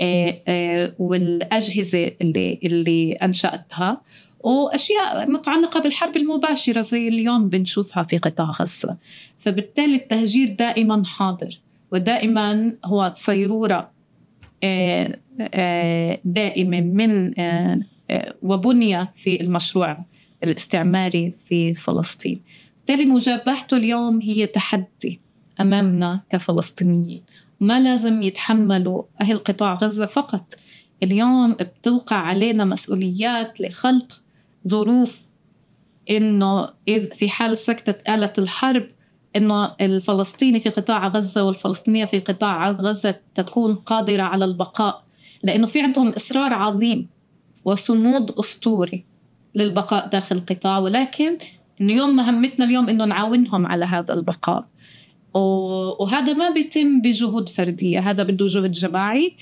A: آه، والأجهزة اللي, اللي أنشأتها واشياء متعلقه بالحرب المباشره زي اليوم بنشوفها في قطاع غزه فبالتالي التهجير دائما حاضر ودائما هو صيروره آه، آه، دائمه من آه، وبني في المشروع الاستعماري في فلسطين بالتالي مجابهته اليوم هي تحدي امامنا كفلسطينيين ما لازم يتحملوا اهل قطاع غزه فقط اليوم بتوقع علينا مسؤوليات لخلق ظروف انه في حال سكتت آلة الحرب انه الفلسطيني في قطاع غزه والفلسطينيه في قطاع غزه تكون قادره على البقاء لانه في عندهم اصرار عظيم وصمود اسطوري للبقاء داخل القطاع ولكن اليوم مهمتنا اليوم انه نعاونهم على هذا البقاء وهذا ما بيتم بجهود فرديه هذا بده جهد جماعي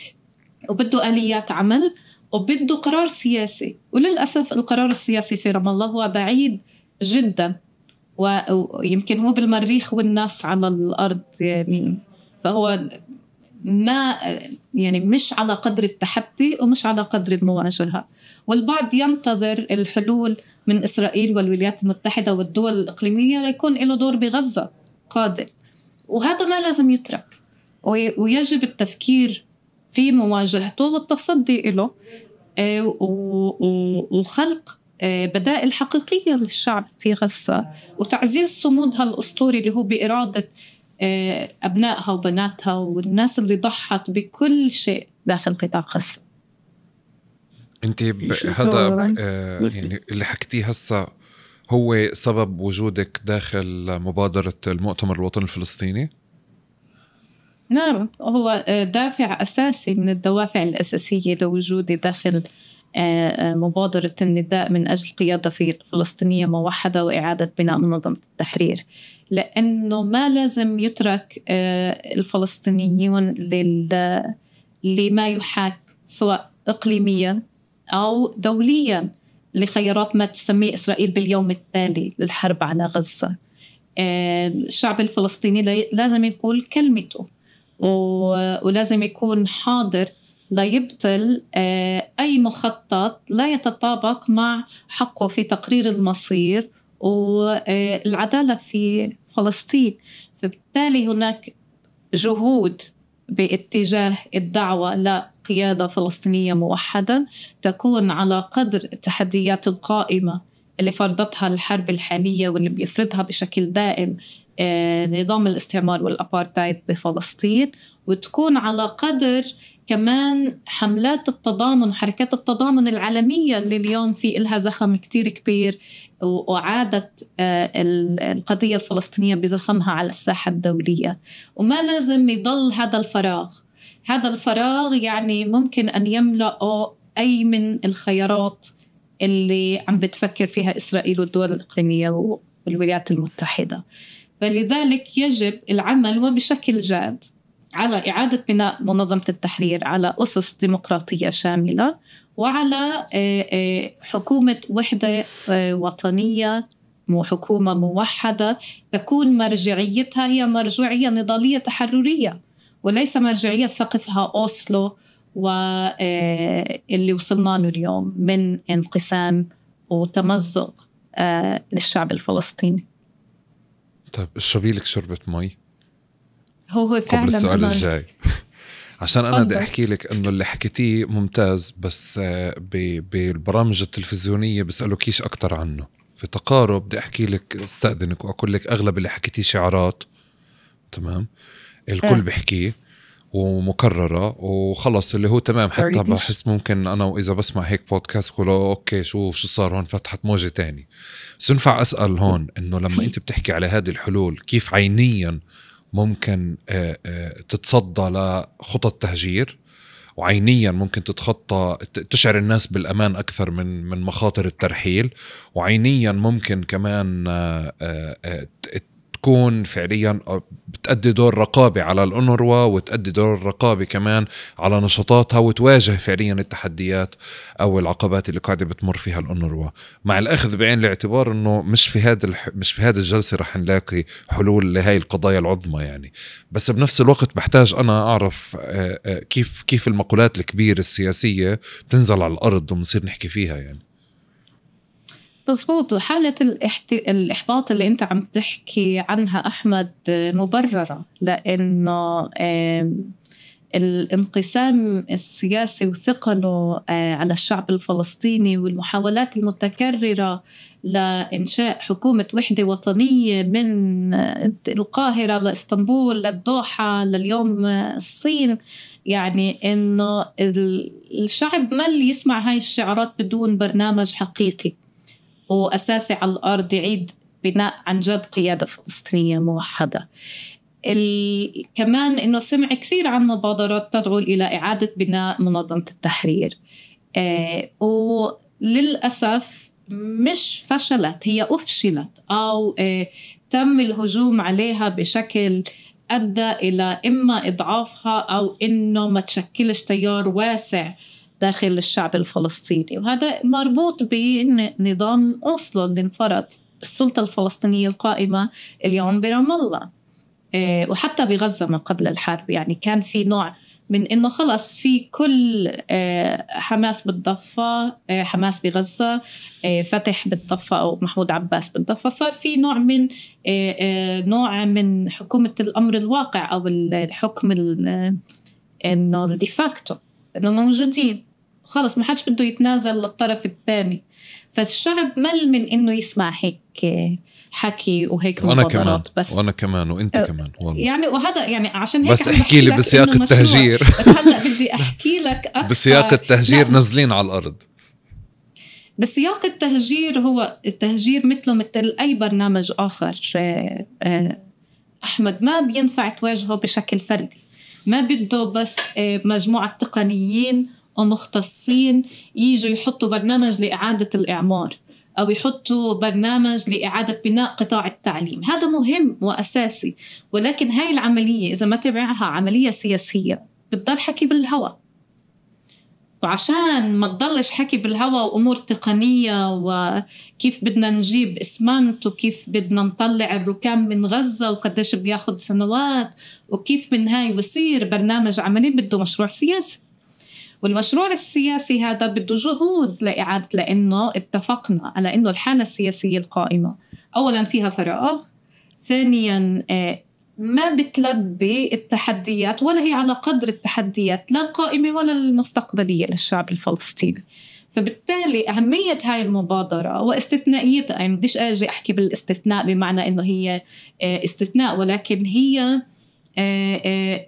A: وبده اليات عمل وبده قرار سياسي وللأسف القرار السياسي في رام الله هو بعيد جدا ويمكن هو بالمريخ والناس على الأرض يعني فهو ما يعني مش على قدر التحدي ومش على قدر المواجهة والبعض ينتظر الحلول من إسرائيل والولايات المتحدة والدول الإقليمية ليكون له دور بغزة قادم وهذا ما لازم يترك ويجب التفكير في مواجهته والتصدي له آه، وخلق آه، بدائل حقيقية للشعب في غزة وتعزيز صمودها الأسطوري اللي هو بإرادة آه، أبنائها وبناتها والناس اللي ضحت بكل شيء داخل قطاع غزة
B: أنت هذا يعني اللي حكيتيه هسا هو سبب وجودك داخل مبادرة المؤتمر الوطني الفلسطيني؟
A: نعم هو آه، دافع أساسي من الدوافع الأساسية لوجودي داخل آه، آه، مبادرة النداء من أجل قيادة فلسطينية موحدة وإعادة بناء منظمة التحرير لأنه ما لازم يترك الفلسطينيون لما يحاك سواء إقليميا أو دوليا لخيارات ما تسميه إسرائيل باليوم التالي للحرب على غزة الشعب الفلسطيني لازم يقول كلمته ولازم يكون حاضر ليبطل آه، أي مخطط لا يتطابق مع حقه في تقرير المصير والعدالة آه، في فلسطين فبالتالي هناك جهود باتجاه الدعوة لقيادة فلسطينية موحدة تكون على قدر التحديات القائمة اللي فرضتها الحرب الحالية واللي بيفرضها بشكل دائم آه، نظام الاستعمار والأبارتايد بفلسطين وتكون على قدر كمان حملات التضامن حركات التضامن العالمية اللي اليوم في إلها زخم كتير كبير وعادت آه، القضية الفلسطينية بزخمها على الساحة الدولية وما لازم يضل هذا الفراغ هذا الفراغ يعني ممكن أن يملأه أي من الخيارات اللي عم بتفكر فيها إسرائيل والدول الإقليمية والولايات المتحدة فلذلك يجب العمل وبشكل جاد على إعادة بناء منظمة التحرير على أسس ديمقراطية شاملة وعلى آه، آه، حكومة وحدة آه، وطنية وحكومة موحدة تكون مرجعيتها هي مرجعية نضالية تحررية وليس مرجعية سقفها أوسلو واللي آه، وصلنا له اليوم من انقسام وتمزق آه، للشعب الفلسطيني
B: طيب اشربي لك شربة مي
A: هو فعلا قبل السؤال الجاي
B: عشان انا بدي احكي لك انه اللي حكيتيه ممتاز بس آه، بالبرامج التلفزيونيه بيسالوكيش اكثر عنه في تقارب بدي احكي لك استاذنك واقول لك اغلب اللي حكيتيه شعارات تمام الكل بيحكيه ومكرره وخلص اللي هو تمام حتى بحس ممكن انا واذا بسمع هيك بودكاست بقول اوكي شو شو صار هون فتحت موجه تاني بس ينفع اسال هون انه لما انت بتحكي على هذه الحلول كيف عينيا ممكن آه، آه، تتصدى لخطط تهجير وعينيا ممكن تتخطى تشعر الناس بالامان اكثر من من مخاطر الترحيل وعينيا ممكن كمان آه، تكون فعليا بتأدي دور رقابي على الأنروا وتأدي دور رقابي كمان على نشاطاتها وتواجه فعليا التحديات أو العقبات اللي قاعدة بتمر فيها الأنروا مع الأخذ بعين الاعتبار أنه مش في هذا الح... مش في هذه الجلسة رح نلاقي حلول لهي القضايا العظمى يعني بس بنفس الوقت بحتاج أنا أعرف آه، آه، كيف كيف المقولات الكبيرة السياسية بتنزل على الأرض وبنصير نحكي فيها يعني
A: مضبوط وحالة الاحت... الإحباط اللي أنت عم تحكي عنها أحمد مبررة لأنه الانقسام السياسي وثقله على الشعب الفلسطيني والمحاولات المتكررة لإنشاء حكومة وحدة وطنية من القاهرة لإسطنبول للدوحة لليوم الصين يعني إنه الشعب مل يسمع هاي الشعارات بدون برنامج حقيقي وأساسي على الأرض يعيد بناء عن جد قيادة فلسطينية موحدة ال... كمان انه سمع كثير عن مبادرات تدعو الى اعاده بناء منظمه التحرير آه وللاسف مش فشلت هي افشلت او آه تم الهجوم عليها بشكل ادى الى اما اضعافها او انه ما تشكلش تيار واسع داخل الشعب الفلسطيني وهذا مربوط بنظام أوسلو اللي انفرض السلطة الفلسطينية القائمة اليوم برام الله آه، وحتى بغزة ما قبل الحرب يعني كان في نوع من انه خلص في كل آه، حماس بالضفه آه، حماس بغزه فتح بالضفه او محمود عباس بالضفه صار في نوع من نوع من حكومه الامر الواقع او الحكم انه الديفاكتو انه موجودين وخلص ما حدش بده يتنازل للطرف الثاني فالشعب مل من انه يسمع هيك حكي وهيك وانا كمان بس وانا
B: كمان وانت أه، كمان والله يعني
A: وهذا يعني عشان هيك بس احكي لي بسياق التهجير بس هلا بدي احكي لك أكثر بسياق نعم.
B: التهجير نازلين على الارض
A: بسياق التهجير هو التهجير مثله مثل اي برنامج اخر آه، احمد ما بينفع تواجهه بشكل فردي ما بده بس آه، مجموعه تقنيين ومختصين يجوا يحطوا برنامج لإعادة الإعمار أو يحطوا برنامج لإعادة بناء قطاع التعليم هذا مهم وأساسي ولكن هاي العملية إذا ما تبعها عملية سياسية بتضل حكي بالهواء وعشان ما تضلش حكي بالهوا وامور تقنيه وكيف بدنا نجيب اسمنت وكيف بدنا نطلع الركام من غزه وقديش بياخد سنوات وكيف من هاي وصير برنامج عملي بده مشروع سياسي والمشروع السياسي هذا بده جهود لإعادة لأنه اتفقنا على أنه الحالة السياسية القائمة أولا فيها فراغ ثانيا آه، ما بتلبي التحديات ولا هي على قدر التحديات لا القائمة ولا المستقبلية للشعب الفلسطيني فبالتالي أهمية هاي المبادرة واستثنائيتها يعني بديش أجي أحكي بالاستثناء بمعنى إنه هي آه، استثناء ولكن هي آه،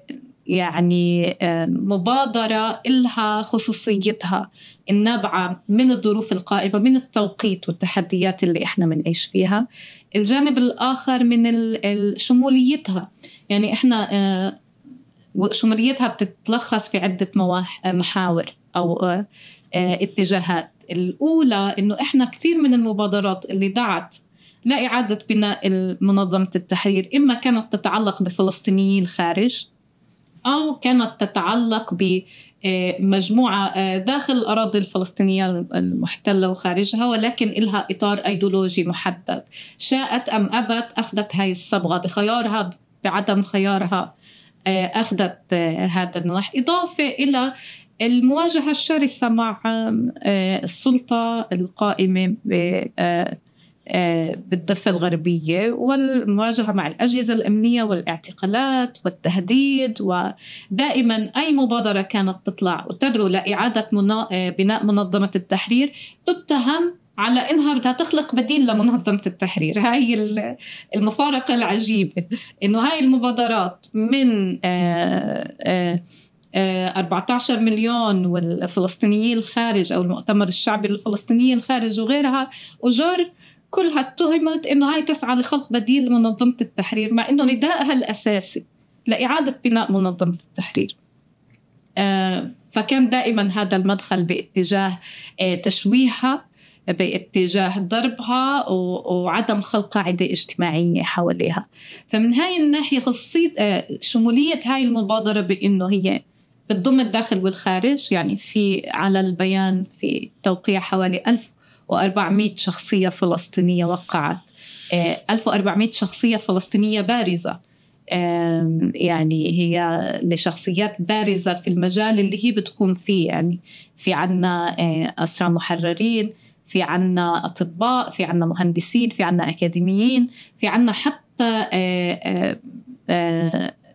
A: يعني آه، مبادرة إلها خصوصيتها النابعة من الظروف القائمة من التوقيت والتحديات اللي إحنا بنعيش فيها الجانب الآخر من شموليتها يعني إحنا آه، شموليتها بتتلخص في عدة محاور أو آه، اتجاهات الأولى إنه إحنا كثير من المبادرات اللي دعت لإعادة بناء منظمة التحرير إما كانت تتعلق بفلسطينيي الخارج أو كانت تتعلق بمجموعة آه، داخل الأراضي الفلسطينية المحتلة وخارجها ولكن إلها إطار أيديولوجي محدد شاءت أم أبت أخذت هاي الصبغة بخيارها بعدم خيارها آه، أخذت آه، هذا النوح إضافة إلى المواجهة الشرسة مع السلطة القائمة آه، بالضفة الغربية والمواجهة مع الأجهزة الأمنية والاعتقالات والتهديد ودائما أي مبادرة كانت تطلع وتدعو لإعادة آه، بناء منظمة التحرير تتهم على انها بدها تخلق بديل لمنظمه التحرير، هاي المفارقه العجيبه انه هاي المبادرات من 14 آه، مليون والفلسطينيين الخارج او المؤتمر الشعبي للفلسطينيين الخارج وغيرها اجر كلها اتهمت انه هاي تسعى لخلق بديل لمنظمه التحرير مع انه ندائها الاساسي لاعاده بناء منظمه التحرير. آه، فكان دائما هذا المدخل باتجاه آه، تشويهها باتجاه ضربها وعدم خلق قاعدة اجتماعية حواليها فمن هاي الناحية خصوصية آه، شمولية هاي المبادرة بأنه هي بتضم الداخل والخارج يعني في على البيان في توقيع حوالي ألف و400 شخصية فلسطينية وقعت 1400 آه، شخصية فلسطينية بارزة يعني هي لشخصيات بارزة في المجال اللي هي بتكون فيه يعني في عنا آه، أسرى محررين في عنا أطباء في عنا مهندسين في عنا أكاديميين في عنا حتى آه،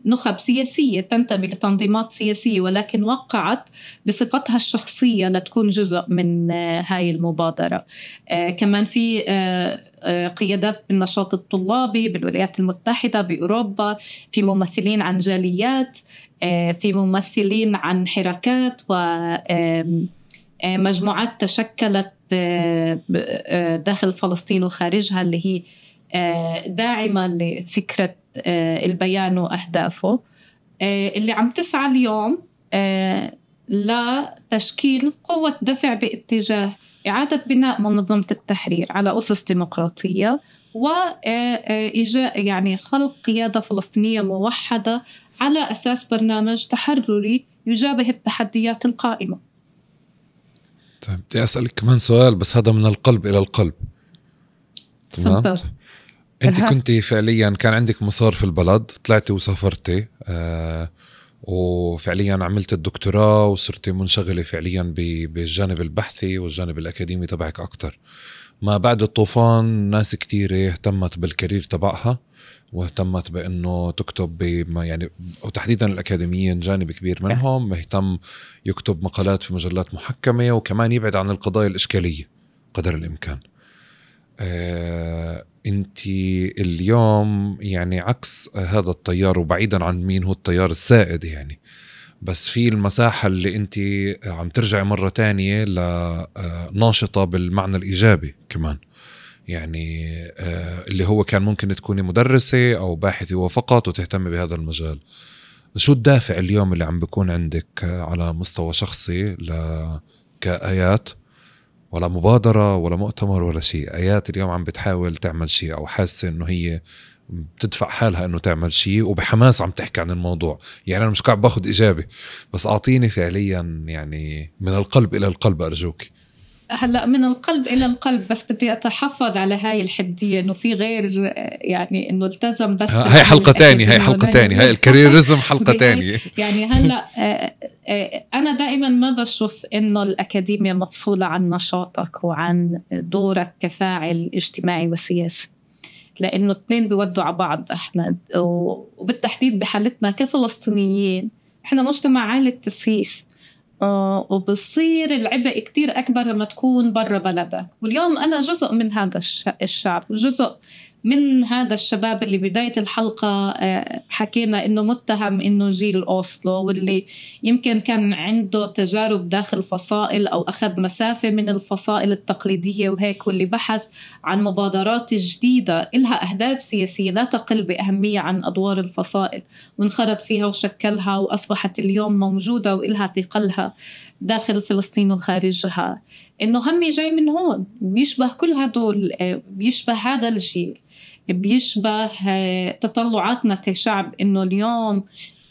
A: نخب سياسية تنتمي لتنظيمات سياسية ولكن وقعت بصفتها الشخصية لتكون جزء من آه، هاي المبادرة آه، كمان في آه، قيادات بالنشاط الطلابي بالولايات المتحدة بأوروبا في ممثلين عن جاليات في ممثلين عن حركات و مجموعات تشكلت داخل فلسطين وخارجها اللي هي داعمة لفكرة آه، البيان واهدافه آه، اللي عم تسعى اليوم آه، لتشكيل قوه دفع باتجاه إعادة بناء منظمة التحرير على أسس ديمقراطية وإيجاء يعني خلق قيادة فلسطينية موحدة على أساس برنامج تحرري يجابه التحديات القائمة
B: طيب بدي أسألك كمان سؤال بس هذا من القلب إلى القلب تمام انت كنت فعليا كان عندك مسار في البلد طلعتي وسافرتي آه وفعليا عملت الدكتوراه وصرتي منشغله فعليا بالجانب البحثي والجانب الاكاديمي تبعك اكثر ما بعد الطوفان ناس كثيرة اهتمت بالكارير تبعها واهتمت بانه تكتب بما يعني وتحديدا الاكاديميين جانب كبير منهم مهتم يكتب مقالات في مجلات محكمه وكمان يبعد عن القضايا الاشكاليه قدر الامكان آه انت اليوم يعني عكس هذا التيار وبعيدا عن مين هو التيار السائد يعني بس في المساحة اللي انت عم ترجعي مرة تانية لناشطة آه، بالمعنى الإيجابي كمان يعني آه، اللي هو كان ممكن تكوني مدرسة أو باحثة وفقط وتهتمي بهذا المجال شو الدافع اليوم اللي عم بكون عندك على مستوى شخصي ل... كآيات ولا مبادره ولا مؤتمر ولا شيء ايات اليوم عم بتحاول تعمل شيء او حاسه انه هي بتدفع حالها انه تعمل شيء وبحماس عم تحكي عن الموضوع يعني انا مش قاعد باخذ اجابه بس اعطيني فعليا يعني من القلب الى القلب ارجوك
A: هلا من القلب الى القلب بس بدي اتحفظ على هاي الحديه انه في غير يعني انه التزم بس هاي حلقه تانية هاي حلقه تانية هاي الكاريرزم حلقه تانية يعني هلا آه، آه، انا دائما ما بشوف انه الاكاديميه مفصوله عن نشاطك وعن دورك كفاعل اجتماعي وسياسي لانه الاثنين بيودوا على بعض احمد وبالتحديد بحالتنا كفلسطينيين احنا مجتمع عالي التسييس آه، وبصير العبء كتير أكبر لما تكون برا بلدك واليوم أنا جزء من هذا الشعب جزء من هذا الشباب اللي بداية الحلقة آه، حكينا إنه متهم إنه جيل أوسلو واللي يمكن كان عنده تجارب داخل فصائل أو أخذ مسافة من الفصائل التقليدية وهيك واللي بحث عن مبادرات جديدة إلها أهداف سياسية لا تقل بأهمية عن أدوار الفصائل وانخرط فيها وشكلها وأصبحت اليوم موجودة وإلها ثقلها داخل فلسطين وخارجها إنه همي جاي من هون بيشبه كل هدول آه، بيشبه هذا الجيل بيشبه آه، تطلعاتنا كشعب انه اليوم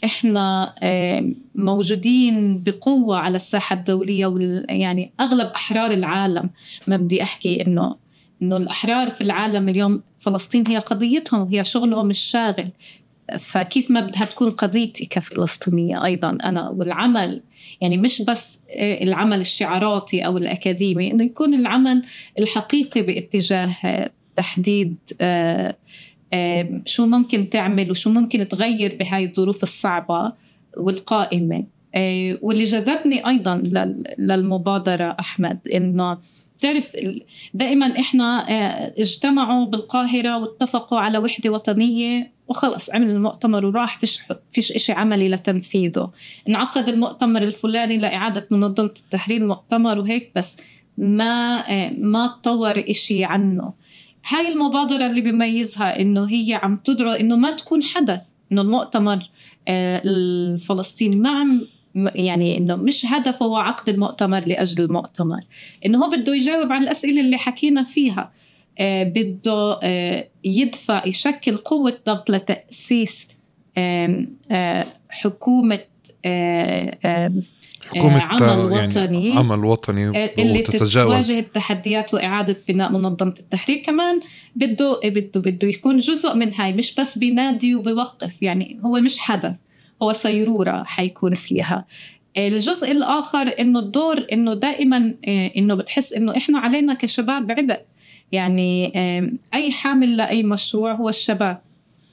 A: احنا آه، موجودين بقوه على الساحه الدوليه يعني اغلب احرار العالم ما بدي احكي انه انه الاحرار في العالم اليوم فلسطين هي قضيتهم هي شغلهم الشاغل فكيف ما بدها تكون قضيتي كفلسطينية أيضا أنا والعمل يعني مش بس آه، العمل الشعاراتي أو الأكاديمي إنه يكون العمل الحقيقي باتجاه تحديد آه، آه، شو ممكن تعمل وشو ممكن تغير بهاي الظروف الصعبة والقائمة آه، واللي جذبني أيضا للمبادرة أحمد إنه بتعرف دائما احنا اجتمعوا بالقاهره واتفقوا على وحده وطنيه وخلص عمل المؤتمر وراح فيش فيش شيء عملي لتنفيذه انعقد المؤتمر الفلاني لاعاده منظمه التحرير مؤتمر وهيك بس ما ما تطور إشي عنه هاي المبادرة اللي بيميزها إنه هي عم تدعو إنه ما تكون حدث إنه المؤتمر آه، الفلسطيني ما عم يعني انه مش هدفه هو عقد المؤتمر لاجل المؤتمر انه هو بده يجاوب على الاسئله اللي حكينا فيها آه، بده آه، يدفع يشكل قوه ضغط لتاسيس حكومه آه، آه، حكومة آه، يعني عمل وطني يعني عمل وطني اللي تتجاوز التحديات وإعادة بناء منظمة التحرير كمان بده إيه، بده بده يكون جزء من هاي مش بس بينادي وبيوقف يعني هو مش حدا هو سيرورة حيكون فيها الجزء الآخر إنه الدور إنه دائما إنه بتحس إنه إحنا علينا كشباب عبء يعني أي حامل لأي مشروع هو الشباب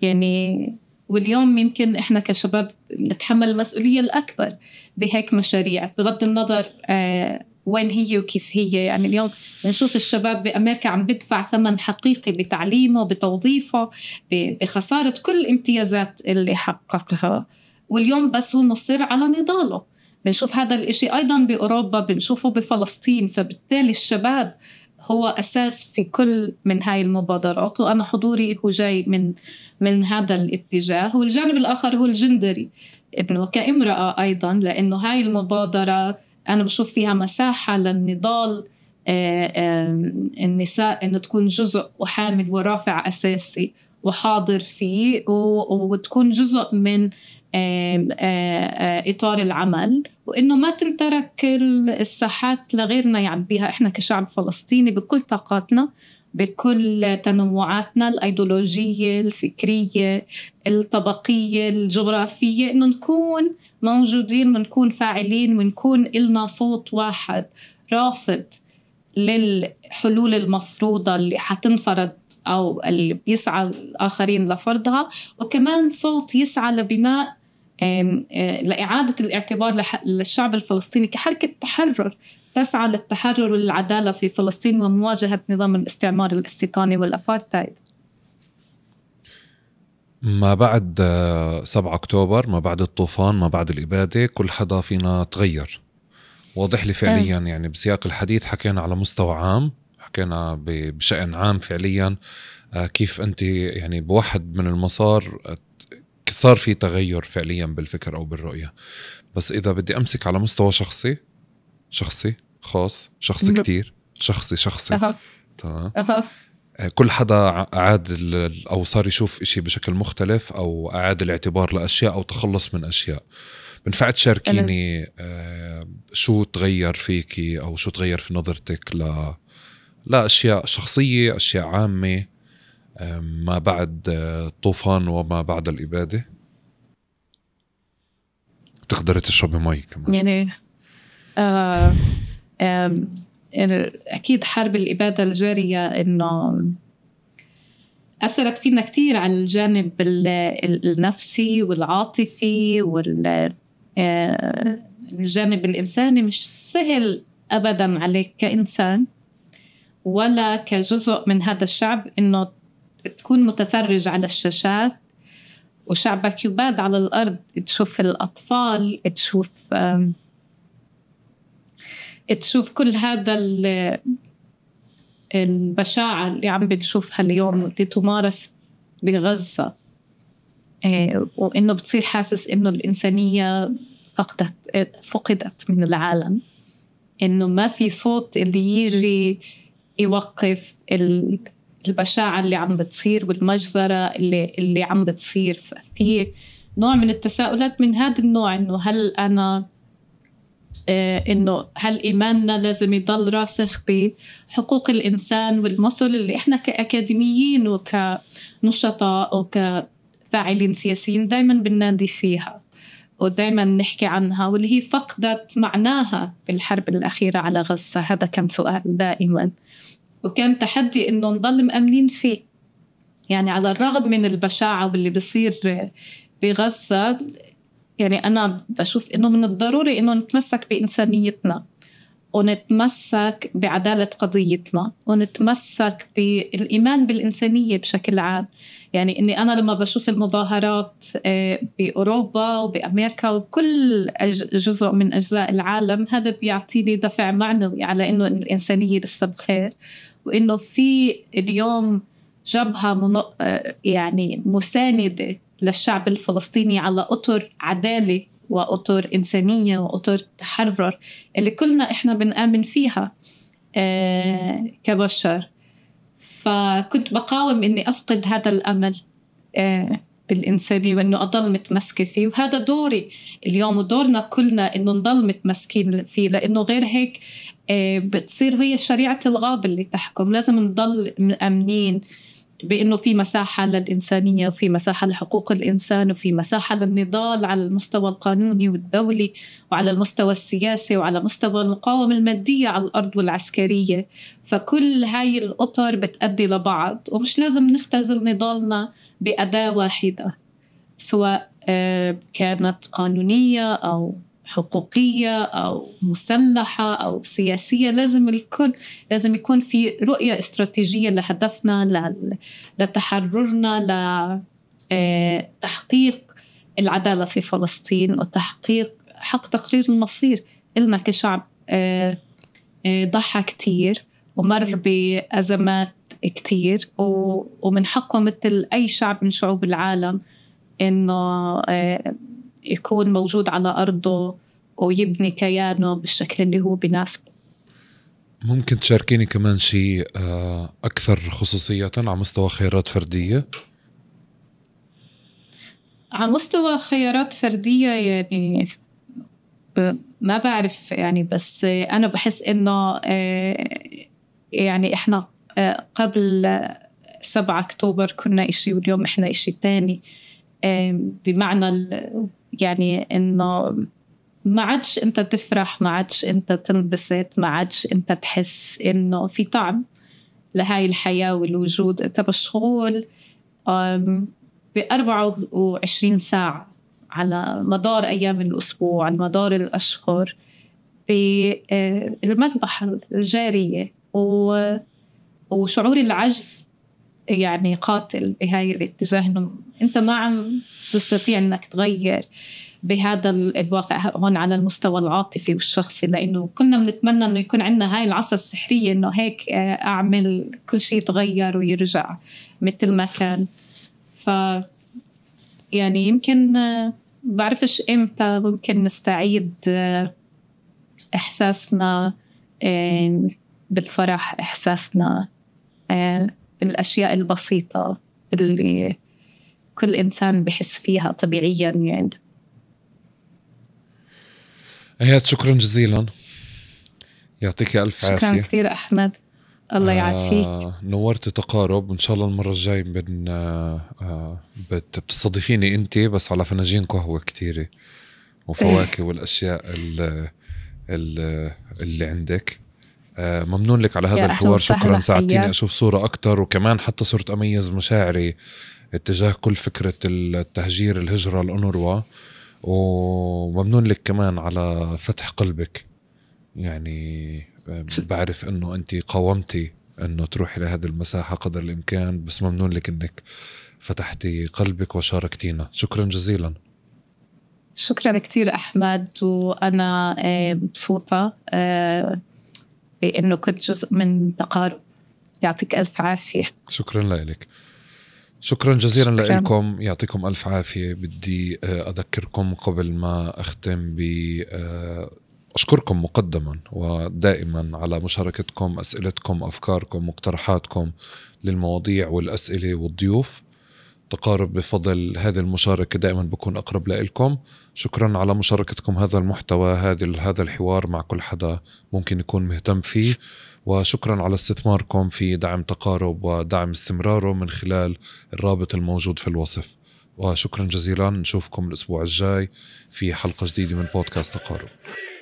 A: يعني واليوم يمكن احنا كشباب نتحمل المسؤوليه الاكبر بهيك مشاريع بغض النظر آه وين هي وكيف هي يعني اليوم بنشوف الشباب بامريكا عم بدفع ثمن حقيقي بتعليمه بتوظيفه بخساره كل الامتيازات اللي حققها واليوم بس هو مصر على نضاله بنشوف هذا الإشي أيضا بأوروبا بنشوفه بفلسطين فبالتالي الشباب هو اساس في كل من هاي المبادرات وانا حضوري هو جاي من من هذا الاتجاه والجانب الاخر هو الجندري انه كامراه ايضا لانه هاي المبادره انا بشوف فيها مساحه للنضال آه، النساء انه تكون جزء وحامل ورافع اساسي وحاضر فيه وتكون جزء من آه، آه، اطار العمل وانه ما تنترك الساحات لغيرنا يعبيها احنا كشعب فلسطيني بكل طاقاتنا بكل تنوعاتنا الايديولوجيه الفكريه الطبقيه الجغرافيه انه نكون موجودين ونكون فاعلين ونكون إلنا صوت واحد رافض للحلول المفروضه اللي حتنفرض او اللي بيسعى الاخرين لفرضها وكمان صوت يسعى لبناء لإعادة الاعتبار للشعب الفلسطيني كحركة تحرر تسعى للتحرر والعدالة في فلسطين ومواجهة نظام الاستعمار الاستيطاني والأبارتايد
B: ما بعد 7 آه، أكتوبر ما بعد الطوفان ما بعد الإبادة كل حدا فينا تغير واضح لي فعليا إيه. يعني بسياق الحديث حكينا على مستوى عام حكينا بشأن عام فعليا آه، كيف أنت يعني بواحد من المسار صار في تغير فعليا بالفكر او بالرؤيه بس اذا بدي امسك على مستوى شخصي شخصي خاص شخصي كتير شخصي شخصي تمام آه، كل حدا اعاد او صار يشوف إشي بشكل مختلف او اعاد الاعتبار لاشياء او تخلص من اشياء بنفع تشاركيني آه، شو تغير فيكي او شو تغير في نظرتك ل لاشياء شخصيه اشياء عامه آه، ما بعد طوفان وما بعد الاباده بتقدري تشربي مي كمان
A: يعني آه آه اكيد حرب الاباده الجاريه انه اثرت فينا كثير على الجانب النفسي والعاطفي وال آه، الجانب الانساني مش سهل ابدا عليك كانسان ولا كجزء من هذا الشعب انه تكون متفرج على الشاشات وشعبك يباد على الأرض تشوف الأطفال تشوف تشوف كل هذا البشاعة اللي عم بنشوفها اليوم واللي تمارس بغزة آه، وإنه بتصير حاسس إنه الإنسانية فقدت فقدت من العالم إنه ما في صوت اللي يجي يوقف ال البشاعة اللي عم بتصير والمجزرة اللي اللي عم بتصير في نوع من التساؤلات من هذا النوع إنه هل أنا آه، انه هل ايماننا لازم يضل راسخ بحقوق الانسان والمثل اللي احنا كاكاديميين وكنشطاء وكفاعلين سياسيين دائما بننادي فيها ودائما نحكي عنها واللي هي فقدت معناها بالحرب الاخيره على غزه هذا كان سؤال دائما وكان تحدي انه نضل مأمنين فيه يعني على الرغم من البشاعة واللي بصير بغزة يعني أنا بشوف إنه من الضروري إنه نتمسك بإنسانيتنا ونتمسك بعدالة قضيتنا ونتمسك بالإيمان بالإنسانية بشكل عام يعني إني أنا لما بشوف المظاهرات آه، بأوروبا وبأمريكا وبكل جزء من أجزاء العالم هذا بيعطيني دفع معنوي على إنه الإنسانية لسه بخير وانه في اليوم جبهه منو... آه، يعني مسانده للشعب الفلسطيني على اطر عداله واطر انسانيه واطر تحرر اللي كلنا احنا بنامن فيها آه، كبشر فكنت بقاوم اني افقد هذا الامل آه، بالإنسانية وإنه أضل متمسكة فيه وهذا دوري اليوم ودورنا كلنا إنه نضل متمسكين فيه لأنه غير هيك إيه، بتصير هي شريعة الغاب اللي تحكم لازم نضل مأمنين بأنه في مساحة للإنسانية وفي مساحة لحقوق الإنسان وفي مساحة للنضال على المستوى القانوني والدولي وعلى المستوى السياسي وعلى مستوى المقاومة المادية على الأرض والعسكرية فكل هاي الأطر بتأدي لبعض ومش لازم نختزل نضالنا بأداة واحدة سواء آه، كانت قانونية أو حقوقية أو مسلحة أو سياسية لازم الكل لازم يكون في رؤية استراتيجية لهدفنا لتحررنا لتحقيق آه، العدالة في فلسطين وتحقيق حق تقرير المصير إلنا كشعب آه، آه، ضحى كتير ومر بأزمات كتير ومن حقه مثل أي شعب من شعوب العالم إنه يكون موجود على أرضه ويبني كيانه بالشكل اللي هو بناسبه
B: ممكن تشاركيني كمان شيء آه، أكثر خصوصية على مستوى خيارات فردية؟
A: على مستوى خيارات فردية يعني آه، ما بعرف يعني بس أنا بحس إنه آه، يعني إحنا قبل 7 أكتوبر كنا إشي واليوم إحنا إشي تاني بمعنى يعني انه ما عادش انت تفرح ما عادش انت تنبسط ما عادش انت تحس انه في طعم لهاي الحياة والوجود انت مشغول ب 24 ساعة على مدار أيام الأسبوع على مدار الأشهر بالمذبحة آه، الجارية وشعور العجز يعني قاتل بهاي الاتجاه انه انت ما عم تستطيع انك تغير بهذا الواقع هون على المستوى العاطفي والشخصي لانه كنا بنتمنى انه يكون عندنا هاي العصا السحريه انه هيك آه، اعمل كل شيء يتغير ويرجع مثل ما كان ف يعني يمكن آه، بعرفش امتى ممكن نستعيد آه، احساسنا بالفرح احساسنا الأشياء البسيطة اللي كل إنسان بحس فيها طبيعيا يعني
B: آيات شكرا جزيلا يعطيك الف عافيه شكرا
A: كثير احمد الله آه، يعافيك
B: نورت تقارب وان شاء الله المره الجاي بن آه،, آه, بت بتستضيفيني انت بس على فناجين قهوه كثيره وفواكه إيه. والاشياء ال ال اللي عندك آه، ممنون لك على هذا الحوار شكرا ساعدتيني اشوف صوره اكثر وكمان حتى صرت اميز مشاعري اتجاه كل فكره التهجير الهجره الانوروا وممنون لك كمان على فتح قلبك يعني بعرف انه انت قاومتي انه تروحي لهذه المساحه قدر الامكان بس ممنون لك انك فتحتي قلبك وشاركتينا شكرا جزيلا
A: شكرا كثير احمد وانا مبسوطه بأنه كنت جزء من تقارب يعطيك ألف عافية
B: شكرا لك شكرا جزيلا لكم يعطيكم ألف عافية بدي آه، أذكركم قبل ما أختم ب آه، أشكركم مقدما ودائما على مشاركتكم أسئلتكم أفكاركم مقترحاتكم للمواضيع والأسئلة والضيوف تقارب بفضل هذه المشاركة دائما بكون أقرب لإلكم شكرا على مشاركتكم هذا المحتوى هذه هذا الحوار مع كل حدا ممكن يكون مهتم فيه وشكرا على استثماركم في دعم تقارب ودعم استمراره من خلال الرابط الموجود في الوصف وشكرا جزيلا نشوفكم الأسبوع الجاي في حلقة جديدة من بودكاست تقارب